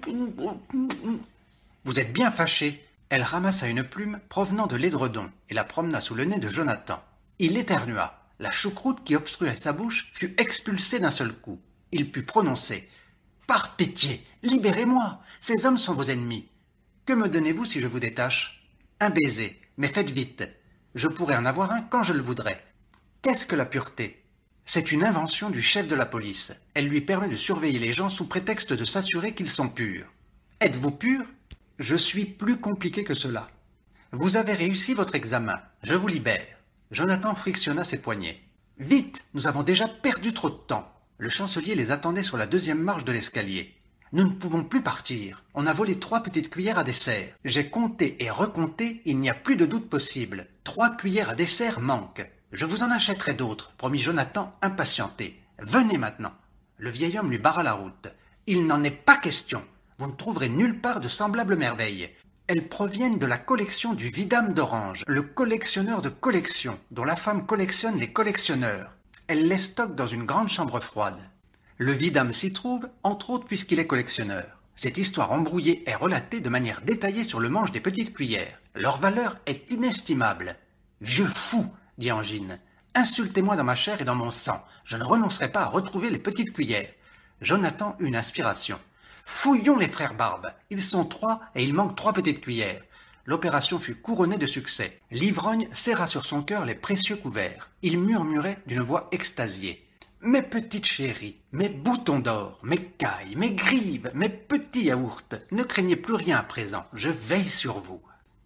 êtes bien fâché. Elle ramassa une plume provenant de l'édredon et la promena sous le nez de Jonathan. Il éternua. La choucroute qui obstruait sa bouche fut expulsée d'un seul coup. Il put prononcer Par pitié, libérez-moi Ces hommes sont vos ennemis. Que me donnez-vous si je vous détache Un baiser, mais faites vite. Je pourrai en avoir un quand je le voudrai. Qu'est-ce que la pureté C'est une invention du chef de la police. Elle lui permet de surveiller les gens sous prétexte de s'assurer qu'ils sont purs. Êtes-vous pur je suis plus compliqué que cela. Vous avez réussi votre examen. Je vous libère. Jonathan frictionna ses poignets. Vite Nous avons déjà perdu trop de temps. Le chancelier les attendait sur la deuxième marche de l'escalier. Nous ne pouvons plus partir. On a volé trois petites cuillères à dessert. J'ai compté et recompté, il n'y a plus de doute possible. Trois cuillères à dessert manquent. Je vous en achèterai d'autres, promit Jonathan impatienté. Venez maintenant. Le vieil homme lui barra la route. Il n'en est pas question. Vous ne trouverez nulle part de semblables merveilles. Elles proviennent de la collection du Vidame d'Orange, le collectionneur de collections, dont la femme collectionne les collectionneurs. Elle les stocke dans une grande chambre froide. Le Vidame s'y trouve, entre autres puisqu'il est collectionneur. Cette histoire embrouillée est relatée de manière détaillée sur le manche des petites cuillères. Leur valeur est inestimable. Vieux fou, dit Angine. Insultez-moi dans ma chair et dans mon sang. Je ne renoncerai pas à retrouver les petites cuillères. Jonathan eut une inspiration. Fouillons les frères Barbe. Ils sont trois et il manque trois petites cuillères. L'opération fut couronnée de succès. L'ivrogne serra sur son cœur les précieux couverts. Il murmurait d'une voix extasiée. Mes petites chéries, mes boutons d'or, mes cailles, mes grives, mes petits yaourts, ne craignez plus rien à présent, je veille sur vous.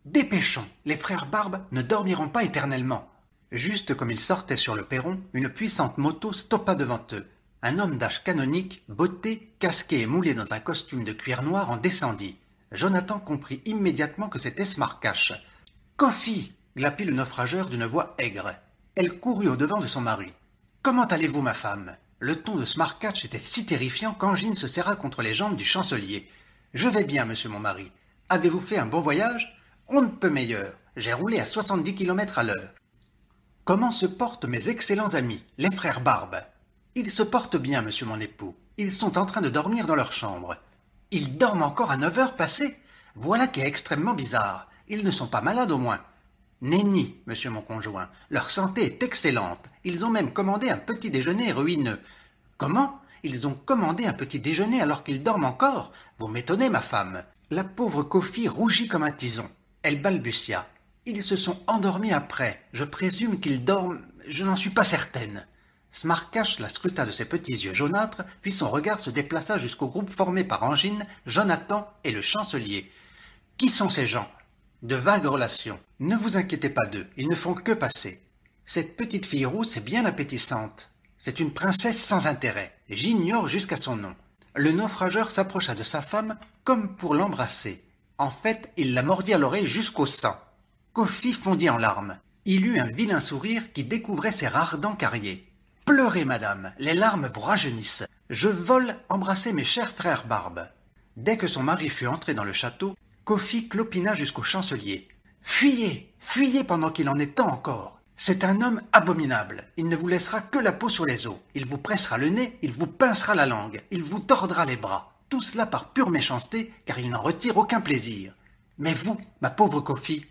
Dépêchons, les frères Barbe ne dormiront pas éternellement. Juste comme ils sortaient sur le perron, une puissante moto stoppa devant eux. Un homme d'âge canonique, botté, casqué et moulé dans un costume de cuir noir en descendit. Jonathan comprit immédiatement que c'était Smarcache. Kofi glapit le naufrageur d'une voix aigre. Elle courut au-devant de son mari. Comment allez-vous, ma femme Le ton de Smarcatch était si terrifiant qu'Angine se serra contre les jambes du chancelier. Je vais bien, monsieur mon mari. Avez-vous fait un bon voyage On ne peut meilleur. J'ai roulé à soixante-dix kilomètres à l'heure. Comment se portent mes excellents amis, les frères Barbe ils se portent bien, monsieur mon époux. Ils sont en train de dormir dans leur chambre. Ils dorment encore à neuf heures passées. Voilà qui est extrêmement bizarre. Ils ne sont pas malades au moins. Nenni, monsieur mon conjoint, leur santé est excellente. Ils ont même commandé un petit déjeuner ruineux. Comment Ils ont commandé un petit déjeuner alors qu'ils dorment encore Vous m'étonnez, ma femme. La pauvre Kofi rougit comme un tison. Elle balbutia. Ils se sont endormis après. Je présume qu'ils dorment. Je n'en suis pas certaine. Smarkash la scruta de ses petits yeux jaunâtres, puis son regard se déplaça jusqu'au groupe formé par Angine, Jonathan et le chancelier. Qui sont ces gens De vagues relations. Ne vous inquiétez pas d'eux, ils ne font que passer. Cette petite fille rousse est bien appétissante. C'est une princesse sans intérêt. J'ignore jusqu'à son nom. Le naufrageur s'approcha de sa femme comme pour l'embrasser. En fait, il la mordit à l'oreille jusqu'au sang. Kofi fondit en larmes. Il eut un vilain sourire qui découvrait ses rares dents Pleurez, madame, les larmes vous rajeunissent. Je vole embrasser mes chers frères Barbe. Dès que son mari fut entré dans le château, Kofi clopina jusqu'au chancelier. Fuyez, fuyez pendant qu'il en est temps encore. C'est un homme abominable. Il ne vous laissera que la peau sur les os. Il vous pressera le nez, il vous pincera la langue, il vous tordra les bras. Tout cela par pure méchanceté, car il n'en retire aucun plaisir. Mais vous, ma pauvre Kofi,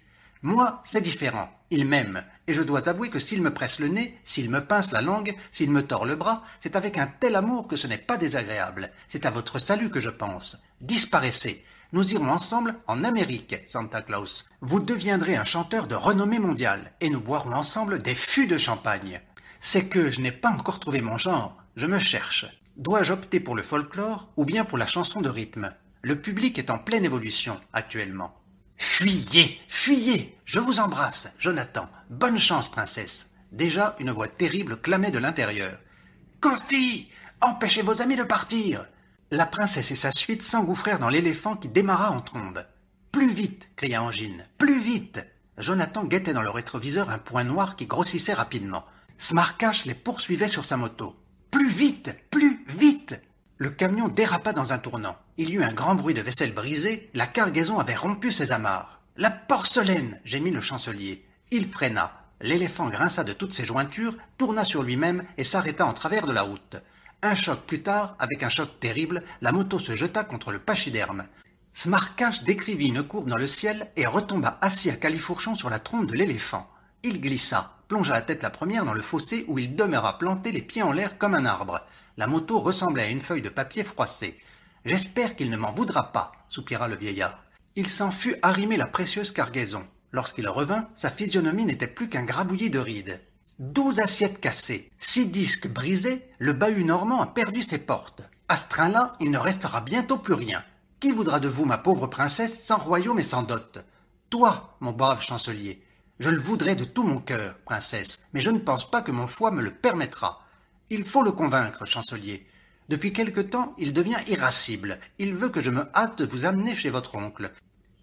moi, c'est différent. Il m'aime. Et je dois avouer que s'il me presse le nez, s'il me pince la langue, s'il me tord le bras, c'est avec un tel amour que ce n'est pas désagréable. C'est à votre salut que je pense. Disparaissez. Nous irons ensemble en Amérique, Santa Claus. Vous deviendrez un chanteur de renommée mondiale et nous boirons ensemble des fûts de champagne. C'est que je n'ai pas encore trouvé mon genre. Je me cherche. Dois-je opter pour le folklore ou bien pour la chanson de rythme Le public est en pleine évolution actuellement. Fuyez, fuyez, je vous embrasse, Jonathan. Bonne chance, princesse. Déjà, une voix terrible clamait de l'intérieur. Kofi Empêchez vos amis de partir La princesse et sa suite s'engouffrèrent dans l'éléphant qui démarra en trombe. Plus vite cria Angine. Plus vite Jonathan guettait dans le rétroviseur un point noir qui grossissait rapidement. Smarkash les poursuivait sur sa moto. Plus vite Plus le camion dérapa dans un tournant. Il y eut un grand bruit de vaisselle brisée, la cargaison avait rompu ses amarres. La porcelaine gémit le chancelier. Il freina. L'éléphant grinça de toutes ses jointures, tourna sur lui-même et s'arrêta en travers de la route. Un choc plus tard, avec un choc terrible, la moto se jeta contre le pachyderme. Smarkash décrivit une courbe dans le ciel et retomba assis à califourchon sur la trompe de l'éléphant. Il glissa, plongea la tête la première dans le fossé où il demeura planté les pieds en l'air comme un arbre. La moto ressemblait à une feuille de papier froissée. J'espère qu'il ne m'en voudra pas, soupira le vieillard. Il s'en fut arrimer la précieuse cargaison. Lorsqu'il revint, sa physionomie n'était plus qu'un grabouillis de rides. Douze assiettes cassées, six disques brisés, le bahut normand a perdu ses portes. À ce train-là, il ne restera bientôt plus rien. Qui voudra de vous, ma pauvre princesse, sans royaume et sans dot Toi, mon brave chancelier. Je le voudrais de tout mon cœur, princesse, mais je ne pense pas que mon foie me le permettra. Il faut le convaincre, chancelier. Depuis quelque temps, il devient irascible. Il veut que je me hâte de vous amener chez votre oncle.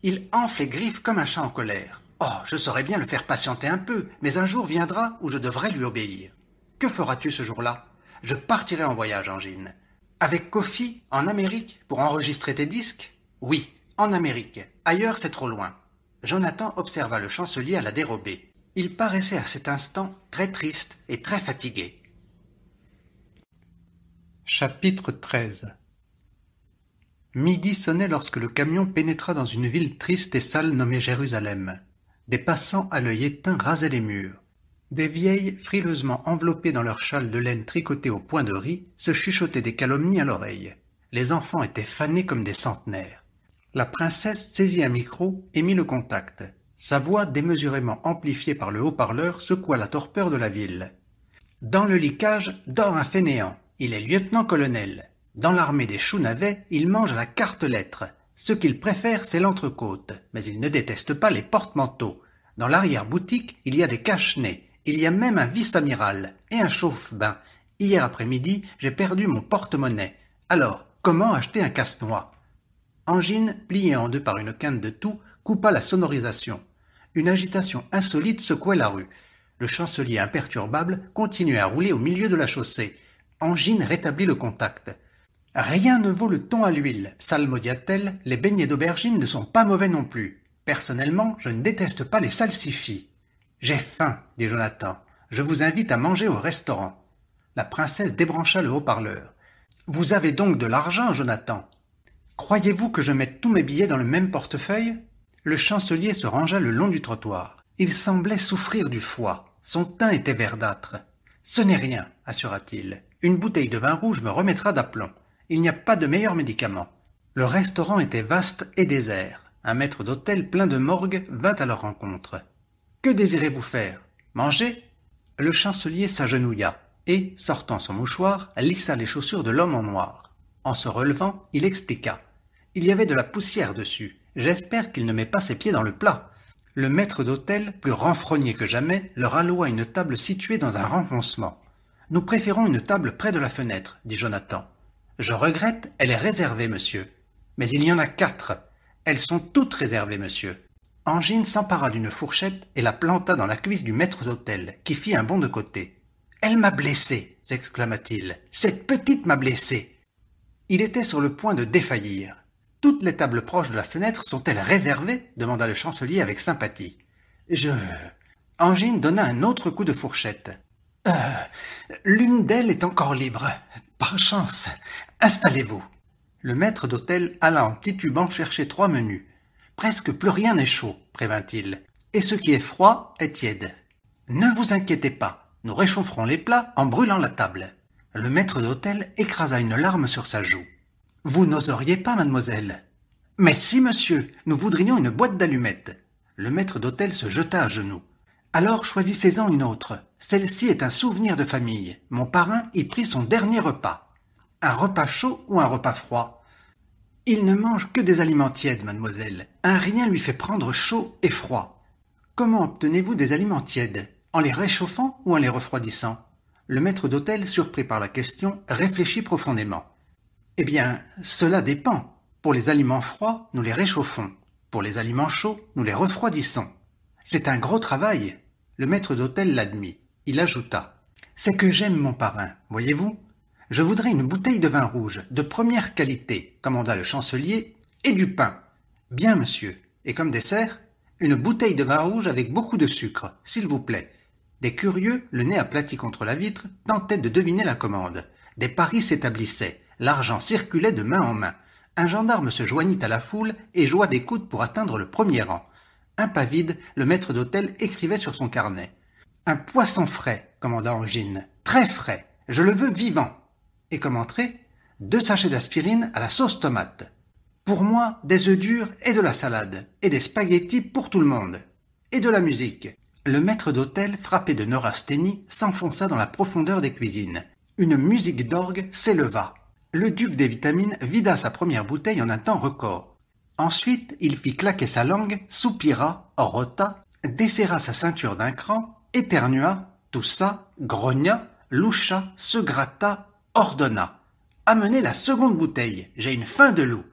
Il enfle les griffes comme un chat en colère. Oh, je saurais bien le faire patienter un peu, mais un jour viendra où je devrais lui obéir. Que feras-tu ce jour-là Je partirai en voyage, Angine. Avec Kofi, en Amérique, pour enregistrer tes disques Oui, en Amérique. Ailleurs, c'est trop loin. Jonathan observa le chancelier à la dérobée. Il paraissait à cet instant très triste et très fatigué. Chapitre 13 Midi sonnait lorsque le camion pénétra dans une ville triste et sale nommée Jérusalem. Des passants à l'œil éteint rasaient les murs. Des vieilles, frileusement enveloppées dans leur châles de laine tricotée au point de riz, se chuchotaient des calomnies à l'oreille. Les enfants étaient fanés comme des centenaires. La princesse saisit un micro et mit le contact. Sa voix, démesurément amplifiée par le haut-parleur, secoua la torpeur de la ville. Dans le licage dort un fainéant. Il est lieutenant-colonel. Dans l'armée des Navet, il mange à la carte-lettre. Ce qu'il préfère, c'est l'entrecôte, mais il ne déteste pas les porte-manteaux. Dans l'arrière-boutique, il y a des cache-nez. Il y a même un vice-amiral et un chauffe-bain. Hier après-midi, j'ai perdu mon porte-monnaie. Alors, comment acheter un casse-noix Angine, plié en deux par une canne de tout, coupa la sonorisation. Une agitation insolite secouait la rue. Le chancelier imperturbable continuait à rouler au milieu de la chaussée. Angine rétablit le contact. Rien ne vaut le ton à l'huile, » t elle les beignets d'aubergine ne sont pas mauvais non plus. Personnellement, je ne déteste pas les salsifis. J'ai faim, dit Jonathan. Je vous invite à manger au restaurant. La princesse débrancha le haut-parleur. Vous avez donc de l'argent, Jonathan. Croyez-vous que je mette tous mes billets dans le même portefeuille Le chancelier se rangea le long du trottoir. Il semblait souffrir du foie. Son teint était verdâtre. Ce n'est rien, assura-t-il. Une bouteille de vin rouge me remettra d'aplomb. Il n'y a pas de meilleur médicament. Le restaurant était vaste et désert. Un maître d'hôtel plein de morgues vint à leur rencontre. Que désirez-vous faire Manger Le chancelier s'agenouilla et, sortant son mouchoir, lissa les chaussures de l'homme en noir. En se relevant, il expliqua. Il y avait de la poussière dessus. J'espère qu'il ne met pas ses pieds dans le plat. Le maître d'hôtel, plus renfrogné que jamais, leur alloua une table située dans un renfoncement. Nous préférons une table près de la fenêtre, dit Jonathan. Je regrette, elle est réservée, monsieur. Mais il y en a quatre. Elles sont toutes réservées, monsieur. Angine s'empara d'une fourchette et la planta dans la cuisse du maître d'hôtel, qui fit un bond de côté. Elle m'a blessé, s'exclama-t-il. Cette petite m'a blessé. Il était sur le point de défaillir. Toutes les tables proches de la fenêtre sont-elles réservées demanda le chancelier avec sympathie. Je. Angine donna un autre coup de fourchette. Euh, l'une d'elles est encore libre. Par chance. Installez-vous. Le maître d'hôtel alla en titubant chercher trois menus. Presque plus rien n'est chaud, prévint-il. Et ce qui est froid est tiède. Ne vous inquiétez pas, nous réchaufferons les plats en brûlant la table. Le maître d'hôtel écrasa une larme sur sa joue. Vous n'oseriez pas, mademoiselle. Mais si, monsieur, nous voudrions une boîte d'allumettes. Le maître d'hôtel se jeta à genoux. Alors choisissez-en une autre. Celle-ci est un souvenir de famille. Mon parrain y prit son dernier repas. Un repas chaud ou un repas froid Il ne mange que des aliments tièdes, mademoiselle. Un rien lui fait prendre chaud et froid. Comment obtenez-vous des aliments tièdes En les réchauffant ou en les refroidissant Le maître d'hôtel, surpris par la question, réfléchit profondément. Eh bien, cela dépend. Pour les aliments froids, nous les réchauffons. Pour les aliments chauds, nous les refroidissons. C'est un gros travail, le maître d'hôtel l'admit. Il ajouta C'est que j'aime mon parrain, voyez-vous Je voudrais une bouteille de vin rouge, de première qualité, commanda le chancelier, et du pain. Bien, monsieur. Et comme dessert Une bouteille de vin rouge avec beaucoup de sucre, s'il vous plaît. Des curieux, le nez aplati contre la vitre, tentaient de deviner la commande. Des paris s'établissaient. L'argent circulait de main en main. Un gendarme se joignit à la foule et joua des coudes pour atteindre le premier rang. Impavide, le maître d'hôtel écrivait sur son carnet. Un poisson frais, commanda Angine. Très frais. Je le veux vivant. Et comme entrée, deux sachets d'aspirine à la sauce tomate. Pour moi, des œufs durs et de la salade, et des spaghettis pour tout le monde, et de la musique. Le maître d'hôtel, frappé de neurasthénie, s'enfonça dans la profondeur des cuisines. Une musique d'orgue s'éleva. Le duc des vitamines vida sa première bouteille en un temps record. Ensuite, il fit claquer sa langue, soupira, orota, desserra sa ceinture d'un cran, éternua, toussa, grogna, loucha, se gratta, ordonna. Amenez la seconde bouteille, j'ai une faim de loup.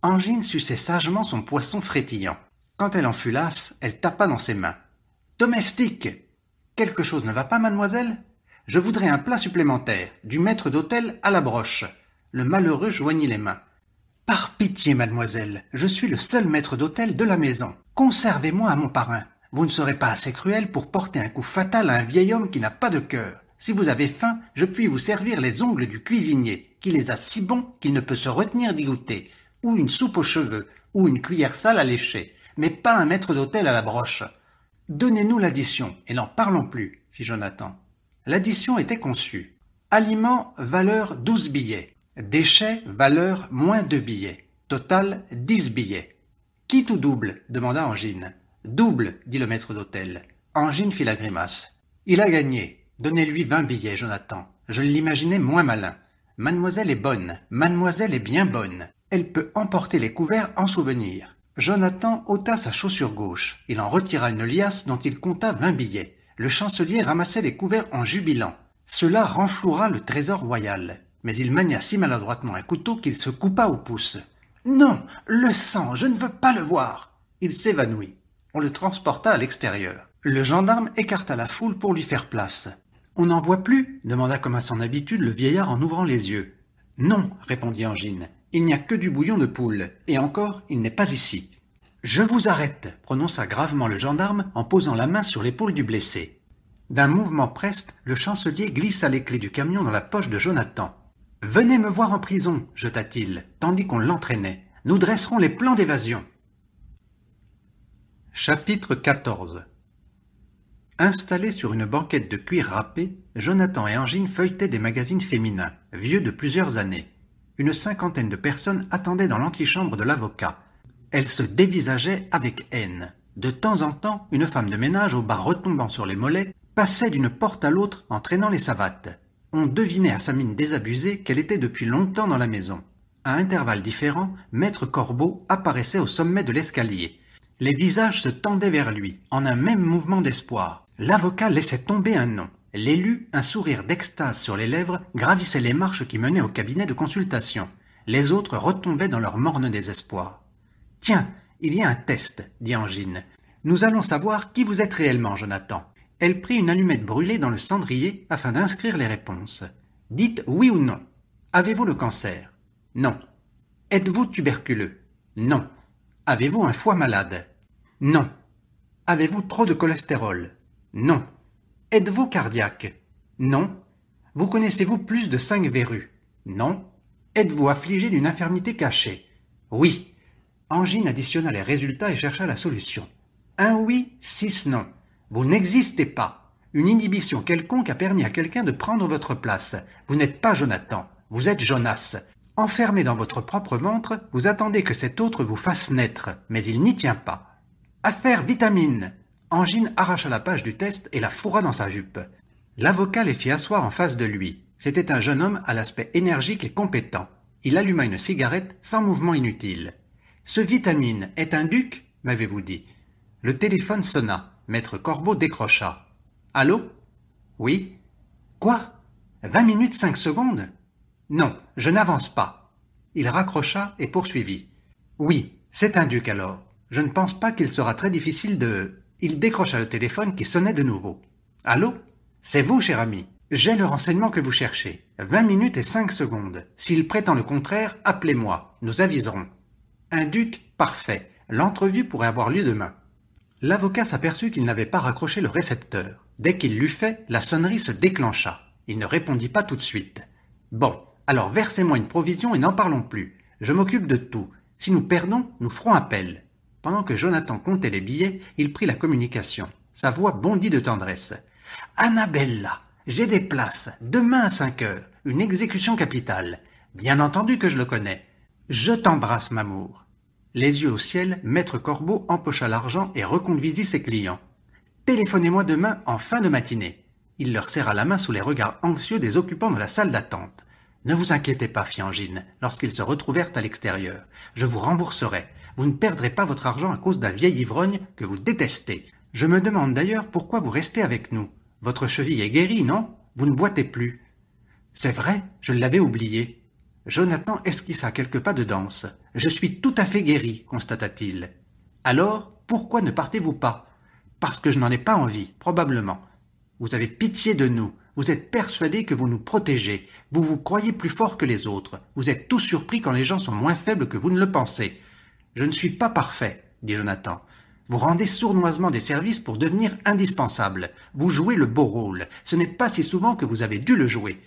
Angine suçait sagement son poisson frétillant. Quand elle en fut lasse, elle tapa dans ses mains. Domestique Quelque chose ne va pas, mademoiselle Je voudrais un plat supplémentaire, du maître d'hôtel à la broche. Le malheureux joignit les mains. Par pitié, mademoiselle, je suis le seul maître d'hôtel de la maison. Conservez-moi à mon parrain. Vous ne serez pas assez cruel pour porter un coup fatal à un vieil homme qui n'a pas de cœur. Si vous avez faim, je puis vous servir les ongles du cuisinier, qui les a si bons qu'il ne peut se retenir d'y goûter, ou une soupe aux cheveux, ou une cuillère sale à lécher, mais pas un maître d'hôtel à la broche. Donnez-nous l'addition, et n'en parlons plus, fit Jonathan. L'addition était conçue. Aliment, valeur douze billets. Déchets, valeur, moins deux billets. Total, dix billets. Quitte ou double demanda Angine. Double, dit le maître d'hôtel. Angine fit la grimace. Il a gagné. Donnez-lui vingt billets, Jonathan. Je l'imaginais moins malin. Mademoiselle est bonne. Mademoiselle est bien bonne. Elle peut emporter les couverts en souvenir. Jonathan ôta sa chaussure gauche. Il en retira une liasse dont il compta vingt billets. Le chancelier ramassait les couverts en jubilant. Cela renflouera le trésor royal mais il mania si maladroitement un couteau qu'il se coupa au pouce. Non, le sang, je ne veux pas le voir. Il s'évanouit. On le transporta à l'extérieur. Le gendarme écarta la foule pour lui faire place. On n'en voit plus demanda comme à son habitude le vieillard en ouvrant les yeux. Non, répondit Angine, il n'y a que du bouillon de poule, et encore, il n'est pas ici. Je vous arrête, prononça gravement le gendarme en posant la main sur l'épaule du blessé. D'un mouvement preste, le chancelier glissa les clés du camion dans la poche de Jonathan. Venez me voir en prison, jeta-t-il, tandis qu'on l'entraînait. Nous dresserons les plans d'évasion. Chapitre 14 Installés sur une banquette de cuir râpé, Jonathan et Angine feuilletaient des magazines féminins, vieux de plusieurs années. Une cinquantaine de personnes attendaient dans l'antichambre de l'avocat. Elles se dévisageaient avec haine. De temps en temps, une femme de ménage, au bas retombant sur les mollets, passait d'une porte à l'autre en traînant les savates. On devinait à sa mine désabusée qu'elle était depuis longtemps dans la maison. À intervalles différents, maître Corbeau apparaissait au sommet de l'escalier. Les visages se tendaient vers lui, en un même mouvement d'espoir. L'avocat laissait tomber un nom. L'élu, un sourire d'extase sur les lèvres, gravissait les marches qui menaient au cabinet de consultation. Les autres retombaient dans leur morne désespoir. Tiens, il y a un test, dit Angine. Nous allons savoir qui vous êtes réellement, Jonathan. Elle prit une allumette brûlée dans le cendrier afin d'inscrire les réponses. Dites oui ou non. Avez-vous le cancer Non. Êtes-vous tuberculeux Non. Avez-vous un foie malade Non. Avez-vous trop de cholestérol Non. Êtes-vous cardiaque Non. Vous connaissez-vous plus de cinq verrues Non. Êtes-vous affligé d'une infirmité cachée Oui. Angine additionna les résultats et chercha la solution. Un oui, six non. Vous n'existez pas. Une inhibition quelconque a permis à quelqu'un de prendre votre place. Vous n'êtes pas Jonathan, vous êtes Jonas. Enfermé dans votre propre ventre, vous attendez que cet autre vous fasse naître, mais il n'y tient pas. Affaire vitamine Angine arracha la page du test et la fourra dans sa jupe. L'avocat les fit asseoir en face de lui. C'était un jeune homme à l'aspect énergique et compétent. Il alluma une cigarette sans mouvement inutile. Ce vitamine est un duc m'avez-vous dit. Le téléphone sonna. Maître Corbeau décrocha. Allô Oui Quoi Vingt minutes cinq secondes Non, je n'avance pas. Il raccrocha et poursuivit. Oui, c'est un duc alors. Je ne pense pas qu'il sera très difficile de. Il décrocha le téléphone qui sonnait de nouveau. Allô C'est vous, cher ami. J'ai le renseignement que vous cherchez. Vingt minutes et cinq secondes. S'il prétend le contraire, appelez-moi. Nous aviserons. Un duc parfait. L'entrevue pourrait avoir lieu demain. L'avocat s'aperçut qu'il n'avait pas raccroché le récepteur. Dès qu'il l'eut fait, la sonnerie se déclencha. Il ne répondit pas tout de suite. Bon, alors versez-moi une provision et n'en parlons plus. Je m'occupe de tout. Si nous perdons, nous ferons appel. Pendant que Jonathan comptait les billets, il prit la communication. Sa voix bondit de tendresse. Annabella, j'ai des places, demain à cinq heures, une exécution capitale. Bien entendu que je le connais. Je t'embrasse, m'amour. Les yeux au ciel, maître Corbeau empocha l'argent et reconduisit ses clients. Téléphonez-moi demain en fin de matinée. Il leur serra la main sous les regards anxieux des occupants de la salle d'attente. Ne vous inquiétez pas, Fiangine, lorsqu'ils se retrouvèrent à l'extérieur. Je vous rembourserai. Vous ne perdrez pas votre argent à cause d'un vieil ivrogne que vous détestez. Je me demande d'ailleurs pourquoi vous restez avec nous. Votre cheville est guérie, non Vous ne boitez plus. C'est vrai, je l'avais oublié. Jonathan esquissa quelques pas de danse. Je suis tout à fait guéri, constata-t-il. Alors, pourquoi ne partez-vous pas Parce que je n'en ai pas envie, probablement. Vous avez pitié de nous, vous êtes persuadé que vous nous protégez, vous vous croyez plus fort que les autres, vous êtes tout surpris quand les gens sont moins faibles que vous ne le pensez. Je ne suis pas parfait, dit Jonathan. Vous rendez sournoisement des services pour devenir indispensable. Vous jouez le beau rôle. Ce n'est pas si souvent que vous avez dû le jouer.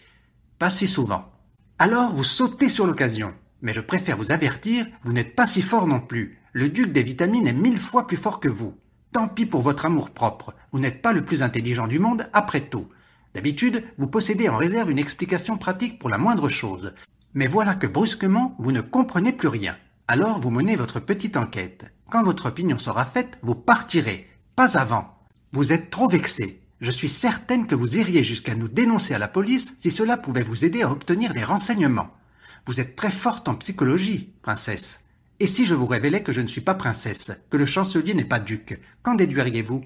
Pas si souvent. Alors vous sautez sur l'occasion. Mais je préfère vous avertir, vous n'êtes pas si fort non plus. Le duc des vitamines est mille fois plus fort que vous. Tant pis pour votre amour-propre, vous n'êtes pas le plus intelligent du monde après tout. D'habitude, vous possédez en réserve une explication pratique pour la moindre chose. Mais voilà que brusquement, vous ne comprenez plus rien. Alors vous menez votre petite enquête. Quand votre opinion sera faite, vous partirez. Pas avant. Vous êtes trop vexé. Je suis certaine que vous iriez jusqu'à nous dénoncer à la police si cela pouvait vous aider à obtenir des renseignements. Vous êtes très forte en psychologie, princesse. Et si je vous révélais que je ne suis pas princesse, que le chancelier n'est pas duc, qu'en déduiriez-vous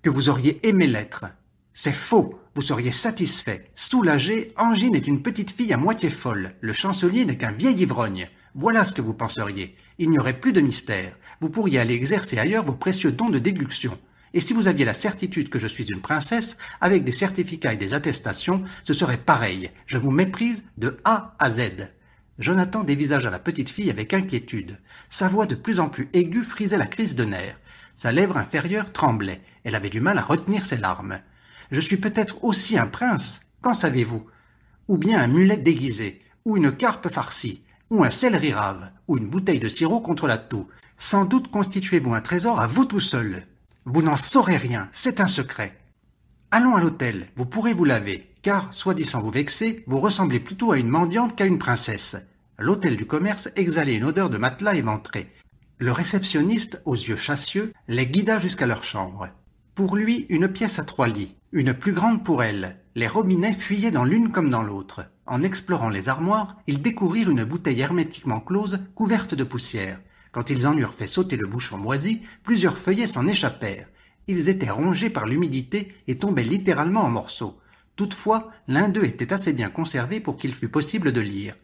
Que vous auriez aimé l'être. C'est faux. Vous seriez satisfait, soulagé. Angine est une petite fille à moitié folle. Le chancelier n'est qu'un vieil ivrogne. Voilà ce que vous penseriez. Il n'y aurait plus de mystère. Vous pourriez aller exercer ailleurs vos précieux dons de déduction. Et si vous aviez la certitude que je suis une princesse, avec des certificats et des attestations, ce serait pareil. Je vous méprise de A à Z. Jonathan dévisagea la petite fille avec inquiétude. Sa voix de plus en plus aiguë frisait la crise de nerfs. Sa lèvre inférieure tremblait. Elle avait du mal à retenir ses larmes. Je suis peut-être aussi un prince. Qu'en savez-vous Ou bien un mulet déguisé, ou une carpe farcie, ou un céleri rave, ou une bouteille de sirop contre la toux. Sans doute constituez-vous un trésor à vous tout seul. Vous n'en saurez rien, c'est un secret. Allons à l'hôtel, vous pourrez vous laver, car, soit dit sans vous vexer, vous ressemblez plutôt à une mendiante qu'à une princesse. L'hôtel du commerce exhalait une odeur de matelas éventré. Le réceptionniste, aux yeux chassieux, les guida jusqu'à leur chambre. Pour lui, une pièce à trois lits, une plus grande pour elle. Les robinets fuyaient dans l'une comme dans l'autre. En explorant les armoires, ils découvrirent une bouteille hermétiquement close, couverte de poussière. Quand ils en eurent fait sauter le bouchon moisi, plusieurs feuillets s'en échappèrent. Ils étaient rongés par l'humidité et tombaient littéralement en morceaux. Toutefois, l'un d'eux était assez bien conservé pour qu'il fût possible de lire.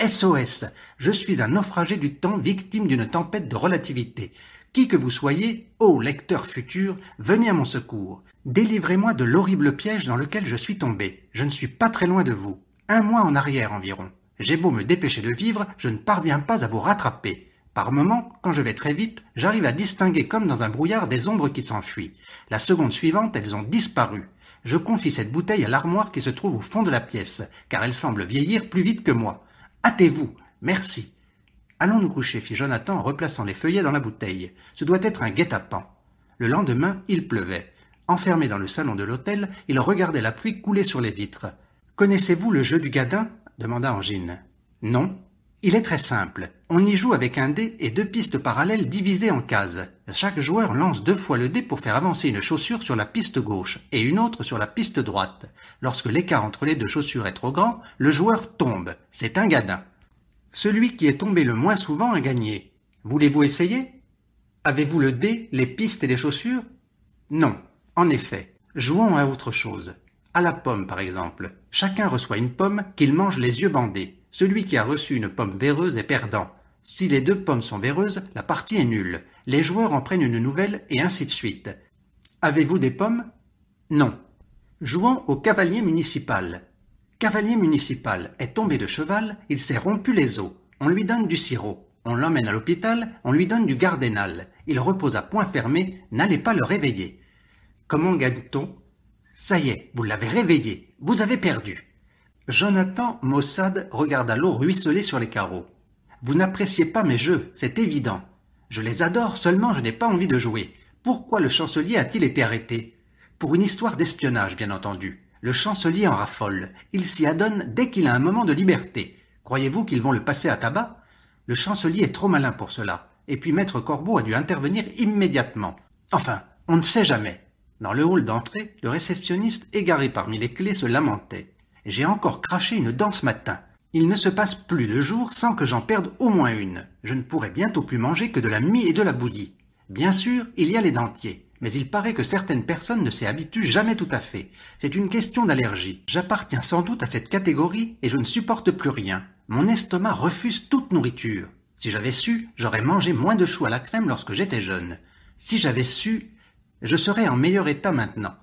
SOS. Je suis un naufragé du temps victime d'une tempête de relativité. Qui que vous soyez, ô lecteur futur, venez à mon secours. Délivrez-moi de l'horrible piège dans lequel je suis tombé. Je ne suis pas très loin de vous. Un mois en arrière environ. J'ai beau me dépêcher de vivre, je ne parviens pas à vous rattraper. Par moments, quand je vais très vite, j'arrive à distinguer comme dans un brouillard des ombres qui s'enfuient. La seconde suivante, elles ont disparu. Je confie cette bouteille à l'armoire qui se trouve au fond de la pièce, car elle semble vieillir plus vite que moi. Hâtez-vous. Merci. Allons nous coucher, fit Jonathan en replaçant les feuillets dans la bouteille. Ce doit être un guet-apens. Le lendemain, il pleuvait. Enfermé dans le salon de l'hôtel, il regardait la pluie couler sur les vitres. Connaissez-vous le jeu du gadin demanda Angine. Non, il est très simple. On y joue avec un dé et deux pistes parallèles divisées en cases. Chaque joueur lance deux fois le dé pour faire avancer une chaussure sur la piste gauche et une autre sur la piste droite. Lorsque l'écart entre les deux chaussures est trop grand, le joueur tombe. C'est un gadin. Celui qui est tombé le moins souvent a gagné. Voulez-vous essayer Avez-vous le dé, les pistes et les chaussures Non. En effet, jouons à autre chose. À la pomme, par exemple. Chacun reçoit une pomme qu'il mange les yeux bandés. Celui qui a reçu une pomme véreuse est perdant. Si les deux pommes sont véreuses, la partie est nulle. Les joueurs en prennent une nouvelle et ainsi de suite. Avez-vous des pommes Non. Jouons au cavalier municipal. Cavalier municipal est tombé de cheval, il s'est rompu les os. On lui donne du sirop. On l'emmène à l'hôpital, on lui donne du gardénal. Il repose à point fermé, n'allez pas le réveiller. Comment gagne-t-on Ça y est, vous l'avez réveillé, vous avez perdu. Jonathan Mossad regarda l'eau ruisseler sur les carreaux. Vous n'appréciez pas mes jeux, c'est évident. Je les adore, seulement je n'ai pas envie de jouer. Pourquoi le chancelier a-t-il été arrêté Pour une histoire d'espionnage, bien entendu. Le chancelier en raffole. Il s'y adonne dès qu'il a un moment de liberté. Croyez-vous qu'ils vont le passer à tabac Le chancelier est trop malin pour cela. Et puis maître Corbeau a dû intervenir immédiatement. Enfin, on ne sait jamais. Dans le hall d'entrée, le réceptionniste, égaré parmi les clés, se lamentait. J'ai encore craché une dent ce matin. Il ne se passe plus de jour sans que j'en perde au moins une. Je ne pourrai bientôt plus manger que de la mie et de la bouillie. Bien sûr, il y a les dentiers, mais il paraît que certaines personnes ne s'y habituent jamais tout à fait. C'est une question d'allergie. J'appartiens sans doute à cette catégorie et je ne supporte plus rien. Mon estomac refuse toute nourriture. Si j'avais su, j'aurais mangé moins de choux à la crème lorsque j'étais jeune. Si j'avais su, je serais en meilleur état maintenant.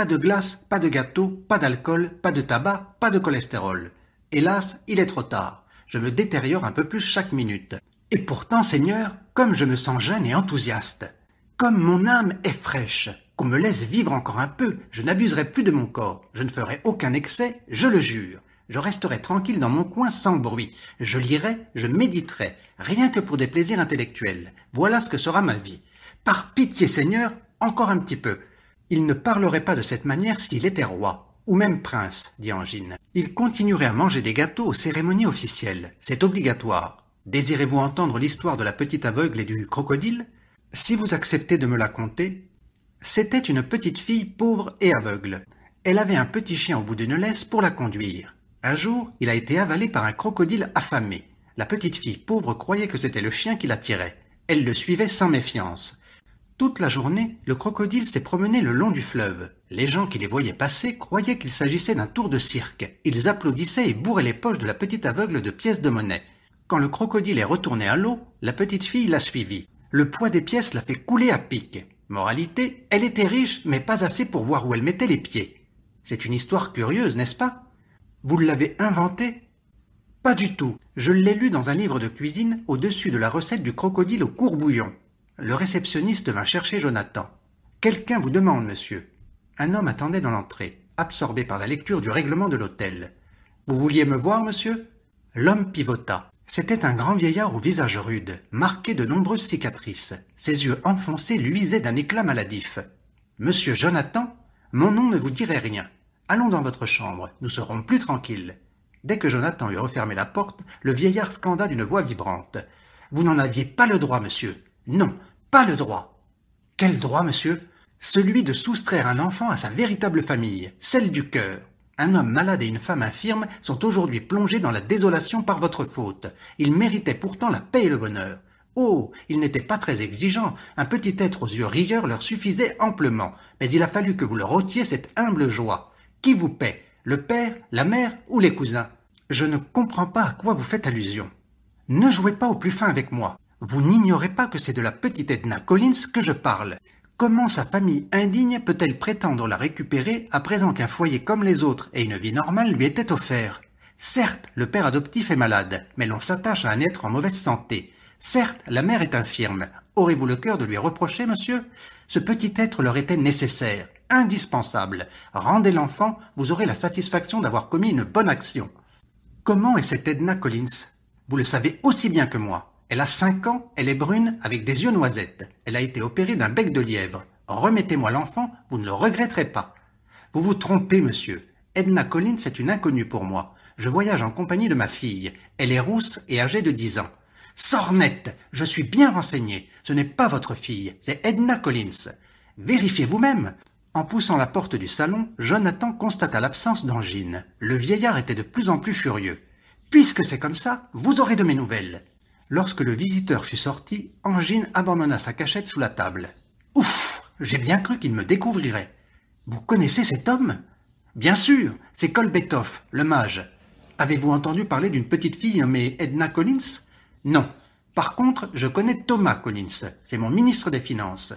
Pas de glace, pas de gâteau, pas d'alcool, pas de tabac, pas de cholestérol. Hélas, il est trop tard. Je me détériore un peu plus chaque minute. Et pourtant, Seigneur, comme je me sens jeune et enthousiaste. Comme mon âme est fraîche, qu'on me laisse vivre encore un peu, je n'abuserai plus de mon corps, je ne ferai aucun excès, je le jure. Je resterai tranquille dans mon coin sans bruit. Je lirai, je méditerai, rien que pour des plaisirs intellectuels. Voilà ce que sera ma vie. Par pitié, Seigneur, encore un petit peu. Il ne parlerait pas de cette manière s'il était roi, ou même prince, dit Angine. Il continuerait à manger des gâteaux aux cérémonies officielles. C'est obligatoire. Désirez-vous entendre l'histoire de la petite aveugle et du crocodile Si vous acceptez de me la conter, c'était une petite fille pauvre et aveugle. Elle avait un petit chien au bout d'une laisse pour la conduire. Un jour, il a été avalé par un crocodile affamé. La petite fille pauvre croyait que c'était le chien qui l'attirait. Elle le suivait sans méfiance. Toute la journée, le crocodile s'est promené le long du fleuve. Les gens qui les voyaient passer croyaient qu'il s'agissait d'un tour de cirque. Ils applaudissaient et bourraient les poches de la petite aveugle de pièces de monnaie. Quand le crocodile est retourné à l'eau, la petite fille l'a suivi. Le poids des pièces l'a fait couler à pic. Moralité, elle était riche, mais pas assez pour voir où elle mettait les pieds. C'est une histoire curieuse, n'est-ce pas Vous l'avez inventée Pas du tout. Je l'ai lu dans un livre de cuisine au-dessus de la recette du crocodile au courbouillon le réceptionniste vint chercher Jonathan. Quelqu'un vous demande, monsieur. Un homme attendait dans l'entrée, absorbé par la lecture du règlement de l'hôtel. Vous vouliez me voir, monsieur L'homme pivota. C'était un grand vieillard au visage rude, marqué de nombreuses cicatrices. Ses yeux enfoncés luisaient d'un éclat maladif. Monsieur Jonathan, mon nom ne vous dirait rien. Allons dans votre chambre, nous serons plus tranquilles. Dès que Jonathan eut refermé la porte, le vieillard scanda d'une voix vibrante. Vous n'en aviez pas le droit, monsieur. Non, pas le droit. Quel droit, monsieur Celui de soustraire un enfant à sa véritable famille, celle du cœur. Un homme malade et une femme infirme sont aujourd'hui plongés dans la désolation par votre faute. Ils méritaient pourtant la paix et le bonheur. Oh, Ils n'étaient pas très exigeants. Un petit être aux yeux rieurs leur suffisait amplement. Mais il a fallu que vous leur ôtiez cette humble joie. Qui vous paie Le père, la mère ou les cousins Je ne comprends pas à quoi vous faites allusion. Ne jouez pas au plus fin avec moi. Vous n'ignorez pas que c'est de la petite Edna Collins que je parle. Comment sa famille indigne peut-elle prétendre la récupérer à présent qu'un foyer comme les autres et une vie normale lui étaient offerts Certes, le père adoptif est malade, mais l'on s'attache à un être en mauvaise santé. Certes, la mère est infirme. Aurez-vous le cœur de lui reprocher, monsieur Ce petit être leur était nécessaire, indispensable. Rendez l'enfant, vous aurez la satisfaction d'avoir commis une bonne action. Comment est cette Edna Collins Vous le savez aussi bien que moi. Elle a cinq ans, elle est brune, avec des yeux noisettes. Elle a été opérée d'un bec de lièvre. Remettez-moi l'enfant, vous ne le regretterez pas. Vous vous trompez, monsieur. Edna Collins est une inconnue pour moi. Je voyage en compagnie de ma fille. Elle est rousse et âgée de dix ans. Sornette, je suis bien renseigné. Ce n'est pas votre fille, c'est Edna Collins. Vérifiez vous-même. En poussant la porte du salon, Jonathan constata l'absence d'Angine. Le vieillard était de plus en plus furieux. Puisque c'est comme ça, vous aurez de mes nouvelles. Lorsque le visiteur fut sorti, Angine abandonna sa cachette sous la table. Ouf J'ai bien cru qu'il me découvrirait. Vous connaissez cet homme Bien sûr, c'est Kolbetov, le mage. Avez-vous entendu parler d'une petite fille nommée Edna Collins Non. Par contre, je connais Thomas Collins, c'est mon ministre des Finances.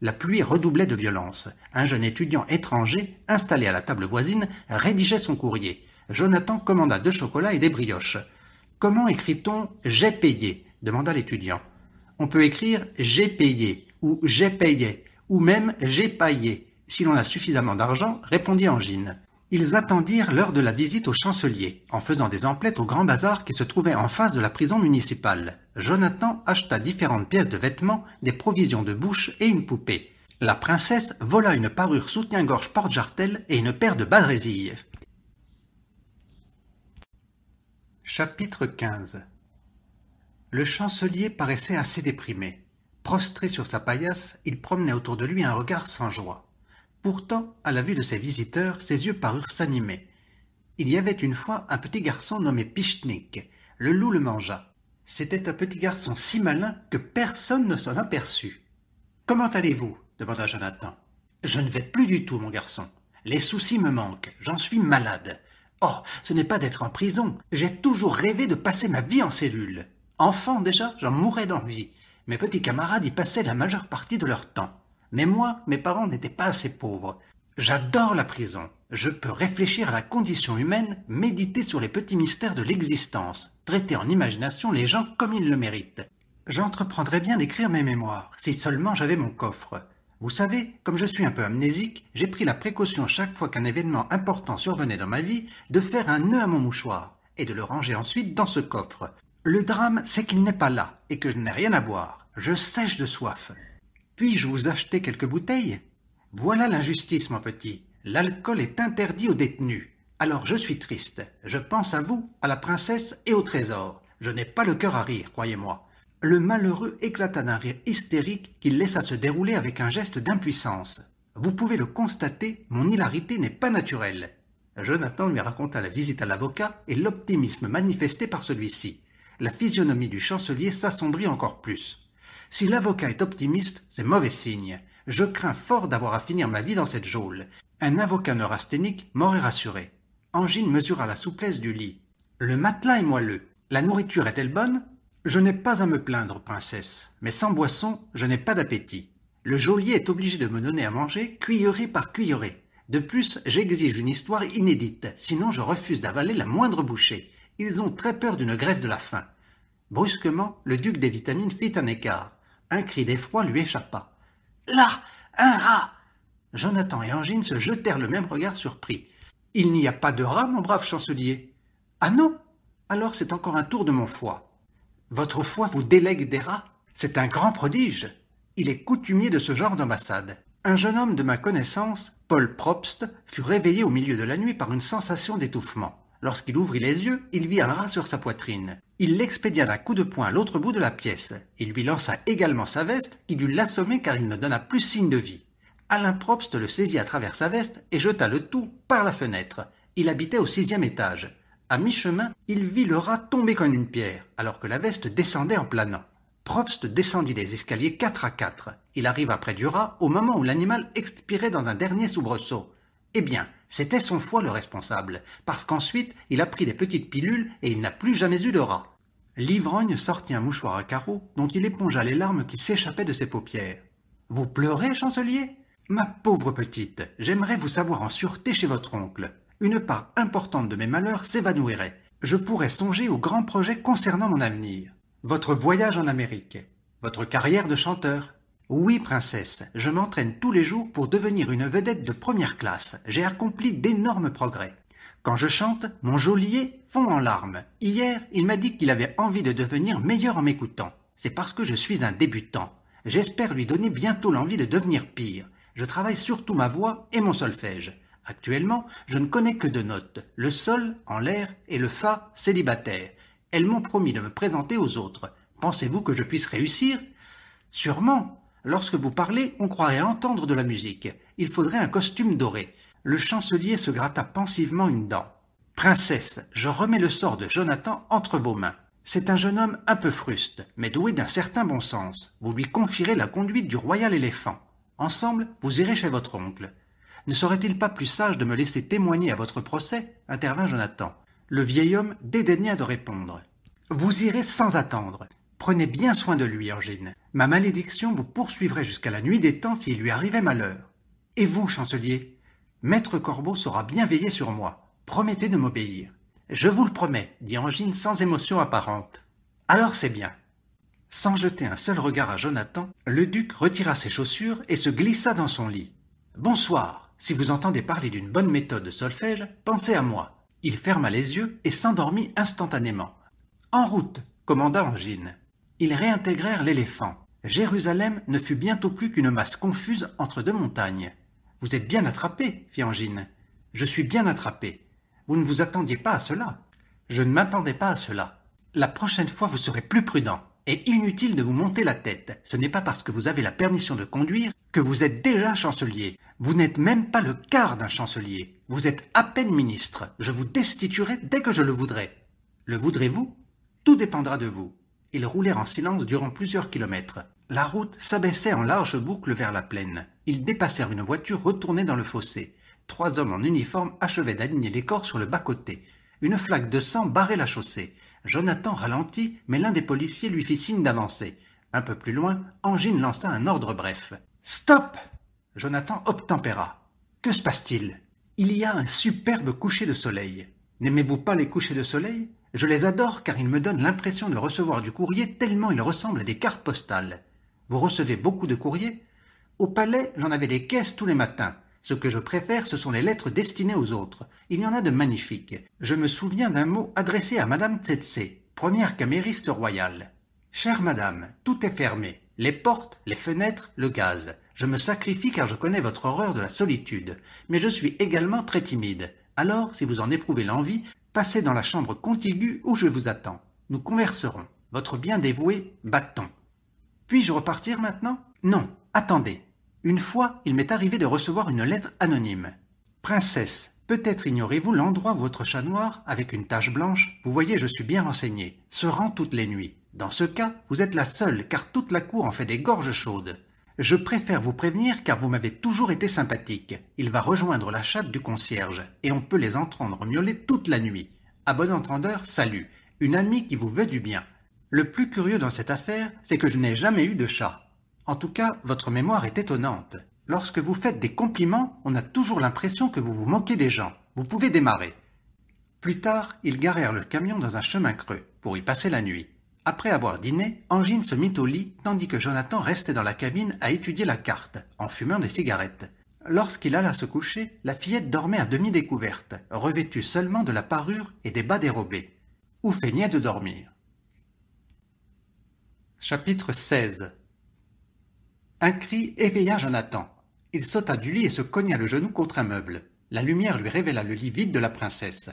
La pluie redoublait de violence. Un jeune étudiant étranger, installé à la table voisine, rédigeait son courrier. Jonathan commanda deux chocolats et des brioches. Comment écrit-on j'ai payé demanda l'étudiant. On peut écrire j'ai payé ou j'ai payé ou même j'ai payé ». si l'on a suffisamment d'argent, répondit Angine. Ils attendirent l'heure de la visite au chancelier, en faisant des emplettes au grand bazar qui se trouvait en face de la prison municipale. Jonathan acheta différentes pièces de vêtements, des provisions de bouche et une poupée. La princesse vola une parure soutien-gorge porte-jartel et une paire de bas résilles. Chapitre XV Le chancelier paraissait assez déprimé. Prostré sur sa paillasse, il promenait autour de lui un regard sans joie. Pourtant, à la vue de ses visiteurs, ses yeux parurent s'animer. Il y avait une fois un petit garçon nommé Pichnik. Le loup le mangea. C'était un petit garçon si malin que personne ne s'en aperçut. Comment allez-vous demanda Jonathan. Je ne vais plus du tout, mon garçon. Les soucis me manquent. J'en suis malade. Oh, ce n'est pas d'être en prison. J'ai toujours rêvé de passer ma vie en cellule. Enfant déjà, j'en mourais d'envie. Mes petits camarades y passaient la majeure partie de leur temps. Mais moi, mes parents n'étaient pas assez pauvres. J'adore la prison. Je peux réfléchir à la condition humaine, méditer sur les petits mystères de l'existence, traiter en imagination les gens comme ils le méritent. J'entreprendrais bien d'écrire mes mémoires, si seulement j'avais mon coffre. Vous savez, comme je suis un peu amnésique, j'ai pris la précaution chaque fois qu'un événement important survenait dans ma vie de faire un nœud à mon mouchoir et de le ranger ensuite dans ce coffre. Le drame, c'est qu'il n'est pas là et que je n'ai rien à boire. Je sèche de soif. Puis-je vous acheter quelques bouteilles Voilà l'injustice, mon petit. L'alcool est interdit aux détenus. Alors je suis triste. Je pense à vous, à la princesse et au trésor. Je n'ai pas le cœur à rire, croyez-moi le malheureux éclata d'un rire hystérique qu'il laissa se dérouler avec un geste d'impuissance. Vous pouvez le constater, mon hilarité n'est pas naturelle. Jonathan lui raconta la visite à l'avocat et l'optimisme manifesté par celui-ci. La physionomie du chancelier s'assombrit encore plus. Si l'avocat est optimiste, c'est mauvais signe. Je crains fort d'avoir à finir ma vie dans cette geôle. Un avocat neurasthénique m'aurait rassuré. Angine mesura la souplesse du lit. Le matelas est moelleux. La nourriture est-elle bonne je n'ai pas à me plaindre, princesse, mais sans boisson, je n'ai pas d'appétit. Le geôlier est obligé de me donner à manger, cuillerée par cuillerée. De plus, j'exige une histoire inédite, sinon je refuse d'avaler la moindre bouchée. Ils ont très peur d'une grève de la faim. Brusquement, le duc des vitamines fit un écart. Un cri d'effroi lui échappa. Là Un rat Jonathan et Angine se jetèrent le même regard surpris. Il n'y a pas de rat, mon brave chancelier. Ah non Alors c'est encore un tour de mon foie. Votre foi vous délègue des rats C'est un grand prodige. Il est coutumier de ce genre d'ambassade. Un jeune homme de ma connaissance, Paul Probst, fut réveillé au milieu de la nuit par une sensation d'étouffement. Lorsqu'il ouvrit les yeux, il vit un rat sur sa poitrine. Il l'expédia d'un coup de poing à l'autre bout de la pièce. Il lui lança également sa veste, qui dut l'assommer car il ne donna plus signe de vie. Alain Probst le saisit à travers sa veste et jeta le tout par la fenêtre. Il habitait au sixième étage. À mi-chemin, il vit le rat tomber comme une pierre, alors que la veste descendait en planant. Probst descendit les escaliers quatre à quatre. Il arriva près du rat au moment où l'animal expirait dans un dernier soubresaut. Eh bien, c'était son foie le responsable, parce qu'ensuite il a pris des petites pilules et il n'a plus jamais eu de rat. L'ivrogne sortit un mouchoir à carreaux dont il épongea les larmes qui s'échappaient de ses paupières. Vous pleurez, chancelier Ma pauvre petite, j'aimerais vous savoir en sûreté chez votre oncle une part importante de mes malheurs s'évanouirait. Je pourrais songer aux grands projets concernant mon avenir. Votre voyage en Amérique, votre carrière de chanteur. Oui, princesse, je m'entraîne tous les jours pour devenir une vedette de première classe. J'ai accompli d'énormes progrès. Quand je chante, mon geôlier fond en larmes. Hier, il m'a dit qu'il avait envie de devenir meilleur en m'écoutant. C'est parce que je suis un débutant. J'espère lui donner bientôt l'envie de devenir pire. Je travaille surtout ma voix et mon solfège. Actuellement, je ne connais que deux notes, le sol en l'air et le fa célibataire. Elles m'ont promis de me présenter aux autres. Pensez-vous que je puisse réussir Sûrement. Lorsque vous parlez, on croirait entendre de la musique. Il faudrait un costume doré. Le chancelier se gratta pensivement une dent. Princesse, je remets le sort de Jonathan entre vos mains. C'est un jeune homme un peu fruste, mais doué d'un certain bon sens. Vous lui confierez la conduite du Royal Éléphant. Ensemble, vous irez chez votre oncle. Ne serait-il pas plus sage de me laisser témoigner à votre procès intervint Jonathan. Le vieil homme dédaigna de répondre. Vous irez sans attendre. Prenez bien soin de lui, Angine. Ma malédiction vous poursuivrait jusqu'à la nuit des temps s'il lui arrivait malheur. Et vous, chancelier Maître Corbeau saura bien veillé sur moi. Promettez de m'obéir. Je vous le promets, dit Angine sans émotion apparente. Alors c'est bien. Sans jeter un seul regard à Jonathan, le duc retira ses chaussures et se glissa dans son lit. Bonsoir si vous entendez parler d'une bonne méthode de solfège, pensez à moi. Il ferma les yeux et s'endormit instantanément. En route, commanda Angine. Ils réintégrèrent l'éléphant. Jérusalem ne fut bientôt plus qu'une masse confuse entre deux montagnes. Vous êtes bien attrapé, fit Angine. Je suis bien attrapé. Vous ne vous attendiez pas à cela. Je ne m'attendais pas à cela. La prochaine fois, vous serez plus prudent. Et inutile de vous monter la tête, ce n'est pas parce que vous avez la permission de conduire que vous êtes déjà chancelier. Vous n'êtes même pas le quart d'un chancelier. Vous êtes à peine ministre. Je vous destituerai dès que je le voudrai. Le voudrez-vous Tout dépendra de vous. Ils roulèrent en silence durant plusieurs kilomètres. La route s'abaissait en larges boucles vers la plaine. Ils dépassèrent une voiture retournée dans le fossé. Trois hommes en uniforme achevaient d'aligner les corps sur le bas-côté. Une flaque de sang barrait la chaussée. Jonathan ralentit, mais l'un des policiers lui fit signe d'avancer. Un peu plus loin, Angine lança un ordre bref. Stop Jonathan obtempéra. Que se passe-t-il Il y a un superbe coucher de soleil. N'aimez-vous pas les couchers de soleil Je les adore car ils me donnent l'impression de recevoir du courrier tellement ils ressemblent à des cartes postales. Vous recevez beaucoup de courriers Au palais, j'en avais des caisses tous les matins. Ce que je préfère, ce sont les lettres destinées aux autres. Il y en a de magnifiques. Je me souviens d'un mot adressé à Madame Tsetse, première camériste royale. Chère Madame, tout est fermé. Les portes, les fenêtres, le gaz. Je me sacrifie car je connais votre horreur de la solitude. Mais je suis également très timide. Alors, si vous en éprouvez l'envie, passez dans la chambre contiguë où je vous attends. Nous converserons. Votre bien dévoué, Bâton. Puis-je repartir maintenant Non, attendez. Une fois, il m'est arrivé de recevoir une lettre anonyme. Princesse, peut-être ignorez-vous l'endroit où votre chat noir, avec une tache blanche, vous voyez, je suis bien renseigné, se rend toutes les nuits. Dans ce cas, vous êtes la seule, car toute la cour en fait des gorges chaudes. Je préfère vous prévenir car vous m'avez toujours été sympathique. Il va rejoindre la chatte du concierge et on peut les entendre miauler toute la nuit. À bon entendeur, salut. Une amie qui vous veut du bien. Le plus curieux dans cette affaire, c'est que je n'ai jamais eu de chat. En tout cas, votre mémoire est étonnante. Lorsque vous faites des compliments, on a toujours l'impression que vous vous moquez des gens. Vous pouvez démarrer. Plus tard, ils garèrent le camion dans un chemin creux pour y passer la nuit. Après avoir dîné, Angine se mit au lit tandis que Jonathan restait dans la cabine à étudier la carte en fumant des cigarettes. Lorsqu'il alla se coucher, la fillette dormait à demi découverte, revêtue seulement de la parure et des bas dérobés, ou feignait de dormir. Chapitre 16 un cri éveilla Jonathan. Il sauta du lit et se cogna le genou contre un meuble. La lumière lui révéla le lit vide de la princesse.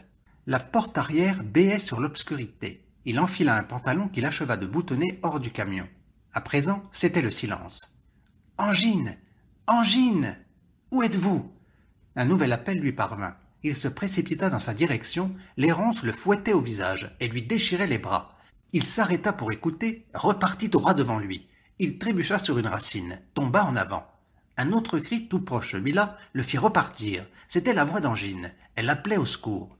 La porte arrière béait sur l'obscurité. Il enfila un pantalon qu'il acheva de boutonner hors du camion. À présent, c'était le silence. Angine Angine Où êtes-vous Un nouvel appel lui parvint. Il se précipita dans sa direction, les ronces le fouettaient au visage et lui déchiraient les bras. Il s'arrêta pour écouter, repartit droit devant lui. Il trébucha sur une racine, tomba en avant. Un autre cri tout proche, lui là le fit repartir. C'était la voix d'Angine. Elle appelait au secours.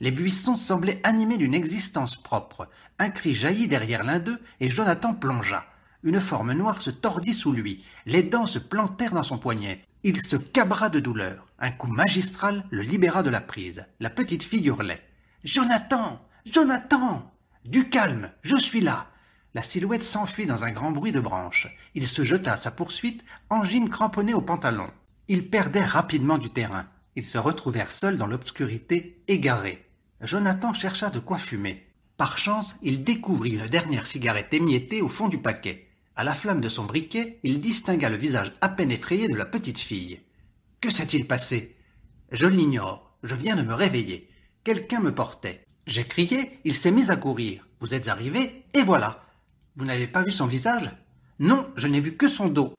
Les buissons semblaient animés d'une existence propre. Un cri jaillit derrière l'un d'eux et Jonathan plongea. Une forme noire se tordit sous lui. Les dents se plantèrent dans son poignet. Il se cabra de douleur. Un coup magistral le libéra de la prise. La petite fille hurlait. Jonathan Jonathan Du calme, je suis là. La silhouette s'enfuit dans un grand bruit de branches. Il se jeta à sa poursuite, Angine cramponné au pantalon. Ils perdaient rapidement du terrain. Ils se retrouvèrent seuls dans l'obscurité, égarés. Jonathan chercha de quoi fumer. Par chance, il découvrit une dernière cigarette émiettée au fond du paquet. À la flamme de son briquet, il distingua le visage à peine effrayé de la petite fille. Que s'est-il passé Je l'ignore. Je viens de me réveiller. Quelqu'un me portait. J'ai crié, il s'est mis à courir. Vous êtes arrivé, et voilà. Vous n'avez pas vu son visage Non, je n'ai vu que son dos.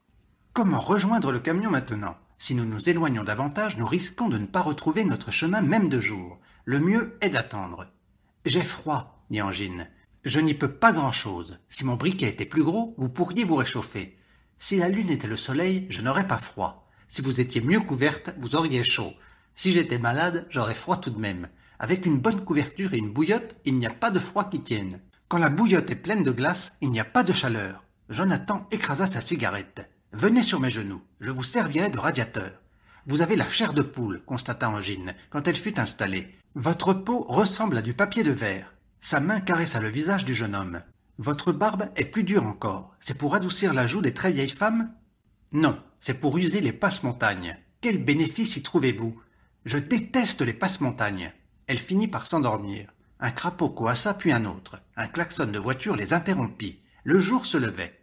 Comment rejoindre le camion maintenant Si nous nous éloignons davantage, nous risquons de ne pas retrouver notre chemin même de jour. Le mieux est d'attendre. J'ai froid, dit Angine. Je n'y peux pas grand-chose. Si mon briquet était plus gros, vous pourriez vous réchauffer. Si la lune était le soleil, je n'aurais pas froid. Si vous étiez mieux couverte, vous auriez chaud. Si j'étais malade, j'aurais froid tout de même. Avec une bonne couverture et une bouillotte, il n'y a pas de froid qui tienne. Quand la bouillotte est pleine de glace, il n'y a pas de chaleur. Jonathan écrasa sa cigarette. Venez sur mes genoux, je vous servirai de radiateur. Vous avez la chair de poule, constata Angine, quand elle fut installée. Votre peau ressemble à du papier de verre. Sa main caressa le visage du jeune homme. Votre barbe est plus dure encore. C'est pour adoucir la joue des très vieilles femmes Non, c'est pour user les passe-montagnes. Quel bénéfice y trouvez-vous Je déteste les passe-montagnes. Elle finit par s'endormir. Un crapaud coassa puis un autre. Un klaxon de voiture les interrompit. Le jour se levait.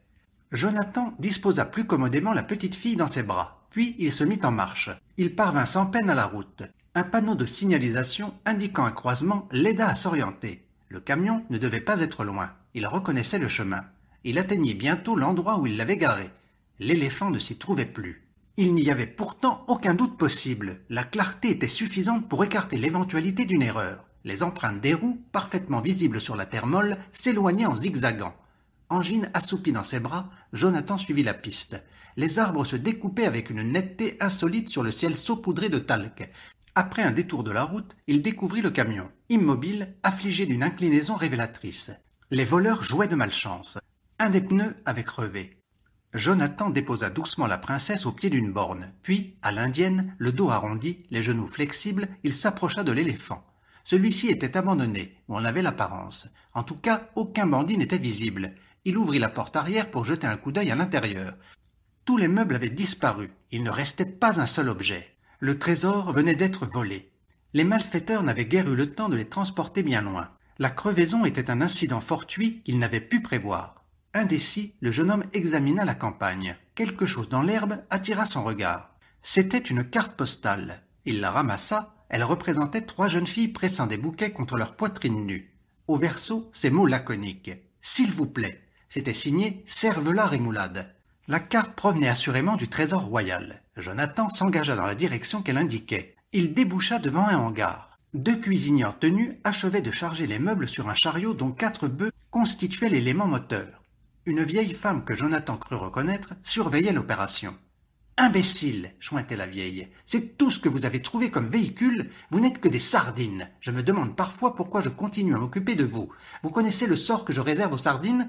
Jonathan disposa plus commodément la petite fille dans ses bras. Puis il se mit en marche. Il parvint sans peine à la route. Un panneau de signalisation indiquant un croisement l'aida à s'orienter. Le camion ne devait pas être loin. Il reconnaissait le chemin. Il atteignit bientôt l'endroit où il l'avait garé. L'éléphant ne s'y trouvait plus. Il n'y avait pourtant aucun doute possible. La clarté était suffisante pour écarter l'éventualité d'une erreur. Les empreintes des roues, parfaitement visibles sur la terre molle, s'éloignaient en zigzagant. Angine assoupie dans ses bras, Jonathan suivit la piste. Les arbres se découpaient avec une netteté insolite sur le ciel saupoudré de talc. Après un détour de la route, il découvrit le camion, immobile, affligé d'une inclinaison révélatrice. Les voleurs jouaient de malchance. Un des pneus avait crevé. Jonathan déposa doucement la princesse au pied d'une borne, puis, à l'indienne, le dos arrondi, les genoux flexibles, il s'approcha de l'éléphant. Celui-ci était abandonné, ou en avait l'apparence. En tout cas, aucun bandit n'était visible. Il ouvrit la porte arrière pour jeter un coup d'œil à l'intérieur. Tous les meubles avaient disparu. Il ne restait pas un seul objet. Le trésor venait d'être volé. Les malfaiteurs n'avaient guère eu le temps de les transporter bien loin. La crevaison était un incident fortuit qu'il n'avait pu prévoir. Indécis, le jeune homme examina la campagne. Quelque chose dans l'herbe attira son regard. C'était une carte postale. Il la ramassa, elle représentait trois jeunes filles pressant des bouquets contre leur poitrine nue. Au verso, ces mots laconiques. S'il vous plaît. C'était signé et Moulade ». La carte provenait assurément du trésor royal. Jonathan s'engagea dans la direction qu'elle indiquait. Il déboucha devant un hangar. Deux cuisiniers tenus achevaient de charger les meubles sur un chariot dont quatre bœufs constituaient l'élément moteur. Une vieille femme que Jonathan crut reconnaître surveillait l'opération. Imbécile, chointait la vieille, c'est tout ce que vous avez trouvé comme véhicule, vous n'êtes que des sardines. Je me demande parfois pourquoi je continue à m'occuper de vous. Vous connaissez le sort que je réserve aux sardines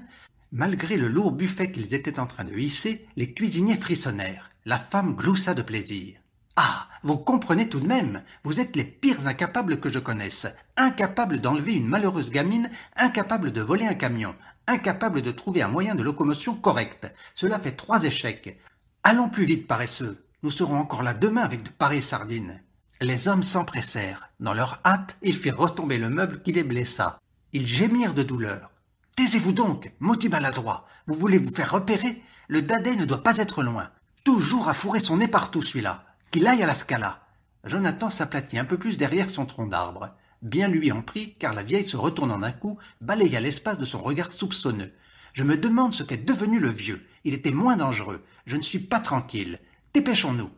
Malgré le lourd buffet qu'ils étaient en train de hisser, les cuisiniers frissonnèrent. La femme gloussa de plaisir. Ah, vous comprenez tout de même, vous êtes les pires incapables que je connaisse, incapables d'enlever une malheureuse gamine, incapables de voler un camion, incapables de trouver un moyen de locomotion correct. Cela fait trois échecs. Allons plus vite, paresseux. Nous serons encore là demain avec de pareilles sardines. Les hommes s'empressèrent. Dans leur hâte, ils firent retomber le meuble qui les blessa. Ils gémirent de douleur. Taisez-vous donc, maudit maladroit. Vous voulez vous faire repérer Le dadais ne doit pas être loin. Toujours à fourrer son nez partout, celui-là. Qu'il aille à la scala. Jonathan s'aplatit un peu plus derrière son tronc d'arbre. Bien lui en prit, car la vieille se retournant d'un coup, balaya l'espace de son regard soupçonneux. Je me demande ce qu'est devenu le vieux. Il était moins dangereux. Je ne suis pas tranquille. Dépêchons-nous.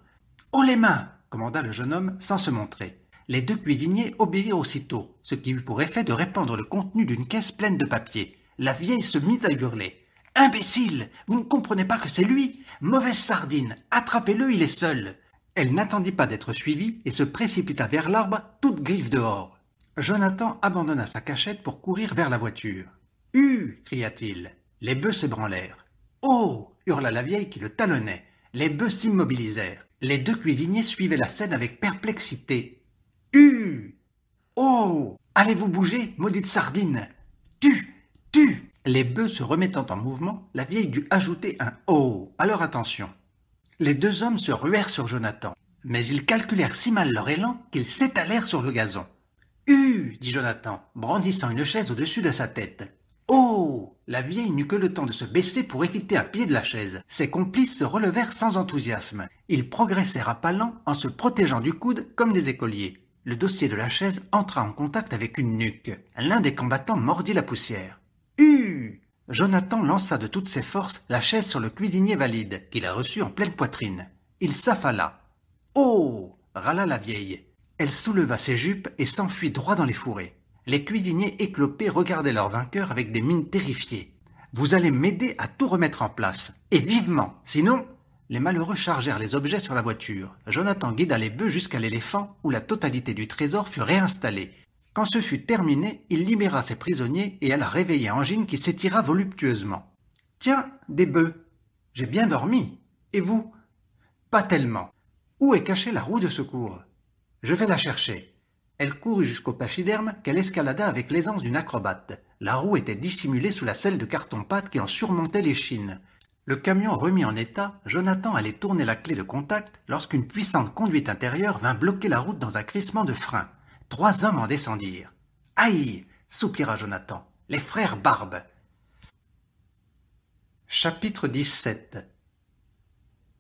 Haut les mains commanda le jeune homme sans se montrer. Les deux cuisiniers obéirent aussitôt, ce qui eut pour effet de répandre le contenu d'une caisse pleine de papier. La vieille se mit à hurler. Imbécile Vous ne comprenez pas que c'est lui Mauvaise sardine Attrapez-le, il est seul Elle n'attendit pas d'être suivie et se précipita vers l'arbre, toute griffe dehors. Jonathan abandonna sa cachette pour courir vers la voiture. Hu cria-t-il. Les bœufs s'ébranlèrent. Oh hurla la vieille qui le talonnait. Les bœufs s'immobilisèrent. Les deux cuisiniers suivaient la scène avec perplexité. U! Oh Allez-vous bouger, maudite sardine Tu Tu Les bœufs se remettant en mouvement, la vieille dut ajouter un Oh à leur attention. Les deux hommes se ruèrent sur Jonathan, mais ils calculèrent si mal leur élan qu'ils s'étalèrent sur le gazon. U! dit Jonathan, brandissant une chaise au-dessus de sa tête. Oh La vieille n'eut que le temps de se baisser pour éviter un pied de la chaise. Ses complices se relevèrent sans enthousiasme. Ils progressèrent à pas lents en se protégeant du coude comme des écoliers. Le dossier de la chaise entra en contact avec une nuque. L'un des combattants mordit la poussière. Hu Jonathan lança de toutes ses forces la chaise sur le cuisinier valide, qu'il a reçu en pleine poitrine. Il s'affala. Oh râla la vieille. Elle souleva ses jupes et s'enfuit droit dans les fourrés les cuisiniers éclopés regardaient leur vainqueur avec des mines terrifiées. Vous allez m'aider à tout remettre en place, et vivement, sinon... Les malheureux chargèrent les objets sur la voiture. Jonathan guida les bœufs jusqu'à l'éléphant, où la totalité du trésor fut réinstallée. Quand ce fut terminé, il libéra ses prisonniers et alla réveiller Angine qui s'étira voluptueusement. Tiens, des bœufs. J'ai bien dormi. Et vous Pas tellement. Où est cachée la roue de secours Je vais la chercher. Elle courut jusqu'au pachyderme qu'elle escalada avec l'aisance d'une acrobate. La roue était dissimulée sous la selle de carton-pâte qui en surmontait l'échine. Le camion remis en état, Jonathan allait tourner la clé de contact lorsqu'une puissante conduite intérieure vint bloquer la route dans un crissement de frein. Trois hommes en descendirent. Aïe soupira Jonathan. Les frères Barbe. Chapitre 17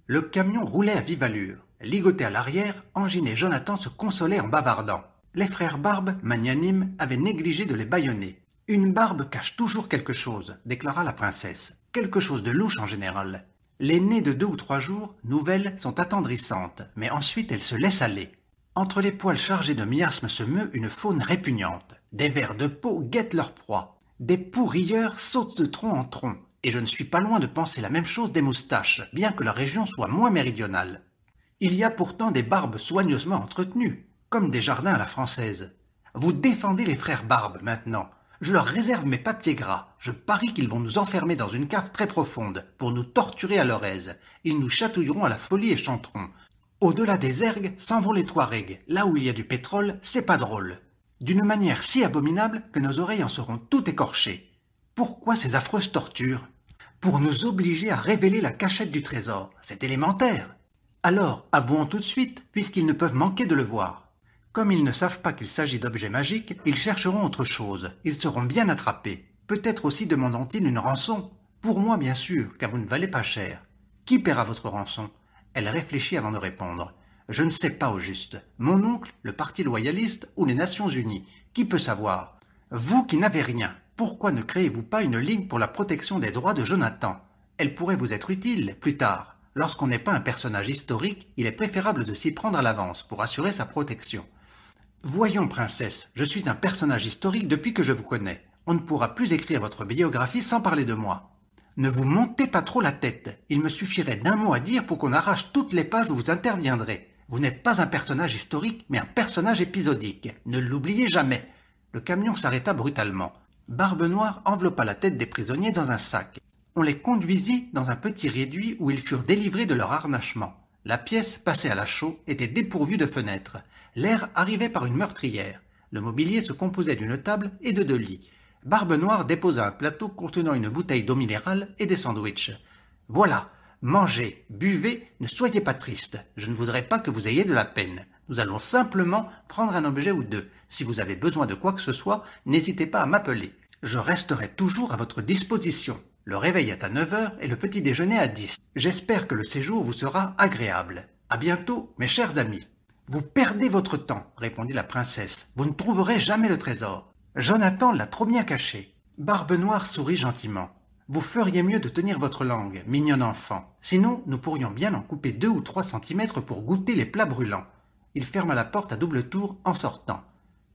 Le camion roulait à vive allure. Ligoté à l'arrière, Angine et Jonathan se consolaient en bavardant les frères Barbe, magnanimes, avaient négligé de les bâillonner. Une barbe cache toujours quelque chose, déclara la princesse. Quelque chose de louche en général. Les nez de deux ou trois jours, nouvelles, sont attendrissantes, mais ensuite elles se laissent aller. Entre les poils chargés de miasme se meut une faune répugnante. Des vers de peau guettent leur proie. Des pourrieurs sautent de tronc en tronc. Et je ne suis pas loin de penser la même chose des moustaches, bien que la région soit moins méridionale. Il y a pourtant des barbes soigneusement entretenues comme des jardins à la française. Vous défendez les frères Barbe maintenant. Je leur réserve mes papiers gras. Je parie qu'ils vont nous enfermer dans une cave très profonde, pour nous torturer à leur aise. Ils nous chatouilleront à la folie et chanteront. Au-delà des ergues, s'en vont les Touaregs. Là où il y a du pétrole, c'est pas drôle. D'une manière si abominable que nos oreilles en seront toutes écorchées. Pourquoi ces affreuses tortures Pour nous obliger à révéler la cachette du trésor. C'est élémentaire. Alors, avouons tout de suite, puisqu'ils ne peuvent manquer de le voir. Comme ils ne savent pas qu'il s'agit d'objets magiques, ils chercheront autre chose. Ils seront bien attrapés. Peut-être aussi demandant-ils une rançon. Pour moi, bien sûr, car vous ne valez pas cher. Qui paiera votre rançon Elle réfléchit avant de répondre. Je ne sais pas au juste. Mon oncle, le parti loyaliste ou les Nations Unies. Qui peut savoir Vous qui n'avez rien, pourquoi ne créez-vous pas une ligne pour la protection des droits de Jonathan Elle pourrait vous être utile plus tard. Lorsqu'on n'est pas un personnage historique, il est préférable de s'y prendre à l'avance pour assurer sa protection. Voyons, princesse, je suis un personnage historique depuis que je vous connais. On ne pourra plus écrire votre biographie sans parler de moi. Ne vous montez pas trop la tête. Il me suffirait d'un mot à dire pour qu'on arrache toutes les pages où vous interviendrez. Vous n'êtes pas un personnage historique, mais un personnage épisodique. Ne l'oubliez jamais. Le camion s'arrêta brutalement. Barbe Noire enveloppa la tête des prisonniers dans un sac. On les conduisit dans un petit réduit où ils furent délivrés de leur harnachement. La pièce, passée à la chaux, était dépourvue de fenêtres. L'air arrivait par une meurtrière. Le mobilier se composait d'une table et de deux lits. Barbe Noire déposa un plateau contenant une bouteille d'eau minérale et des sandwiches. « Voilà, mangez, buvez, ne soyez pas triste. Je ne voudrais pas que vous ayez de la peine. Nous allons simplement prendre un objet ou deux. Si vous avez besoin de quoi que ce soit, n'hésitez pas à m'appeler. Je resterai toujours à votre disposition. Le réveil est à 9h et le petit déjeuner à 10. J'espère que le séjour vous sera agréable. À bientôt, mes chers amis. Vous perdez votre temps, répondit la princesse. Vous ne trouverez jamais le trésor. Jonathan l'a trop bien caché. Barbe Noire sourit gentiment. Vous feriez mieux de tenir votre langue, mignonne enfant. Sinon, nous pourrions bien en couper deux ou trois centimètres pour goûter les plats brûlants. Il ferma la porte à double tour en sortant.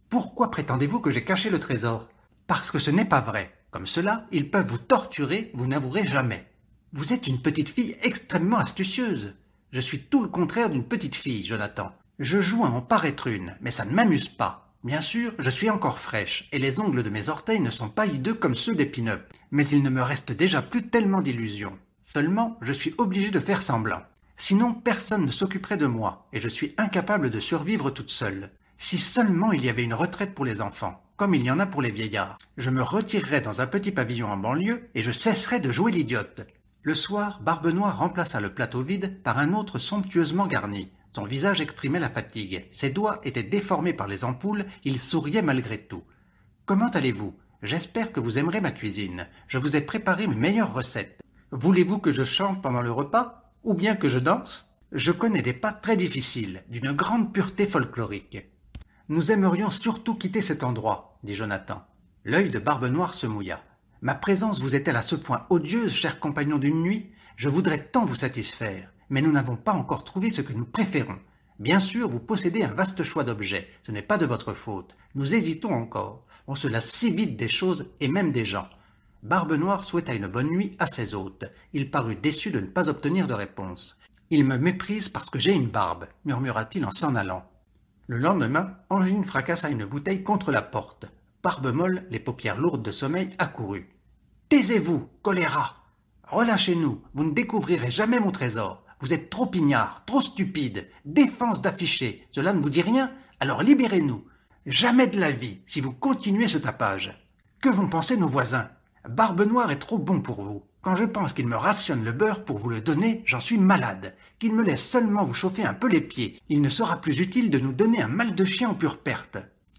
Pourquoi prétendez-vous que j'ai caché le trésor Parce que ce n'est pas vrai. Comme cela, ils peuvent vous torturer, vous n'avouerez jamais. Vous êtes une petite fille extrêmement astucieuse. Je suis tout le contraire d'une petite fille, Jonathan. Je joue à en paraître une, mais ça ne m'amuse pas. Bien sûr, je suis encore fraîche, et les ongles de mes orteils ne sont pas hideux comme ceux des pin -up. mais il ne me reste déjà plus tellement d'illusions. Seulement, je suis obligé de faire semblant. Sinon, personne ne s'occuperait de moi, et je suis incapable de survivre toute seule. Si seulement il y avait une retraite pour les enfants, comme il y en a pour les vieillards, je me retirerais dans un petit pavillon en banlieue, et je cesserais de jouer l'idiote. Le soir, Barbenois remplaça le plateau vide par un autre somptueusement garni, son visage exprimait la fatigue, ses doigts étaient déformés par les ampoules, il souriait malgré tout. Comment allez-vous J'espère que vous aimerez ma cuisine. Je vous ai préparé mes meilleures recettes. Voulez-vous que je chante pendant le repas Ou bien que je danse Je connais des pas très difficiles, d'une grande pureté folklorique. Nous aimerions surtout quitter cet endroit, dit Jonathan. L'œil de Barbe Noire se mouilla. Ma présence vous est-elle à ce point odieuse, cher compagnon d'une nuit Je voudrais tant vous satisfaire mais nous n'avons pas encore trouvé ce que nous préférons. Bien sûr, vous possédez un vaste choix d'objets, ce n'est pas de votre faute. Nous hésitons encore. On se lasse si vite des choses et même des gens. Barbe Noire souhaita une bonne nuit à ses hôtes. Il parut déçu de ne pas obtenir de réponse. Il me méprise parce que j'ai une barbe, murmura-t-il en s'en allant. Le lendemain, Angine fracassa une bouteille contre la porte. Barbe molle, les paupières lourdes de sommeil, accourut. Taisez-vous, choléra Relâchez-nous, vous ne découvrirez jamais mon trésor. Vous êtes trop pignard, trop stupide. Défense d'afficher, cela ne vous dit rien Alors libérez-nous. Jamais de la vie, si vous continuez ce tapage. Que vont penser nos voisins Barbe Noire est trop bon pour vous. Quand je pense qu'il me rationne le beurre pour vous le donner, j'en suis malade. Qu'il me laisse seulement vous chauffer un peu les pieds. Il ne sera plus utile de nous donner un mal de chien en pure perte.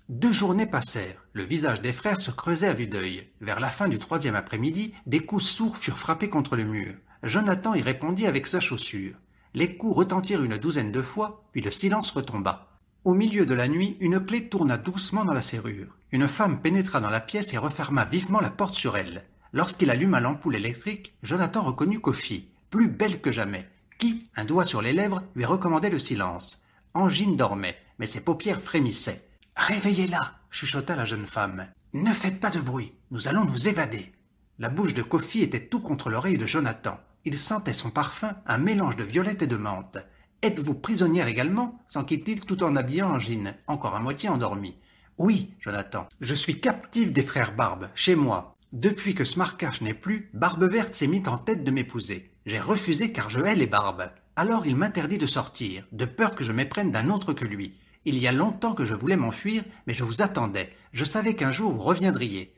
Deux journées passèrent. Le visage des frères se creusait à vue d'œil. Vers la fin du troisième après-midi, des coups sourds furent frappés contre le mur. Jonathan y répondit avec sa chaussure. Les coups retentirent une douzaine de fois, puis le silence retomba. Au milieu de la nuit, une clé tourna doucement dans la serrure. Une femme pénétra dans la pièce et referma vivement la porte sur elle. Lorsqu'il alluma l'ampoule électrique, Jonathan reconnut Kofi, plus belle que jamais, qui, un doigt sur les lèvres, lui recommandait le silence. Angine dormait, mais ses paupières frémissaient. Réveillez-la, chuchota la jeune femme. Ne faites pas de bruit, nous allons nous évader. La bouche de Kofi était tout contre l'oreille de Jonathan il sentait son parfum, un mélange de violette et de menthe. Êtes-vous prisonnière également s'enquit-il tout en habillant Angine, encore à moitié endormie. « Oui, Jonathan, je suis captive des frères Barbe, chez moi. Depuis que Smarcache n'est plus, Barbe Verte s'est mise en tête de m'épouser. J'ai refusé car je hais les barbes. Alors il m'interdit de sortir, de peur que je m'éprenne d'un autre que lui. Il y a longtemps que je voulais m'enfuir, mais je vous attendais. Je savais qu'un jour vous reviendriez.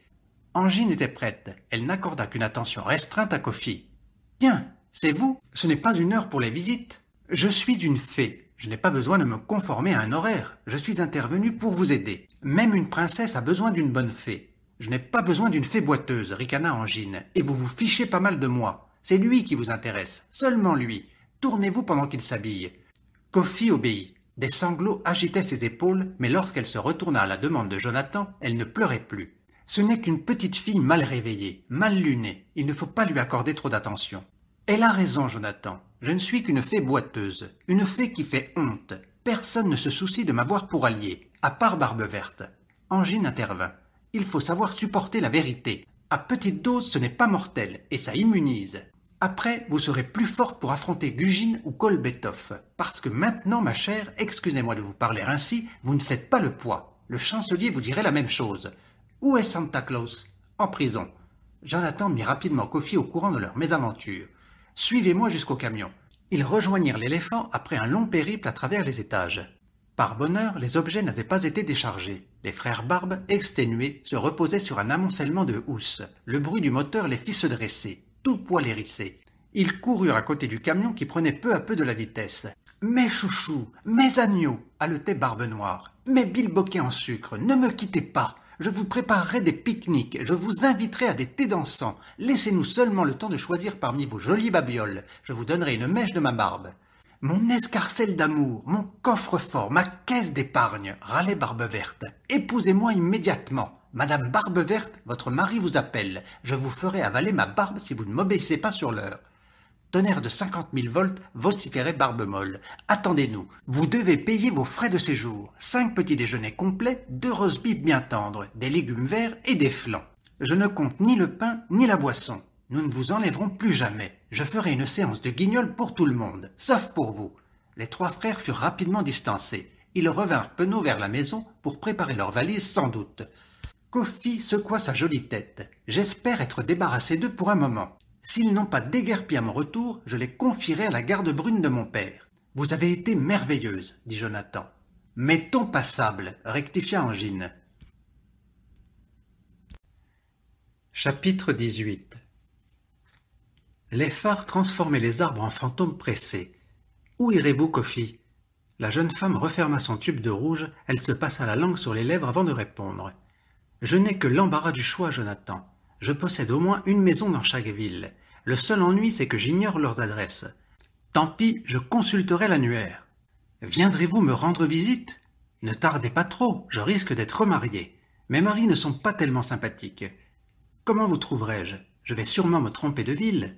Angine était prête. Elle n'accorda qu'une attention restreinte à Kofi c'est vous. Ce n'est pas une heure pour les visites. Je suis une fée. Je n'ai pas besoin de me conformer à un horaire. Je suis intervenue pour vous aider. Même une princesse a besoin d'une bonne fée. Je n'ai pas besoin d'une fée boiteuse, ricana Angine. Et vous vous fichez pas mal de moi. C'est lui qui vous intéresse. Seulement lui. Tournez-vous pendant qu'il s'habille. Kofi obéit. Des sanglots agitaient ses épaules, mais lorsqu'elle se retourna à la demande de Jonathan, elle ne pleurait plus. Ce n'est qu'une petite fille mal réveillée, mal lunée. Il ne faut pas lui accorder trop d'attention. Elle a raison, Jonathan. Je ne suis qu'une fée boiteuse, une fée qui fait honte. Personne ne se soucie de m'avoir pour allié, à part Barbe Verte. Angine intervint. Il faut savoir supporter la vérité. À petite dose, ce n'est pas mortel, et ça immunise. Après, vous serez plus forte pour affronter Gugine ou Kolbetov. Parce que maintenant, ma chère, excusez-moi de vous parler ainsi, vous ne faites pas le poids. Le chancelier vous dirait la même chose. Où est Santa Claus En prison. Jonathan mit rapidement Kofi au courant de leur mésaventure. Suivez-moi jusqu'au camion. Ils rejoignirent l'éléphant après un long périple à travers les étages. Par bonheur, les objets n'avaient pas été déchargés. Les frères Barbe, exténués, se reposaient sur un amoncellement de housses. Le bruit du moteur les fit se dresser, tout poil hérissé. Ils coururent à côté du camion qui prenait peu à peu de la vitesse. Mes chouchous, mes agneaux, haletait Barbe Noire. Mes bilboquets en sucre, ne me quittez pas je vous préparerai des pique-niques, je vous inviterai à des thés dansants. Laissez-nous seulement le temps de choisir parmi vos jolies babioles. Je vous donnerai une mèche de ma barbe. Mon escarcelle d'amour, mon coffre-fort, ma caisse d'épargne, râlait Barbe Verte. Épousez-moi immédiatement. Madame Barbe Verte, votre mari vous appelle. Je vous ferai avaler ma barbe si vous ne m'obéissez pas sur l'heure. Tonnerre de cinquante mille volts, vociférait molle. Attendez-nous. Vous devez payer vos frais de séjour. Cinq petits déjeuners complets, deux rosbifs bien tendres, des légumes verts et des flancs. Je ne compte ni le pain ni la boisson. Nous ne vous enlèverons plus jamais. Je ferai une séance de guignol pour tout le monde, sauf pour vous. Les trois frères furent rapidement distancés. Ils revinrent penauds vers la maison pour préparer leurs valises sans doute. Kofi secoua sa jolie tête. J'espère être débarrassé d'eux pour un moment. S'ils n'ont pas déguerpi à mon retour, je les confierai à la garde brune de mon père. Vous avez été merveilleuse, dit Jonathan. Mettons passable, rectifia Angine. Chapitre 18 Les phares transformaient les arbres en fantômes pressés. Où irez-vous, Kofi La jeune femme referma son tube de rouge, elle se passa la langue sur les lèvres avant de répondre. Je n'ai que l'embarras du choix, Jonathan. Je possède au moins une maison dans chaque ville. Le seul ennui, c'est que j'ignore leurs adresses. Tant pis, je consulterai l'annuaire. Viendrez-vous me rendre visite Ne tardez pas trop, je risque d'être remarié. Mes maris ne sont pas tellement sympathiques. Comment vous trouverai-je Je vais sûrement me tromper de ville.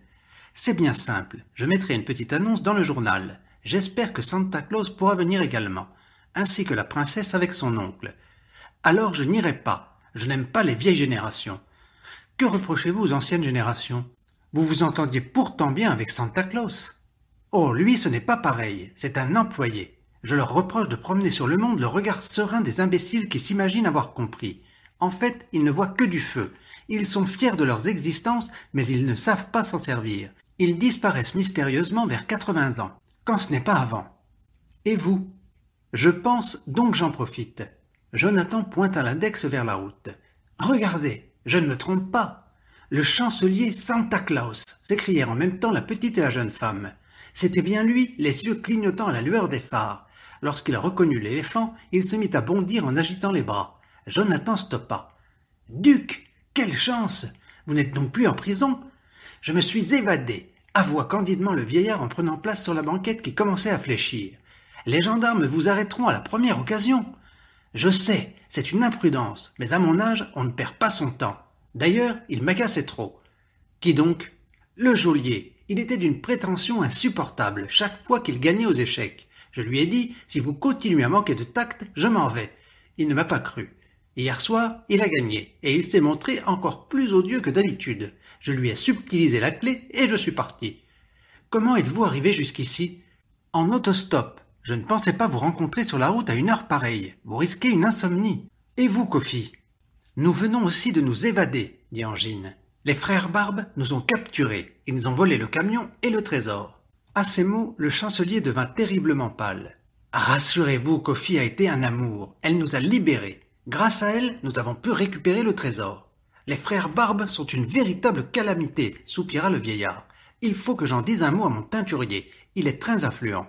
C'est bien simple, je mettrai une petite annonce dans le journal. J'espère que Santa Claus pourra venir également, ainsi que la princesse avec son oncle. Alors je n'irai pas, je n'aime pas les vieilles générations. Que reprochez-vous aux anciennes générations Vous vous entendiez pourtant bien avec Santa Claus. Oh, lui, ce n'est pas pareil, c'est un employé. Je leur reproche de promener sur le monde le regard serein des imbéciles qui s'imaginent avoir compris. En fait, ils ne voient que du feu. Ils sont fiers de leurs existences, mais ils ne savent pas s'en servir. Ils disparaissent mystérieusement vers 80 ans, quand ce n'est pas avant. Et vous Je pense, donc j'en profite. Jonathan pointe l'index vers la route. Regardez, je ne me trompe pas. Le chancelier Santa Claus, s'écrièrent en même temps la petite et la jeune femme. C'était bien lui, les yeux clignotant à la lueur des phares. Lorsqu'il a reconnu l'éléphant, il se mit à bondir en agitant les bras. Jonathan stoppa. Duc, quelle chance Vous n'êtes donc plus en prison Je me suis évadé, avoua candidement le vieillard en prenant place sur la banquette qui commençait à fléchir. Les gendarmes vous arrêteront à la première occasion. Je sais, c'est une imprudence, mais à mon âge, on ne perd pas son temps. D'ailleurs, il cassé trop. Qui donc Le geôlier. Il était d'une prétention insupportable chaque fois qu'il gagnait aux échecs. Je lui ai dit Si vous continuez à manquer de tact, je m'en vais. Il ne m'a pas cru. Hier soir, il a gagné, et il s'est montré encore plus odieux que d'habitude. Je lui ai subtilisé la clé et je suis parti. Comment êtes-vous arrivé jusqu'ici En autostop. Je ne pensais pas vous rencontrer sur la route à une heure pareille. Vous risquez une insomnie. Et vous, Kofi Nous venons aussi de nous évader, dit Angine. Les frères Barbe nous ont capturés. Ils nous ont volé le camion et le trésor. À ces mots, le chancelier devint terriblement pâle. Rassurez-vous, Kofi a été un amour. Elle nous a libérés. Grâce à elle, nous avons pu récupérer le trésor. Les frères Barbe sont une véritable calamité, soupira le vieillard. Il faut que j'en dise un mot à mon teinturier. Il est très influent.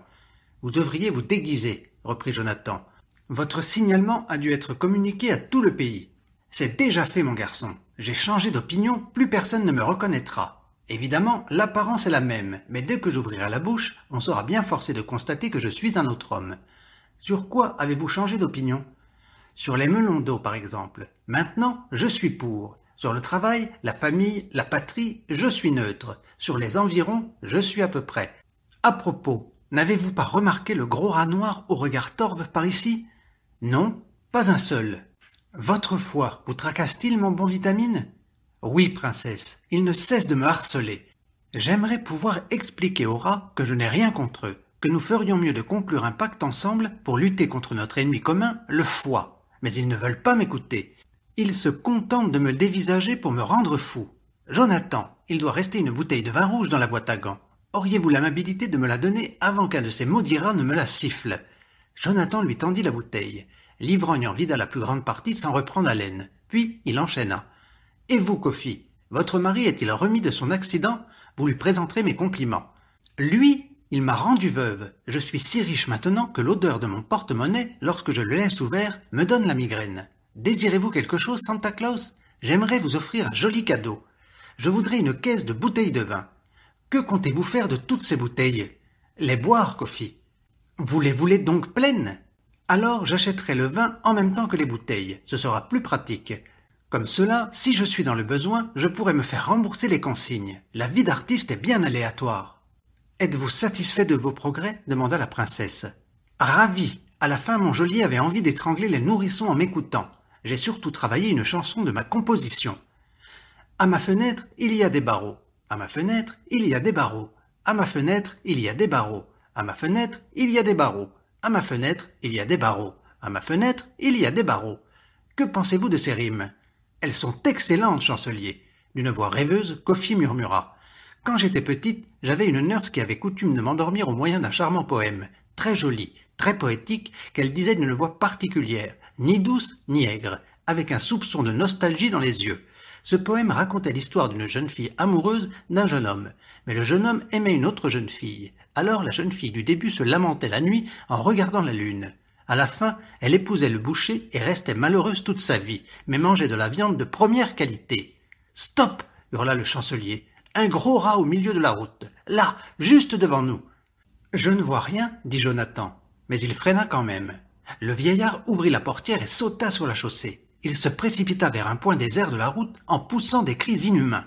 Vous devriez vous déguiser, reprit Jonathan. Votre signalement a dû être communiqué à tout le pays. C'est déjà fait, mon garçon. J'ai changé d'opinion, plus personne ne me reconnaîtra. Évidemment, l'apparence est la même, mais dès que j'ouvrirai la bouche, on sera bien forcé de constater que je suis un autre homme. Sur quoi avez-vous changé d'opinion Sur les melons d'eau, par exemple. Maintenant, je suis pour. Sur le travail, la famille, la patrie, je suis neutre. Sur les environs, je suis à peu près. À propos, N'avez-vous pas remarqué le gros rat noir au regard torve par ici Non, pas un seul. Votre foi vous tracasse-t-il, mon bon vitamine Oui, princesse, il ne cesse de me harceler. J'aimerais pouvoir expliquer aux rats que je n'ai rien contre eux, que nous ferions mieux de conclure un pacte ensemble pour lutter contre notre ennemi commun, le foie. Mais ils ne veulent pas m'écouter. Ils se contentent de me dévisager pour me rendre fou. Jonathan, il doit rester une bouteille de vin rouge dans la boîte à gants. Auriez-vous l'amabilité de me la donner avant qu'un de ces maudits rats ne me la siffle Jonathan lui tendit la bouteille. L'ivrogne en vida la plus grande partie sans reprendre haleine. Puis il enchaîna. Et vous, Kofi Votre mari est-il remis de son accident Vous lui présenterez mes compliments. Lui Il m'a rendu veuve. Je suis si riche maintenant que l'odeur de mon porte-monnaie, lorsque je le laisse ouvert, me donne la migraine. Désirez-vous quelque chose, Santa Claus J'aimerais vous offrir un joli cadeau. Je voudrais une caisse de bouteilles de vin. Que comptez-vous faire de toutes ces bouteilles Les boire, Kofi. Vous les voulez donc pleines Alors j'achèterai le vin en même temps que les bouteilles. Ce sera plus pratique. Comme cela, si je suis dans le besoin, je pourrai me faire rembourser les consignes. La vie d'artiste est bien aléatoire. Êtes-vous satisfait de vos progrès demanda la princesse. Ravi. À la fin, mon geôlier avait envie d'étrangler les nourrissons en m'écoutant. J'ai surtout travaillé une chanson de ma composition. À ma fenêtre, il y a des barreaux. À ma fenêtre, il y a des barreaux. À ma fenêtre, il y a des barreaux. À ma fenêtre, il y a des barreaux. À ma fenêtre, il y a des barreaux. À ma fenêtre, il y a des barreaux. Que pensez-vous de ces rimes Elles sont excellentes, chancelier. D'une voix rêveuse, Kofi murmura. Quand j'étais petite, j'avais une nurse qui avait coutume de m'endormir au moyen d'un charmant poème, très joli, très poétique, qu'elle disait d'une voix particulière, ni douce, ni aigre, avec un soupçon de nostalgie dans les yeux. Ce poème racontait l'histoire d'une jeune fille amoureuse d'un jeune homme. Mais le jeune homme aimait une autre jeune fille. Alors la jeune fille du début se lamentait la nuit en regardant la lune. À la fin, elle épousait le boucher et restait malheureuse toute sa vie, mais mangeait de la viande de première qualité. Stop hurla le chancelier. Un gros rat au milieu de la route. Là, juste devant nous. Je ne vois rien, dit Jonathan. Mais il freina quand même. Le vieillard ouvrit la portière et sauta sur la chaussée il se précipita vers un point désert de la route en poussant des cris inhumains.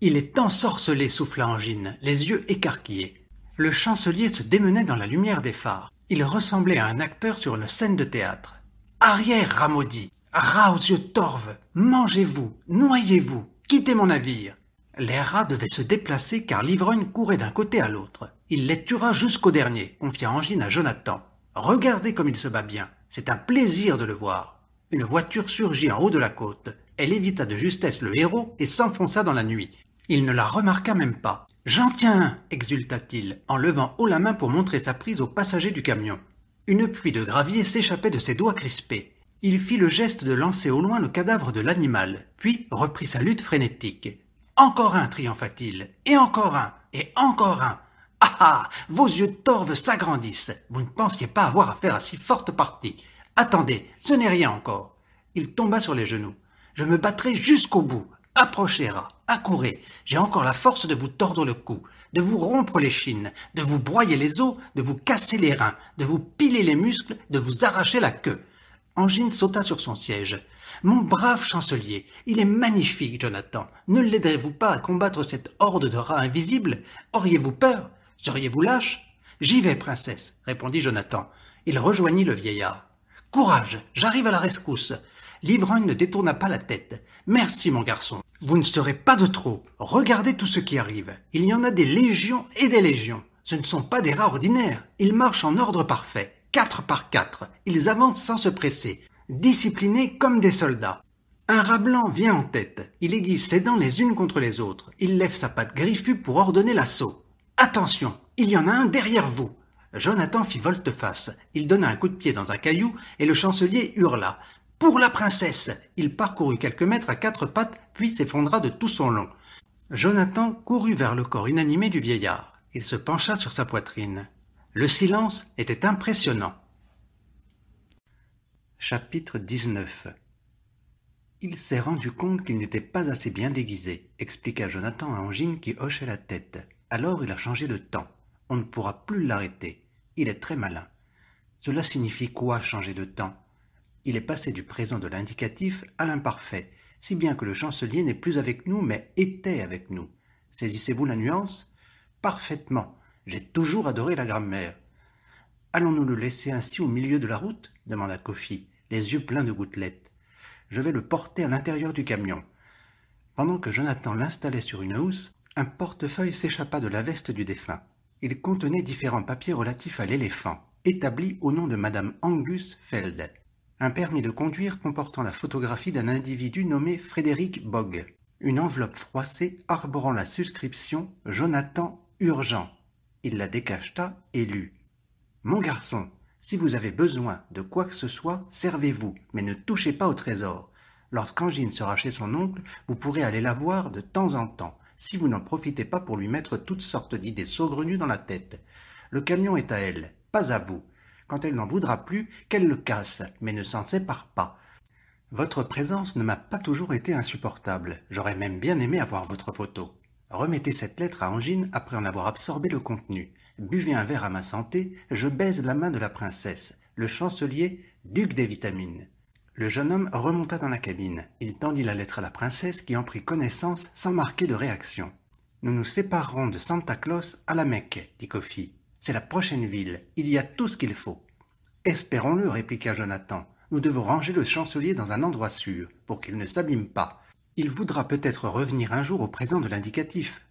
Il est ensorcelé, souffla Angine, les yeux écarquillés. Le chancelier se démenait dans la lumière des phares. Il ressemblait à un acteur sur une scène de théâtre. Arrière, Ramaudit Rats aux yeux torves Mangez-vous Noyez-vous Quittez mon navire Les rats devaient se déplacer car l'ivrogne courait d'un côté à l'autre. Il les tuera jusqu'au dernier, confia Angine à Jonathan. Regardez comme il se bat bien. C'est un plaisir de le voir. Une voiture surgit en haut de la côte. Elle évita de justesse le héros et s'enfonça dans la nuit. Il ne la remarqua même pas. J'en tiens exulta-t-il, en levant haut la main pour montrer sa prise aux passagers du camion. Une pluie de gravier s'échappait de ses doigts crispés. Il fit le geste de lancer au loin le cadavre de l'animal, puis reprit sa lutte frénétique. Encore un, triompha-t-il, et encore un, et encore un. Ah ah Vos yeux torves s'agrandissent. Vous ne pensiez pas avoir affaire à si forte partie. Attendez, ce n'est rien encore. Il tomba sur les genoux. Je me battrai jusqu'au bout. Approchez, rat, accourez. J'ai encore la force de vous tordre le cou, de vous rompre les chines, de vous broyer les os, de vous casser les reins, de vous piler les muscles, de vous arracher la queue. Angine sauta sur son siège. Mon brave chancelier, il est magnifique, Jonathan. Ne l'aiderez-vous pas à combattre cette horde de rats invisibles Auriez-vous peur Seriez-vous lâche J'y vais, princesse, répondit Jonathan. Il rejoignit le vieillard. Courage, j'arrive à la rescousse. L'ivrogne ne détourna pas la tête. Merci, mon garçon. Vous ne serez pas de trop. Regardez tout ce qui arrive. Il y en a des légions et des légions. Ce ne sont pas des rats ordinaires. Ils marchent en ordre parfait, quatre par quatre. Ils avancent sans se presser, disciplinés comme des soldats. Un rat blanc vient en tête. Il aiguise ses dents les unes contre les autres. Il lève sa patte griffue pour ordonner l'assaut. Attention, il y en a un derrière vous. Jonathan fit volte-face. Il donna un coup de pied dans un caillou et le chancelier hurla. Pour la princesse Il parcourut quelques mètres à quatre pattes, puis s'effondra de tout son long. Jonathan courut vers le corps inanimé du vieillard. Il se pencha sur sa poitrine. Le silence était impressionnant. Chapitre 19 Il s'est rendu compte qu'il n'était pas assez bien déguisé, expliqua Jonathan à Angine qui hochait la tête. Alors il a changé de temps. On ne pourra plus l'arrêter. Il est très malin. Cela signifie quoi changer de temps Il est passé du présent de l'indicatif à l'imparfait, si bien que le chancelier n'est plus avec nous, mais était avec nous. Saisissez-vous la nuance Parfaitement. J'ai toujours adoré la grammaire. Allons-nous le laisser ainsi au milieu de la route demanda Kofi, les yeux pleins de gouttelettes. Je vais le porter à l'intérieur du camion. Pendant que Jonathan l'installait sur une housse, un portefeuille s'échappa de la veste du défunt. Il contenait différents papiers relatifs à l'éléphant, établis au nom de Madame Angus Feld. Un permis de conduire comportant la photographie d'un individu nommé Frédéric Bogg. Une enveloppe froissée arborant la suscription Jonathan Urgent. Il la décacheta et lut. Mon garçon, si vous avez besoin de quoi que ce soit, servez-vous, mais ne touchez pas au trésor. Lorsqu'Angine sera chez son oncle, vous pourrez aller la voir de temps en temps si vous n'en profitez pas pour lui mettre toutes sortes d'idées saugrenues dans la tête. Le camion est à elle, pas à vous. Quand elle n'en voudra plus, qu'elle le casse, mais ne s'en sépare pas. Votre présence ne m'a pas toujours été insupportable. J'aurais même bien aimé avoir votre photo. Remettez cette lettre à Angine après en avoir absorbé le contenu. Buvez un verre à ma santé, je baise la main de la princesse, le chancelier, duc des vitamines. Le jeune homme remonta dans la cabine. Il tendit la lettre à la princesse qui en prit connaissance sans marquer de réaction. Nous nous séparerons de Santa Claus à la Mecque, dit Kofi. C'est la prochaine ville. Il y a tout ce qu'il faut. Espérons-le, répliqua Jonathan. Nous devons ranger le chancelier dans un endroit sûr, pour qu'il ne s'abîme pas. Il voudra peut-être revenir un jour au présent de l'indicatif.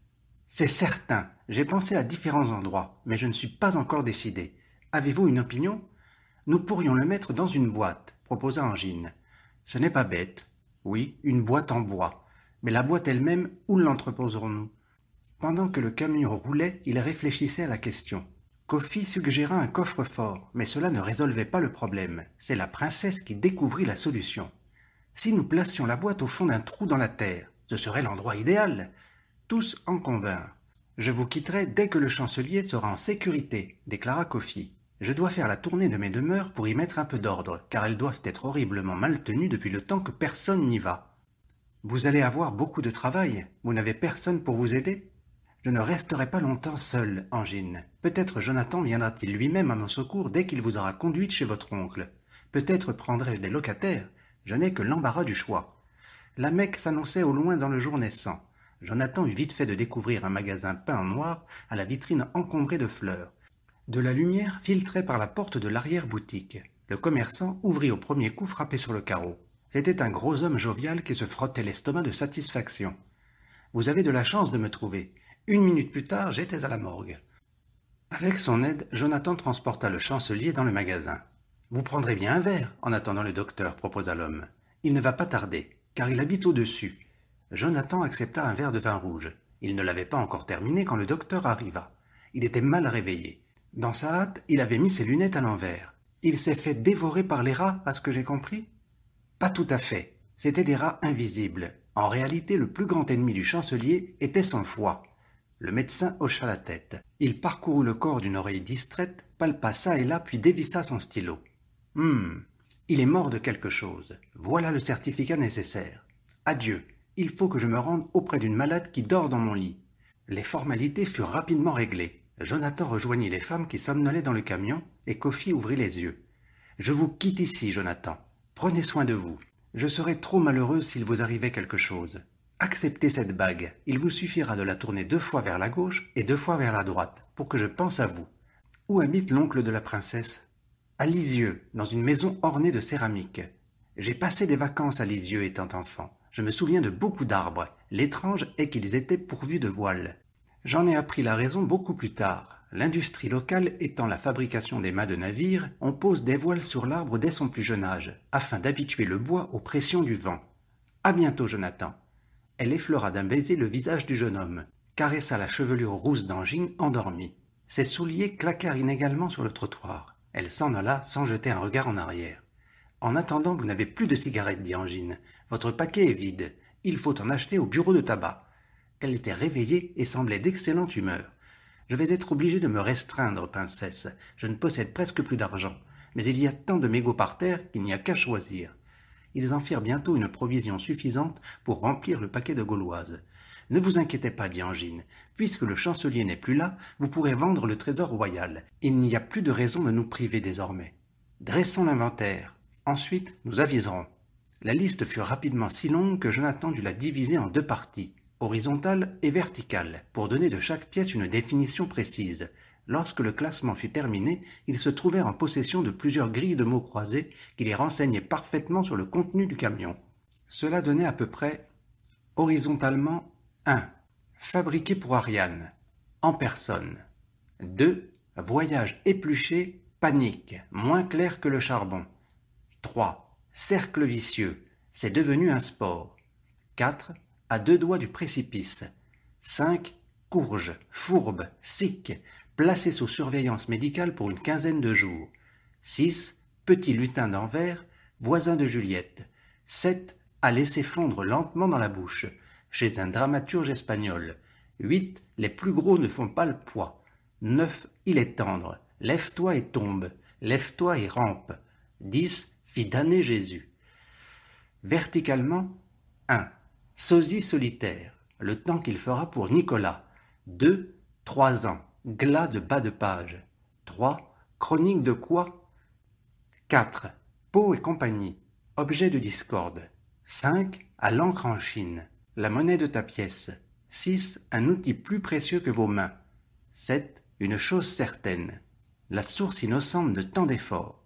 C'est certain. J'ai pensé à différents endroits, mais je ne suis pas encore décidé. Avez-vous une opinion Nous pourrions le mettre dans une boîte proposa Angine. Ce n'est pas bête. Oui, une boîte en bois. Mais la boîte elle-même, où l'entreposerons-nous Pendant que le camion roulait, il réfléchissait à la question. Kofi suggéra un coffre-fort, mais cela ne résolvait pas le problème. C'est la princesse qui découvrit la solution. Si nous placions la boîte au fond d'un trou dans la terre, ce serait l'endroit idéal. Tous en convinrent. Je vous quitterai dès que le chancelier sera en sécurité, déclara Kofi. Je dois faire la tournée de mes demeures pour y mettre un peu d'ordre, car elles doivent être horriblement mal tenues depuis le temps que personne n'y va. Vous allez avoir beaucoup de travail, vous n'avez personne pour vous aider Je ne resterai pas longtemps seul, Angine. Peut-être Jonathan viendra-t-il lui-même à mon secours dès qu'il vous aura conduite chez votre oncle. Peut-être prendrai-je des locataires, je n'ai que l'embarras du choix. La Mecque s'annonçait au loin dans le jour naissant. Jonathan eut vite fait de découvrir un magasin peint en noir à la vitrine encombrée de fleurs. De la lumière filtrait par la porte de l'arrière-boutique. Le commerçant ouvrit au premier coup frappé sur le carreau. C'était un gros homme jovial qui se frottait l'estomac de satisfaction. Vous avez de la chance de me trouver. Une minute plus tard, j'étais à la morgue. Avec son aide, Jonathan transporta le chancelier dans le magasin. Vous prendrez bien un verre en attendant le docteur, proposa l'homme. Il ne va pas tarder, car il habite au-dessus. Jonathan accepta un verre de vin rouge. Il ne l'avait pas encore terminé quand le docteur arriva. Il était mal réveillé. Dans sa hâte, il avait mis ses lunettes à l'envers. Il s'est fait dévorer par les rats, à ce que j'ai compris Pas tout à fait. C'étaient des rats invisibles. En réalité, le plus grand ennemi du chancelier était son foie. Le médecin hocha la tête. Il parcourut le corps d'une oreille distraite, palpa et là, puis dévissa son stylo. Hum, il est mort de quelque chose. Voilà le certificat nécessaire. Adieu. Il faut que je me rende auprès d'une malade qui dort dans mon lit. Les formalités furent rapidement réglées. Jonathan rejoignit les femmes qui somnolaient dans le camion et Kofi ouvrit les yeux. Je vous quitte ici, Jonathan. Prenez soin de vous. Je serais trop malheureux s'il vous arrivait quelque chose. Acceptez cette bague. Il vous suffira de la tourner deux fois vers la gauche et deux fois vers la droite pour que je pense à vous. Où habite l'oncle de la princesse À Lisieux, dans une maison ornée de céramique. J'ai passé des vacances à Lisieux étant enfant. Je me souviens de beaucoup d'arbres. L'étrange est qu'ils étaient pourvus de voiles. J'en ai appris la raison beaucoup plus tard. L'industrie locale étant la fabrication des mâts de navire, on pose des voiles sur l'arbre dès son plus jeune âge, afin d'habituer le bois aux pressions du vent. À bientôt, Jonathan. Elle effleura d'un baiser le visage du jeune homme, caressa la chevelure rousse d'Angine endormie. Ses souliers claquèrent inégalement sur le trottoir. Elle s'en alla sans jeter un regard en arrière. En attendant, vous n'avez plus de cigarettes, dit Angine. Votre paquet est vide. Il faut en acheter au bureau de tabac. Elle était réveillée et semblait d'excellente humeur. Je vais être obligé de me restreindre, princesse. Je ne possède presque plus d'argent. Mais il y a tant de mégots par terre qu'il n'y a qu'à choisir. Ils en firent bientôt une provision suffisante pour remplir le paquet de gauloises. Ne vous inquiétez pas, dit Angine. Puisque le chancelier n'est plus là, vous pourrez vendre le trésor royal. Il n'y a plus de raison de nous priver désormais. Dressons l'inventaire. Ensuite, nous aviserons. La liste fut rapidement si longue que Jonathan dut la diviser en deux parties horizontale et verticale, pour donner de chaque pièce une définition précise. Lorsque le classement fut terminé, ils se trouvèrent en possession de plusieurs grilles de mots croisés qui les renseignaient parfaitement sur le contenu du camion. Cela donnait à peu près horizontalement 1. Fabriqué pour Ariane, en personne. 2. Voyage épluché, panique, moins clair que le charbon. 3. Cercle vicieux, c'est devenu un sport. 4 à deux doigts du précipice. Cinq courge, fourbe, sic placé sous surveillance médicale pour une quinzaine de jours. Six petit lutin d'Anvers, voisin de Juliette. Sept à laisser fondre lentement dans la bouche, chez un dramaturge espagnol. Huit les plus gros ne font pas le poids. Neuf il est tendre. Lève-toi et tombe. Lève-toi et rampe. Dix fit damner Jésus. Verticalement, un Sosie solitaire, le temps qu'il fera pour Nicolas. 2. Trois ans, glas de bas de page. 3. Chronique de quoi 4. Peau et compagnie, objet de discorde. 5. À l'encre en Chine, la monnaie de ta pièce. 6. Un outil plus précieux que vos mains. 7. Une chose certaine, la source innocente de tant d'efforts.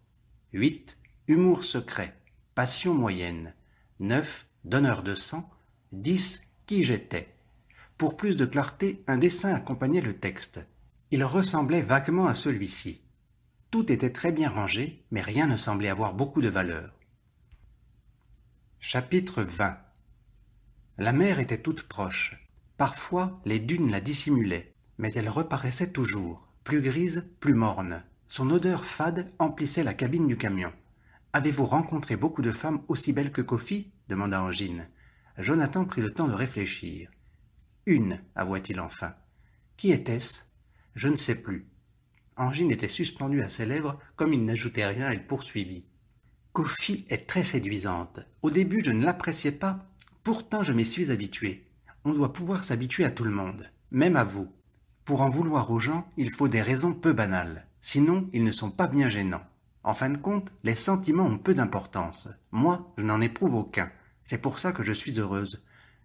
8. Humour secret, passion moyenne. 9. Donneur de sang, 10. Qui j'étais Pour plus de clarté, un dessin accompagnait le texte. Il ressemblait vaguement à celui-ci. Tout était très bien rangé, mais rien ne semblait avoir beaucoup de valeur. Chapitre 20 La mer était toute proche. Parfois, les dunes la dissimulaient, mais elle reparaissait toujours, plus grise, plus morne. Son odeur fade emplissait la cabine du camion. Avez-vous rencontré beaucoup de femmes aussi belles que Kofi demanda Angine. Jonathan prit le temps de réfléchir. Une, avoua-t-il enfin. Qui était-ce Je ne sais plus. Angine était suspendue à ses lèvres, comme il n'ajoutait rien, elle poursuivit. Kofi est très séduisante. Au début, je ne l'appréciais pas, pourtant je m'y suis habitué. On doit pouvoir s'habituer à tout le monde, même à vous. Pour en vouloir aux gens, il faut des raisons peu banales, sinon ils ne sont pas bien gênants. En fin de compte, les sentiments ont peu d'importance. Moi, je n'en éprouve aucun. C'est pour ça que je suis heureuse.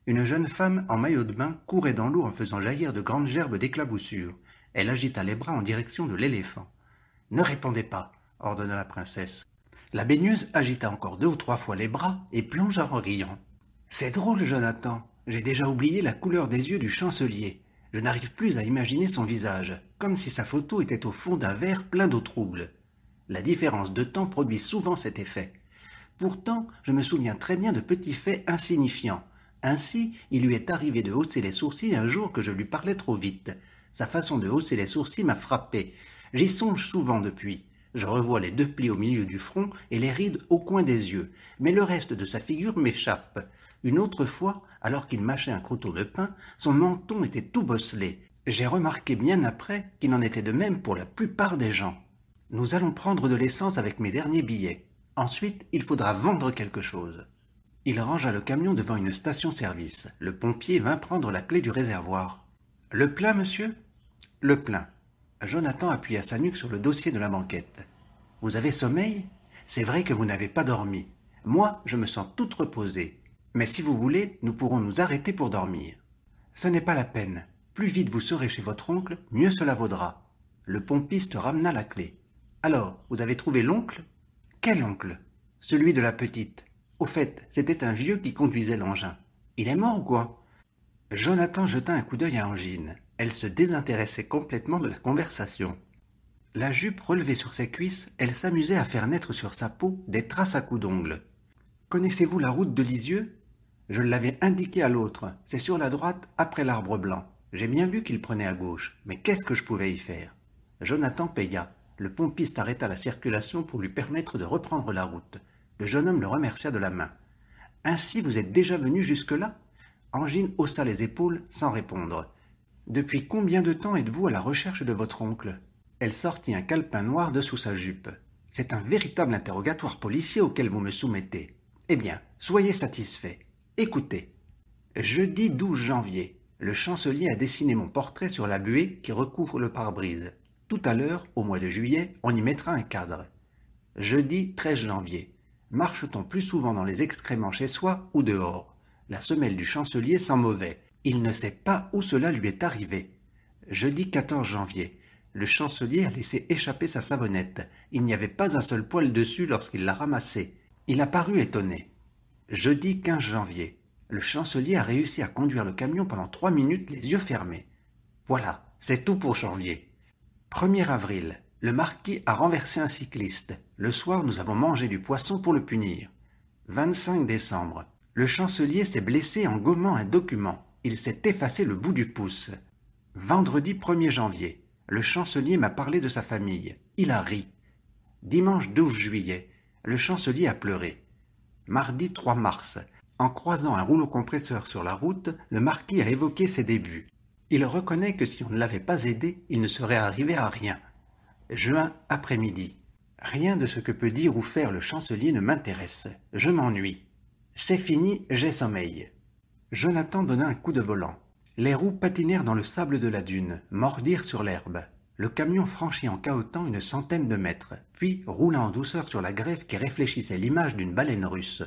Une jeune femme en maillot de bain courait dans l'eau en faisant jaillir de grandes gerbes d'éclaboussures. Elle agita les bras en direction de l'éléphant. Ne répondez pas, ordonna la princesse. La baigneuse agita encore deux ou trois fois les bras et plongea en riant. C'est drôle, Jonathan. J'ai déjà oublié la couleur des yeux du chancelier. Je n'arrive plus à imaginer son visage, comme si sa photo était au fond d'un verre plein d'eau trouble. La différence de temps produit souvent cet effet. Pourtant, je me souviens très bien de petits faits insignifiants. Ainsi, il lui est arrivé de hausser les sourcils un jour que je lui parlais trop vite. Sa façon de hausser les sourcils m'a frappé. J'y songe souvent depuis. Je revois les deux plis au milieu du front et les rides au coin des yeux, mais le reste de sa figure m'échappe. Une autre fois, alors qu'il mâchait un couteau de pain, son menton était tout bosselé. J'ai remarqué bien après qu'il en était de même pour la plupart des gens. Nous allons prendre de l'essence avec mes derniers billets. Ensuite, il faudra vendre quelque chose. Il rangea le camion devant une station-service. Le pompier vint prendre la clé du réservoir. Le plein, monsieur Le plein. Jonathan appuya sa nuque sur le dossier de la banquette. Vous avez sommeil C'est vrai que vous n'avez pas dormi. Moi, je me sens toute reposée. Mais si vous voulez, nous pourrons nous arrêter pour dormir. Ce n'est pas la peine. Plus vite vous serez chez votre oncle, mieux cela vaudra. Le pompiste ramena la clé. Alors, vous avez trouvé l'oncle quel oncle Celui de la petite. Au fait, c'était un vieux qui conduisait l'engin. Il est mort ou quoi Jonathan jeta un coup d'œil à Angine. Elle se désintéressait complètement de la conversation. La jupe relevée sur ses cuisses, elle s'amusait à faire naître sur sa peau des traces à coups d'ongles. Connaissez-vous la route de Lisieux Je l'avais indiquée à l'autre. C'est sur la droite, après l'arbre blanc. J'ai bien vu qu'il prenait à gauche, mais qu'est-ce que je pouvais y faire Jonathan paya. Le pompiste arrêta la circulation pour lui permettre de reprendre la route. Le jeune homme le remercia de la main. Ainsi vous êtes déjà venu jusque-là Angine haussa les épaules sans répondre. Depuis combien de temps êtes-vous à la recherche de votre oncle Elle sortit un calepin noir de sous sa jupe. C'est un véritable interrogatoire policier auquel vous me soumettez. Eh bien, soyez satisfait. Écoutez. Jeudi 12 janvier, le chancelier a dessiné mon portrait sur la buée qui recouvre le pare-brise. Tout à l'heure, au mois de juillet, on y mettra un cadre. Jeudi 13 janvier. Marche-t-on plus souvent dans les excréments chez soi ou dehors La semelle du chancelier sent mauvais. Il ne sait pas où cela lui est arrivé. Jeudi 14 janvier. Le chancelier a laissé échapper sa savonnette. Il n'y avait pas un seul poil dessus lorsqu'il l'a ramassée. Il a paru étonné. Jeudi 15 janvier. Le chancelier a réussi à conduire le camion pendant trois minutes les yeux fermés. Voilà, c'est tout pour janvier. 1er avril. Le marquis a renversé un cycliste. Le soir, nous avons mangé du poisson pour le punir. 25 décembre. Le chancelier s'est blessé en gommant un document. Il s'est effacé le bout du pouce. Vendredi 1er janvier. Le chancelier m'a parlé de sa famille. Il a ri. Dimanche 12 juillet. Le chancelier a pleuré. Mardi 3 mars. En croisant un rouleau compresseur sur la route, le marquis a évoqué ses débuts. Il reconnaît que si on ne l'avait pas aidé, il ne serait arrivé à rien. Juin après-midi. Rien de ce que peut dire ou faire le chancelier ne m'intéresse. Je m'ennuie. C'est fini, j'ai sommeil. Jonathan donna un coup de volant. Les roues patinèrent dans le sable de la dune, mordirent sur l'herbe. Le camion franchit en cahotant une centaine de mètres, puis roula en douceur sur la grève qui réfléchissait l'image d'une baleine russe.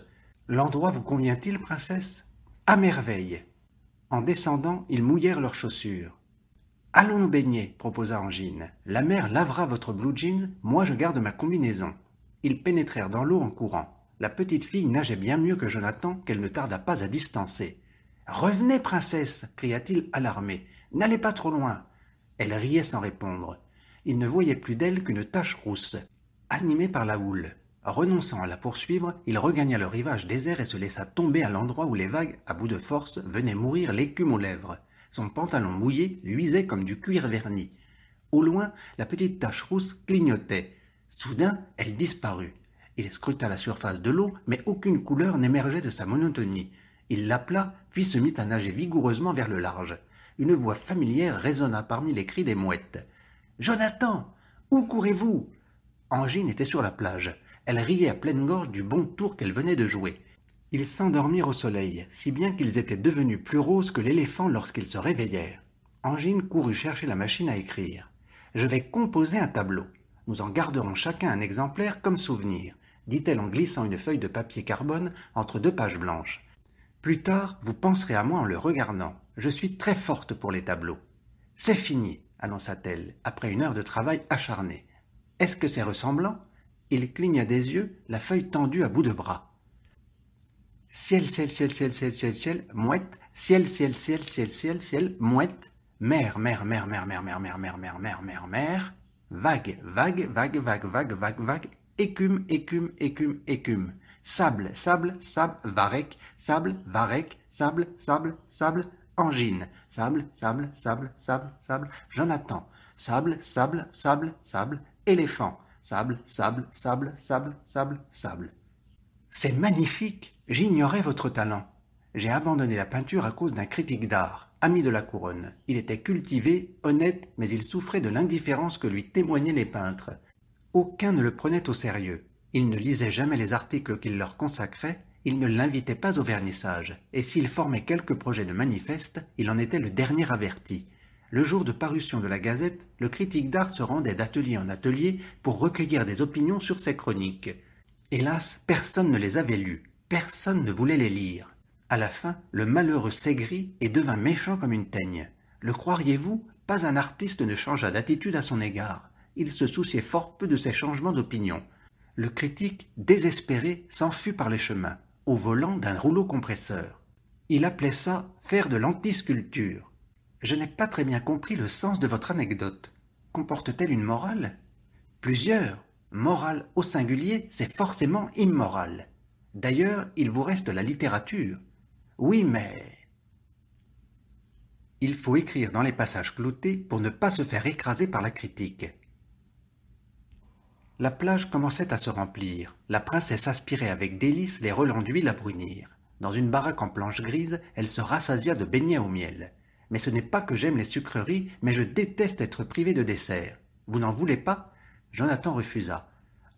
L'endroit vous convient-il, princesse À merveille en descendant, ils mouillèrent leurs chaussures. Allons nous baigner, proposa Angine. La mère lavera votre blue jean, moi je garde ma combinaison. Ils pénétrèrent dans l'eau en courant. La petite fille nageait bien mieux que Jonathan, qu'elle ne tarda pas à distancer. Revenez, princesse, cria-t-il alarmé. N'allez pas trop loin. Elle riait sans répondre. Il ne voyait plus d'elle qu'une tache rousse, animée par la houle. Renonçant à la poursuivre, il regagna le rivage désert et se laissa tomber à l'endroit où les vagues, à bout de force, venaient mourir l'écume aux lèvres. Son pantalon mouillé luisait comme du cuir verni. Au loin, la petite tache rousse clignotait. Soudain, elle disparut. Il scruta la surface de l'eau, mais aucune couleur n'émergeait de sa monotonie. Il l'appela, puis se mit à nager vigoureusement vers le large. Une voix familière résonna parmi les cris des mouettes. Jonathan Où courez-vous Angine était sur la plage. Elle riait à pleine gorge du bon tour qu'elle venait de jouer. Ils s'endormirent au soleil, si bien qu'ils étaient devenus plus roses que l'éléphant lorsqu'ils se réveillèrent. Angine courut chercher la machine à écrire. Je vais composer un tableau. Nous en garderons chacun un exemplaire comme souvenir, dit-elle en glissant une feuille de papier carbone entre deux pages blanches. Plus tard, vous penserez à moi en le regardant. Je suis très forte pour les tableaux. C'est fini, annonça-t-elle, après une heure de travail acharné. Est-ce que c'est ressemblant il cligne des yeux, la feuille tendue à bout de bras. Ciel, ciel, ciel, ciel, ciel, ciel, ciel, mouette, ciel, ciel, ciel, ciel, ciel, ciel, mouette, mer, mer, mer, mer, mer, mer, mer, mer, mer, mer, mer, mer, vague, vague, vague, vague, vague, vague, vague, écume, écume, écume, écume, sable, sable, sable, varec, sable, varec, sable, sable, sable, angine, sable, sable, sable, sable, sable, Jonathan, sable, sable, sable, sable, éléphant, sable, sable, sable, sable, sable, sable. C'est magnifique J'ignorais votre talent. J'ai abandonné la peinture à cause d'un critique d'art, ami de la couronne. Il était cultivé, honnête, mais il souffrait de l'indifférence que lui témoignaient les peintres. Aucun ne le prenait au sérieux. Il ne lisait jamais les articles qu'il leur consacrait, il ne l'invitait pas au vernissage, et s'il formait quelques projets de manifeste, il en était le dernier averti. Le jour de parution de la Gazette, le critique d'art se rendait d'atelier en atelier pour recueillir des opinions sur ses chroniques. Hélas, personne ne les avait lues, personne ne voulait les lire. À la fin, le malheureux s'aigrit et devint méchant comme une teigne. Le croiriez-vous Pas un artiste ne changea d'attitude à son égard. Il se souciait fort peu de ces changements d'opinion. Le critique, désespéré, s'enfuit par les chemins, au volant d'un rouleau compresseur. Il appelait ça faire de l'antisculpture. Je n'ai pas très bien compris le sens de votre anecdote. Comporte-t-elle une morale Plusieurs. Morale au singulier, c'est forcément immoral. D'ailleurs, il vous reste la littérature. Oui, mais... Il faut écrire dans les passages cloutés pour ne pas se faire écraser par la critique. La plage commençait à se remplir. La princesse aspirait avec délice les relents d'huile à brunir. Dans une baraque en planche grise, elle se rassasia de beignets au miel. Mais ce n'est pas que j'aime les sucreries, mais je déteste être privé de dessert. Vous n'en voulez pas Jonathan refusa.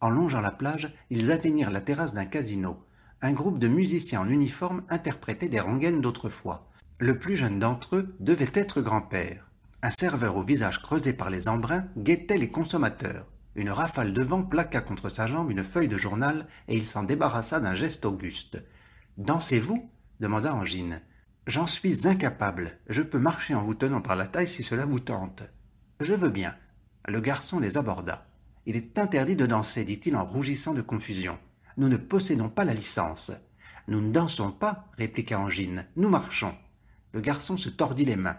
En longeant la plage, ils atteignirent la terrasse d'un casino. Un groupe de musiciens en uniforme interprétait des rengaines d'autrefois. Le plus jeune d'entre eux devait être grand-père. Un serveur au visage creusé par les embruns guettait les consommateurs. Une rafale de vent plaqua contre sa jambe une feuille de journal et il s'en débarrassa d'un geste auguste. Dansez-vous demanda Angine. J'en suis incapable. Je peux marcher en vous tenant par la taille si cela vous tente. Je veux bien. Le garçon les aborda. Il est interdit de danser, dit-il en rougissant de confusion. Nous ne possédons pas la licence. Nous ne dansons pas, répliqua Angine. Nous marchons. Le garçon se tordit les mains.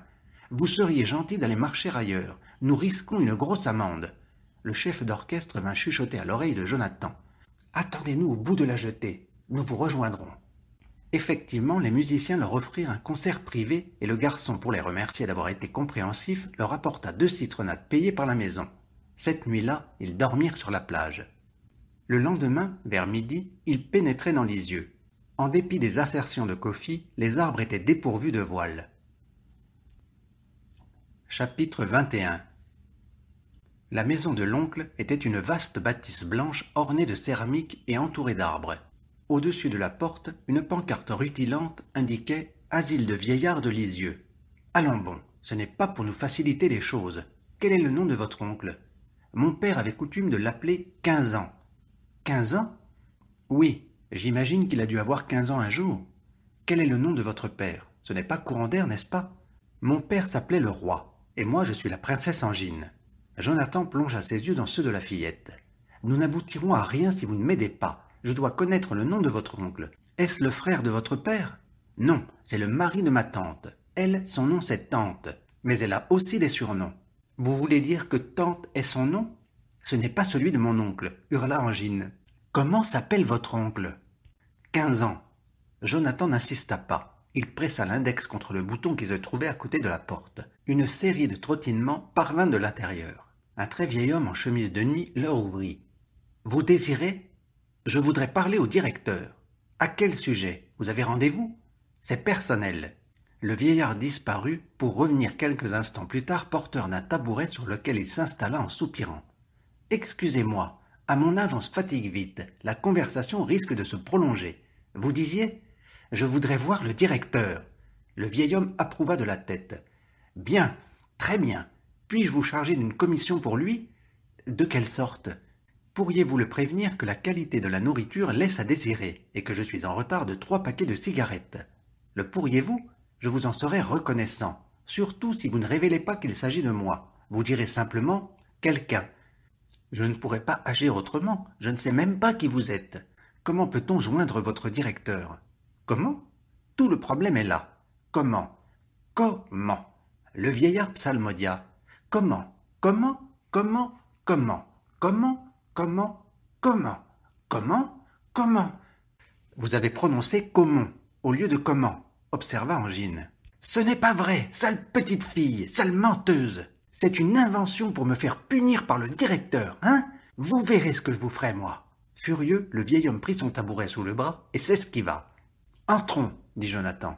Vous seriez gentil d'aller marcher ailleurs. Nous risquons une grosse amende. Le chef d'orchestre vint chuchoter à l'oreille de Jonathan. Attendez-nous au bout de la jetée. Nous vous rejoindrons. Effectivement, les musiciens leur offrirent un concert privé et le garçon, pour les remercier d'avoir été compréhensif, leur apporta deux citronnades payées par la maison. Cette nuit-là, ils dormirent sur la plage. Le lendemain, vers midi, ils pénétraient dans les yeux. En dépit des assertions de Kofi, les arbres étaient dépourvus de voiles. Chapitre 21 La maison de l'oncle était une vaste bâtisse blanche ornée de céramique et entourée d'arbres. Au-dessus de la porte, une pancarte rutilante indiquait Asile de vieillard de Lisieux. Allons bon, ce n'est pas pour nous faciliter les choses. Quel est le nom de votre oncle Mon père avait coutume de l'appeler quinze ans. Quinze ans Oui, j'imagine qu'il a dû avoir quinze ans un jour. Quel est le nom de votre père Ce n'est pas courant d'air, n'est-ce pas Mon père s'appelait le roi, et moi je suis la princesse Angine. Jonathan plongea ses yeux dans ceux de la fillette. Nous n'aboutirons à rien si vous ne m'aidez pas je dois connaître le nom de votre oncle. Est-ce le frère de votre père Non, c'est le mari de ma tante. Elle, son nom, c'est Tante. Mais elle a aussi des surnoms. Vous voulez dire que Tante est son nom Ce n'est pas celui de mon oncle, hurla Angine. Comment s'appelle votre oncle Quinze ans. Jonathan n'insista pas. Il pressa l'index contre le bouton qui se trouvait à côté de la porte. Une série de trottinements parvint de l'intérieur. Un très vieil homme en chemise de nuit leur ouvrit. Vous désirez je voudrais parler au directeur. À quel sujet Vous avez rendez-vous C'est personnel. Le vieillard disparut pour revenir quelques instants plus tard porteur d'un tabouret sur lequel il s'installa en soupirant. Excusez-moi, à mon âge on se fatigue vite, la conversation risque de se prolonger. Vous disiez Je voudrais voir le directeur. Le vieil homme approuva de la tête. Bien, très bien. Puis-je vous charger d'une commission pour lui De quelle sorte Pourriez-vous le prévenir que la qualité de la nourriture laisse à désirer et que je suis en retard de trois paquets de cigarettes Le pourriez-vous Je vous en serais reconnaissant, surtout si vous ne révélez pas qu'il s'agit de moi. Vous direz simplement quelqu'un. Je ne pourrais pas agir autrement, je ne sais même pas qui vous êtes. Comment peut-on joindre votre directeur Comment Tout le problème est là. Comment Comment Le vieillard psalmodia. Comment Comment Comment Comment Comment comment, comment, comment, comment. Vous avez prononcé comment au lieu de comment, observa Angine. Ce n'est pas vrai, sale petite fille, sale menteuse. C'est une invention pour me faire punir par le directeur, hein Vous verrez ce que je vous ferai, moi. Furieux, le vieil homme prit son tabouret sous le bras et s'esquiva. Entrons, dit Jonathan.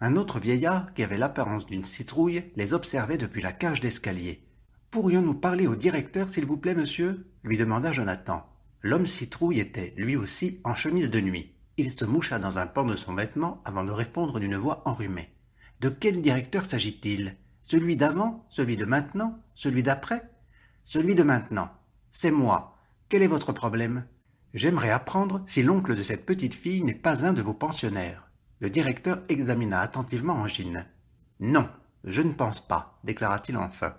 Un autre vieillard, qui avait l'apparence d'une citrouille, les observait depuis la cage d'escalier. Pourrions-nous parler au directeur, s'il vous plaît, monsieur lui demanda Jonathan. L'homme citrouille était, lui aussi, en chemise de nuit. Il se moucha dans un pan de son vêtement avant de répondre d'une voix enrhumée. De quel directeur s'agit-il Celui d'avant Celui de maintenant Celui d'après Celui de maintenant. C'est moi. Quel est votre problème J'aimerais apprendre si l'oncle de cette petite fille n'est pas un de vos pensionnaires. Le directeur examina attentivement Angine. Non, je ne pense pas, déclara-t-il enfin.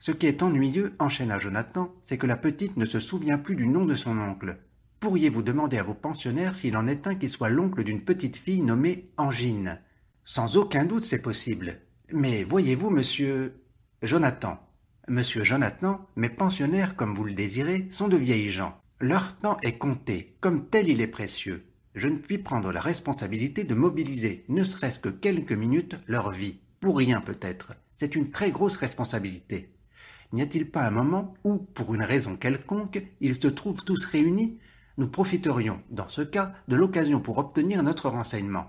Ce qui est ennuyeux, enchaîna Jonathan, c'est que la petite ne se souvient plus du nom de son oncle. Pourriez-vous demander à vos pensionnaires s'il en est un qui soit l'oncle d'une petite fille nommée Angine Sans aucun doute, c'est possible. Mais voyez-vous, monsieur. Jonathan. Monsieur Jonathan, mes pensionnaires, comme vous le désirez, sont de vieilles gens. Leur temps est compté, comme tel il est précieux. Je ne puis prendre la responsabilité de mobiliser, ne serait-ce que quelques minutes, leur vie. Pour rien peut-être. C'est une très grosse responsabilité. N'y a-t-il pas un moment où, pour une raison quelconque, ils se trouvent tous réunis Nous profiterions, dans ce cas, de l'occasion pour obtenir notre renseignement.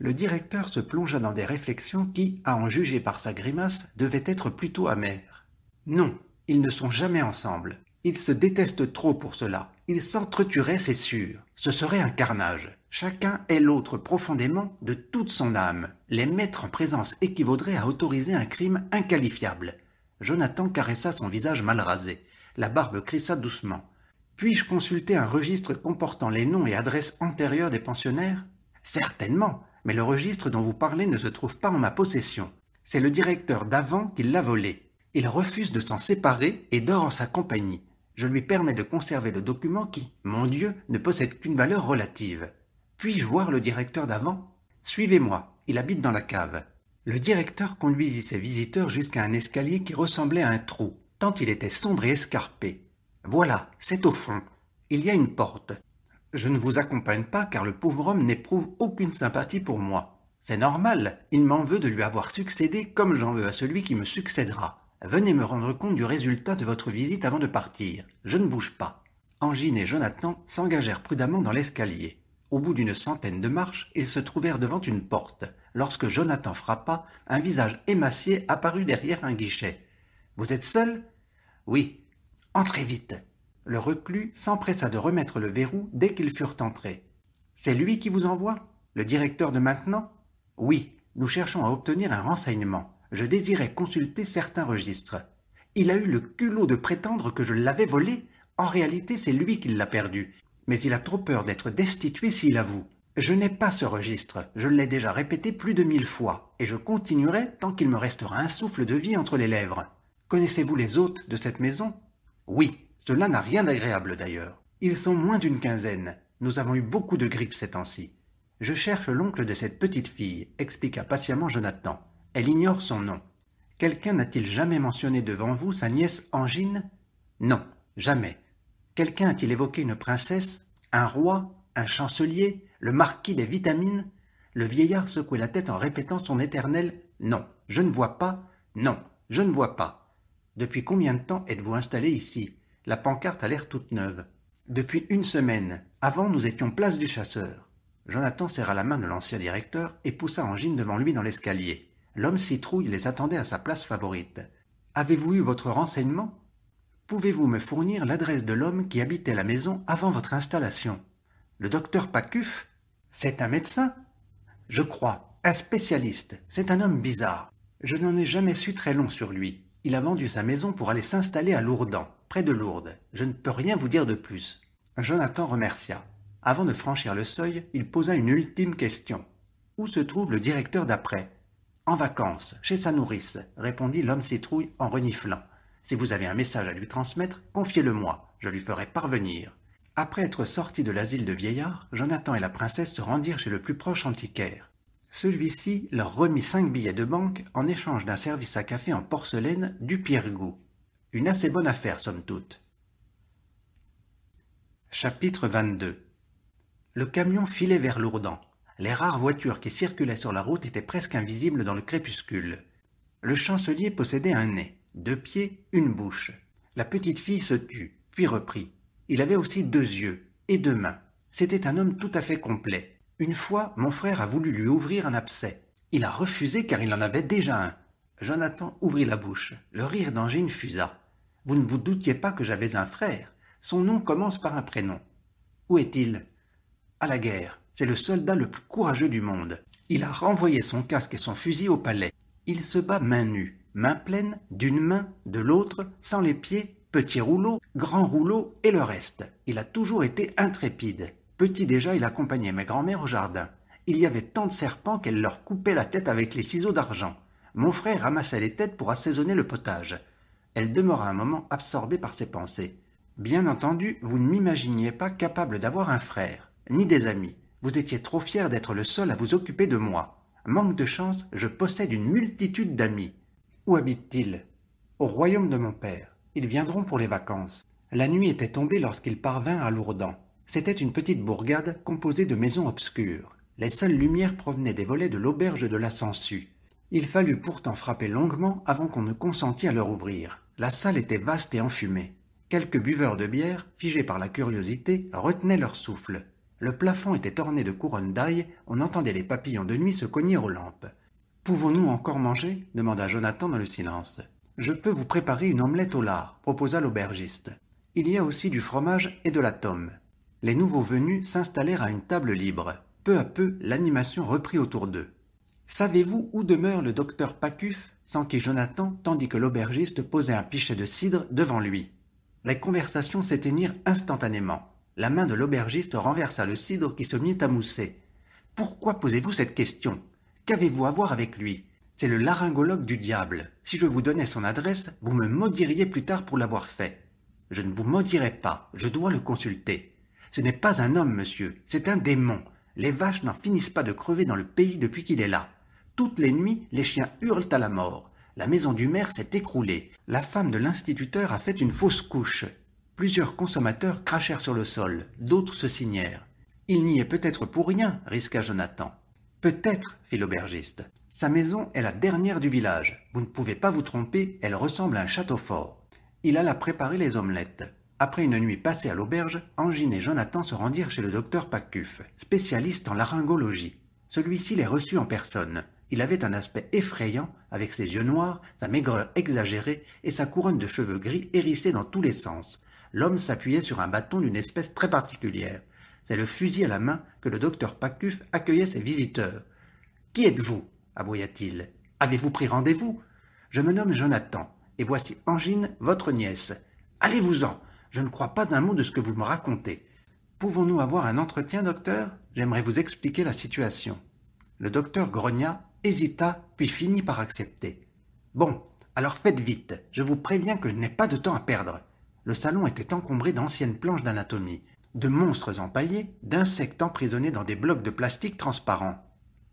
Le directeur se plongea dans des réflexions qui, à en juger par sa grimace, devaient être plutôt amères. Non, ils ne sont jamais ensemble. Ils se détestent trop pour cela. Ils s'entretueraient, c'est sûr. Ce serait un carnage. Chacun est l'autre profondément de toute son âme. Les mettre en présence équivaudrait à autoriser un crime inqualifiable. Jonathan caressa son visage mal rasé. La barbe crissa doucement. Puis-je consulter un registre comportant les noms et adresses antérieures des pensionnaires Certainement, mais le registre dont vous parlez ne se trouve pas en ma possession. C'est le directeur d'avant qui l'a volé. Il refuse de s'en séparer et dort en sa compagnie. Je lui permets de conserver le document qui, mon Dieu, ne possède qu'une valeur relative. Puis-je voir le directeur d'avant Suivez-moi, il habite dans la cave. Le directeur conduisit ses visiteurs jusqu'à un escalier qui ressemblait à un trou, tant il était sombre et escarpé. Voilà, c'est au fond. Il y a une porte. Je ne vous accompagne pas car le pauvre homme n'éprouve aucune sympathie pour moi. C'est normal, il m'en veut de lui avoir succédé comme j'en veux à celui qui me succédera. Venez me rendre compte du résultat de votre visite avant de partir. Je ne bouge pas. Angine et Jonathan s'engagèrent prudemment dans l'escalier. Au bout d'une centaine de marches, ils se trouvèrent devant une porte lorsque Jonathan frappa, un visage émacié apparut derrière un guichet. Vous êtes seul Oui. Entrez vite. Le reclus s'empressa de remettre le verrou dès qu'ils furent entrés. C'est lui qui vous envoie Le directeur de maintenant Oui, nous cherchons à obtenir un renseignement. Je désirais consulter certains registres. Il a eu le culot de prétendre que je l'avais volé. En réalité, c'est lui qui l'a perdu. Mais il a trop peur d'être destitué s'il avoue. Je n'ai pas ce registre, je l'ai déjà répété plus de mille fois, et je continuerai tant qu'il me restera un souffle de vie entre les lèvres. Connaissez-vous les hôtes de cette maison Oui, cela n'a rien d'agréable d'ailleurs. Ils sont moins d'une quinzaine. Nous avons eu beaucoup de grippe ces temps-ci. Je cherche l'oncle de cette petite fille, expliqua patiemment Jonathan. Elle ignore son nom. Quelqu'un n'a-t-il jamais mentionné devant vous sa nièce Angine Non, jamais. Quelqu'un a-t-il évoqué une princesse, un roi, un chancelier le marquis des vitamines, le vieillard secouait la tête en répétant son éternel Non, je ne vois pas, non, je ne vois pas. Depuis combien de temps êtes-vous installé ici La pancarte a l'air toute neuve. Depuis une semaine. Avant, nous étions place du chasseur. Jonathan serra la main de l'ancien directeur et poussa Angine devant lui dans l'escalier. L'homme citrouille les attendait à sa place favorite. Avez-vous eu votre renseignement Pouvez-vous me fournir l'adresse de l'homme qui habitait la maison avant votre installation Le docteur Pacuf c'est un médecin Je crois, un spécialiste. C'est un homme bizarre. Je n'en ai jamais su très long sur lui. Il a vendu sa maison pour aller s'installer à Lourdan, près de Lourdes. Je ne peux rien vous dire de plus. Jonathan remercia. Avant de franchir le seuil, il posa une ultime question. Où se trouve le directeur d'après En vacances, chez sa nourrice, répondit l'homme citrouille en reniflant. Si vous avez un message à lui transmettre, confiez-le moi, je lui ferai parvenir. Après être sortis de l'asile de vieillard, Jonathan et la princesse se rendirent chez le plus proche antiquaire. Celui-ci leur remit cinq billets de banque en échange d'un service à café en porcelaine du pire goût. Une assez bonne affaire, somme toute. Chapitre 22 Le camion filait vers Lourdan. Les rares voitures qui circulaient sur la route étaient presque invisibles dans le crépuscule. Le chancelier possédait un nez, deux pieds, une bouche. La petite fille se tut, puis reprit. Il avait aussi deux yeux et deux mains. C'était un homme tout à fait complet. Une fois, mon frère a voulu lui ouvrir un abcès. Il a refusé car il en avait déjà un. Jonathan ouvrit la bouche. Le rire d'Angine fusa. Vous ne vous doutiez pas que j'avais un frère. Son nom commence par un prénom. Où est-il À la guerre. C'est le soldat le plus courageux du monde. Il a renvoyé son casque et son fusil au palais. Il se bat main nue, main pleine, d'une main, de l'autre, sans les pieds, Petit rouleau, grand rouleau et le reste. Il a toujours été intrépide. Petit déjà, il accompagnait ma grand-mère au jardin. Il y avait tant de serpents qu'elle leur coupait la tête avec les ciseaux d'argent. Mon frère ramassait les têtes pour assaisonner le potage. Elle demeura un moment absorbée par ses pensées. Bien entendu, vous ne m'imaginiez pas capable d'avoir un frère, ni des amis. Vous étiez trop fier d'être le seul à vous occuper de moi. Manque de chance, je possède une multitude d'amis. Où habite-t-il Au royaume de mon père. Ils viendront pour les vacances. La nuit était tombée lorsqu'il parvint à Lourdan. C'était une petite bourgade composée de maisons obscures. Les seules lumières provenaient des volets de l'auberge de la Il fallut pourtant frapper longuement avant qu'on ne consentît à leur ouvrir. La salle était vaste et enfumée. Quelques buveurs de bière, figés par la curiosité, retenaient leur souffle. Le plafond était orné de couronnes d'ail, on entendait les papillons de nuit se cogner aux lampes. Pouvons-nous encore manger demanda Jonathan dans le silence. Je peux vous préparer une omelette au lard, proposa l'aubergiste. Il y a aussi du fromage et de la tome. Les nouveaux venus s'installèrent à une table libre. Peu à peu, l'animation reprit autour d'eux. Savez-vous où demeure le docteur Pacuf s'enquit Jonathan tandis que l'aubergiste posait un pichet de cidre devant lui. Les conversations s'éteignirent instantanément. La main de l'aubergiste renversa le cidre qui se mit à mousser. Pourquoi posez-vous cette question Qu'avez-vous à voir avec lui c'est le laryngologue du diable. Si je vous donnais son adresse, vous me maudiriez plus tard pour l'avoir fait. Je ne vous maudirai pas, je dois le consulter. Ce n'est pas un homme, monsieur, c'est un démon. Les vaches n'en finissent pas de crever dans le pays depuis qu'il est là. Toutes les nuits, les chiens hurlent à la mort. La maison du maire s'est écroulée. La femme de l'instituteur a fait une fausse couche. Plusieurs consommateurs crachèrent sur le sol, d'autres se signèrent. Il n'y est peut-être pour rien, risqua Jonathan. Peut-être, fit l'aubergiste. Sa maison est la dernière du village. Vous ne pouvez pas vous tromper, elle ressemble à un château fort. Il alla préparer les omelettes. Après une nuit passée à l'auberge, Angine et Jonathan se rendirent chez le docteur Pacuf, spécialiste en laryngologie. Celui-ci les reçut en personne. Il avait un aspect effrayant, avec ses yeux noirs, sa maigreur exagérée et sa couronne de cheveux gris hérissée dans tous les sens. L'homme s'appuyait sur un bâton d'une espèce très particulière. C'est le fusil à la main que le docteur Pacuf accueillait ses visiteurs. Qui êtes-vous aboya-t-il. Avez-vous pris rendez-vous Je me nomme Jonathan, et voici Angine, votre nièce. Allez-vous-en Je ne crois pas un mot de ce que vous me racontez. Pouvons-nous avoir un entretien, docteur J'aimerais vous expliquer la situation. Le docteur grogna, hésita, puis finit par accepter. Bon, alors faites vite, je vous préviens que je n'ai pas de temps à perdre. Le salon était encombré d'anciennes planches d'anatomie, de monstres empaillés, d'insectes emprisonnés dans des blocs de plastique transparents.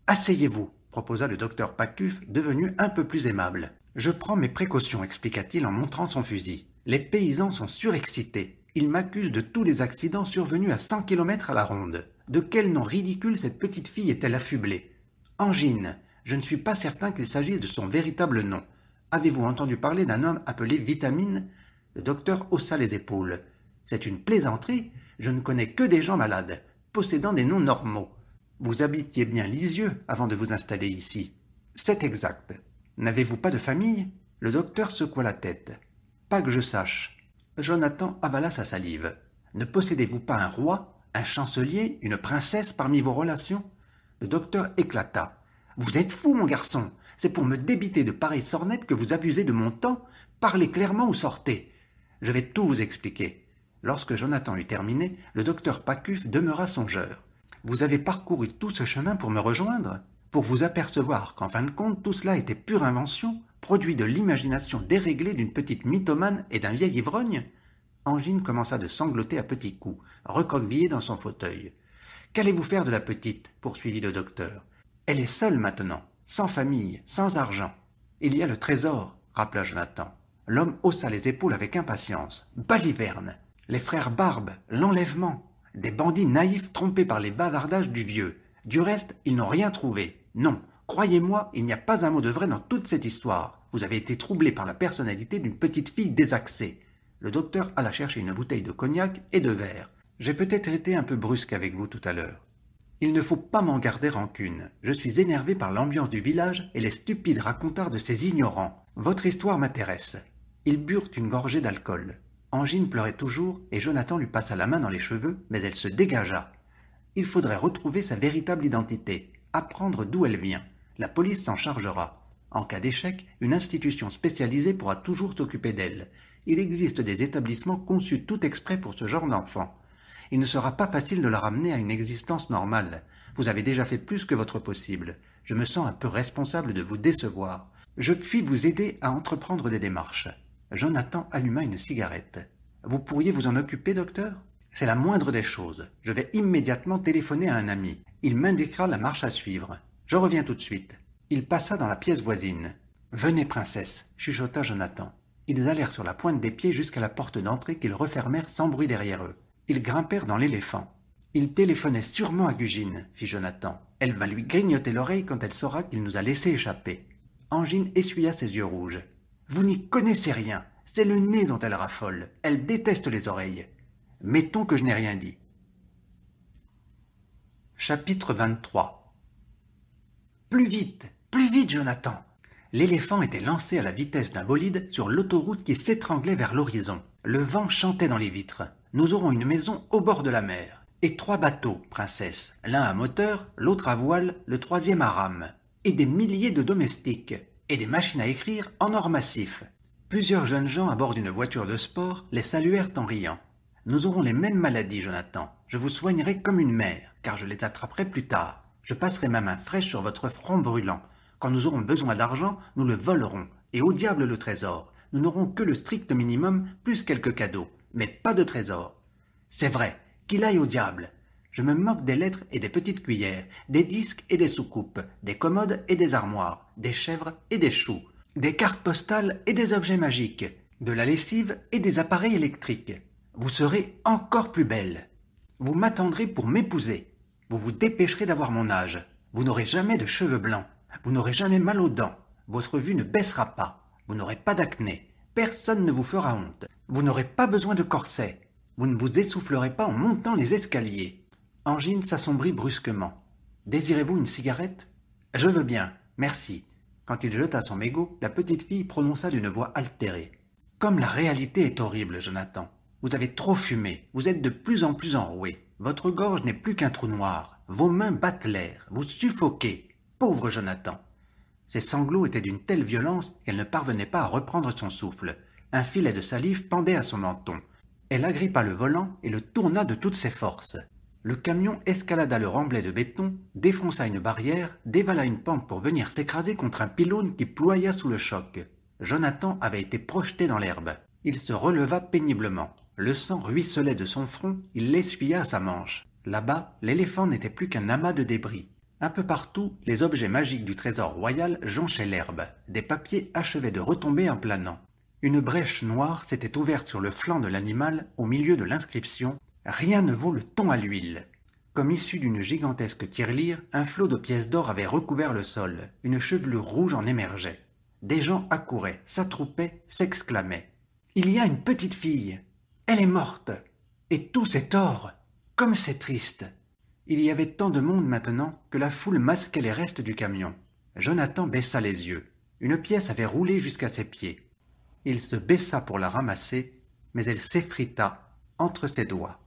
Asseyez-vous, proposa le docteur Pacuf, devenu un peu plus aimable. Je prends mes précautions, expliqua-t-il en montrant son fusil. Les paysans sont surexcités. Ils m'accusent de tous les accidents survenus à 100 km à la ronde. De quel nom ridicule cette petite fille est-elle affublée Angine. Je ne suis pas certain qu'il s'agisse de son véritable nom. Avez-vous entendu parler d'un homme appelé Vitamine Le docteur haussa les épaules. C'est une plaisanterie. Je ne connais que des gens malades, possédant des noms normaux. Vous habitiez bien Lisieux avant de vous installer ici. C'est exact. N'avez-vous pas de famille Le docteur secoua la tête. Pas que je sache. Jonathan avala sa salive. Ne possédez-vous pas un roi, un chancelier, une princesse parmi vos relations Le docteur éclata. Vous êtes fou, mon garçon. C'est pour me débiter de pareilles sornettes que vous abusez de mon temps. Parlez clairement ou sortez. Je vais tout vous expliquer. Lorsque Jonathan eut terminé, le docteur Pacuf demeura songeur vous avez parcouru tout ce chemin pour me rejoindre, pour vous apercevoir qu'en fin de compte tout cela était pure invention, produit de l'imagination déréglée d'une petite mythomane et d'un vieil ivrogne Angine commença de sangloter à petits coups, recroquevillée dans son fauteuil. Qu'allez-vous faire de la petite poursuivit le docteur. Elle est seule maintenant, sans famille, sans argent. Il y a le trésor, rappela Jonathan. L'homme haussa les épaules avec impatience. Baliverne Les frères Barbe L'enlèvement des bandits naïfs trompés par les bavardages du vieux. Du reste, ils n'ont rien trouvé. Non, croyez-moi, il n'y a pas un mot de vrai dans toute cette histoire. Vous avez été troublé par la personnalité d'une petite fille désaxée. Le docteur alla chercher une bouteille de cognac et de verre. J'ai peut-être été un peu brusque avec vous tout à l'heure. Il ne faut pas m'en garder rancune. Je suis énervé par l'ambiance du village et les stupides racontards de ces ignorants. Votre histoire m'intéresse. Ils burent une gorgée d'alcool. Angine pleurait toujours et Jonathan lui passa la main dans les cheveux, mais elle se dégagea. Il faudrait retrouver sa véritable identité, apprendre d'où elle vient. La police s'en chargera. En cas d'échec, une institution spécialisée pourra toujours s'occuper d'elle. Il existe des établissements conçus tout exprès pour ce genre d'enfant. Il ne sera pas facile de la ramener à une existence normale. Vous avez déjà fait plus que votre possible. Je me sens un peu responsable de vous décevoir. Je puis vous aider à entreprendre des démarches. Jonathan alluma une cigarette. Vous pourriez vous en occuper, docteur C'est la moindre des choses. Je vais immédiatement téléphoner à un ami. Il m'indiquera la marche à suivre. Je reviens tout de suite. Il passa dans la pièce voisine. Venez, princesse, chuchota Jonathan. Ils allèrent sur la pointe des pieds jusqu'à la porte d'entrée qu'ils refermèrent sans bruit derrière eux. Ils grimpèrent dans l'éléphant. Il téléphonait sûrement à Gugine, fit Jonathan. Elle va lui grignoter l'oreille quand elle saura qu'il nous a laissé échapper. Angine essuya ses yeux rouges. Vous n'y connaissez rien. C'est le nez dont elle raffole. Elle déteste les oreilles. Mettons que je n'ai rien dit. Chapitre 23 Plus vite Plus vite, Jonathan L'éléphant était lancé à la vitesse d'un bolide sur l'autoroute qui s'étranglait vers l'horizon. Le vent chantait dans les vitres. Nous aurons une maison au bord de la mer. Et trois bateaux, princesse. L'un à moteur, l'autre à voile, le troisième à rame. Et des milliers de domestiques et des machines à écrire en or massif. Plusieurs jeunes gens à bord d'une voiture de sport les saluèrent en riant. Nous aurons les mêmes maladies, Jonathan. Je vous soignerai comme une mère, car je les attraperai plus tard. Je passerai ma main fraîche sur votre front brûlant. Quand nous aurons besoin d'argent, nous le volerons. Et au diable le trésor. Nous n'aurons que le strict minimum, plus quelques cadeaux. Mais pas de trésor. C'est vrai, qu'il aille au diable. Je me moque des lettres et des petites cuillères, des disques et des soucoupes, des commodes et des armoires des chèvres et des choux, des cartes postales et des objets magiques, de la lessive et des appareils électriques. Vous serez encore plus belle. Vous m'attendrez pour m'épouser. Vous vous dépêcherez d'avoir mon âge. Vous n'aurez jamais de cheveux blancs. Vous n'aurez jamais mal aux dents. Votre vue ne baissera pas. Vous n'aurez pas d'acné. Personne ne vous fera honte. Vous n'aurez pas besoin de corset. Vous ne vous essoufflerez pas en montant les escaliers. Angine s'assombrit brusquement. Désirez-vous une cigarette Je veux bien. Merci. Quand il jeta son mégot, la petite fille prononça d'une voix altérée. Comme la réalité est horrible, Jonathan. Vous avez trop fumé, vous êtes de plus en plus enroué. Votre gorge n'est plus qu'un trou noir. Vos mains battent l'air, vous suffoquez. Pauvre Jonathan. Ses sanglots étaient d'une telle violence qu'elle ne parvenait pas à reprendre son souffle. Un filet de salive pendait à son menton. Elle agrippa le volant et le tourna de toutes ses forces le camion escalada le remblai de béton, défonça une barrière, dévala une pente pour venir s'écraser contre un pylône qui ploya sous le choc. Jonathan avait été projeté dans l'herbe. Il se releva péniblement. Le sang ruisselait de son front, il l'essuya à sa manche. Là-bas, l'éléphant n'était plus qu'un amas de débris. Un peu partout, les objets magiques du trésor royal jonchaient l'herbe. Des papiers achevaient de retomber en planant. Une brèche noire s'était ouverte sur le flanc de l'animal au milieu de l'inscription Rien ne vaut le ton à l'huile. Comme issu d'une gigantesque tirelire, un flot de pièces d'or avait recouvert le sol. Une chevelure rouge en émergeait. Des gens accouraient, s'attroupaient, s'exclamaient. Il y a une petite fille. Elle est morte. Et tout cet or. Comme c'est triste. Il y avait tant de monde maintenant que la foule masquait les restes du camion. Jonathan baissa les yeux. Une pièce avait roulé jusqu'à ses pieds. Il se baissa pour la ramasser, mais elle s'effrita entre ses doigts.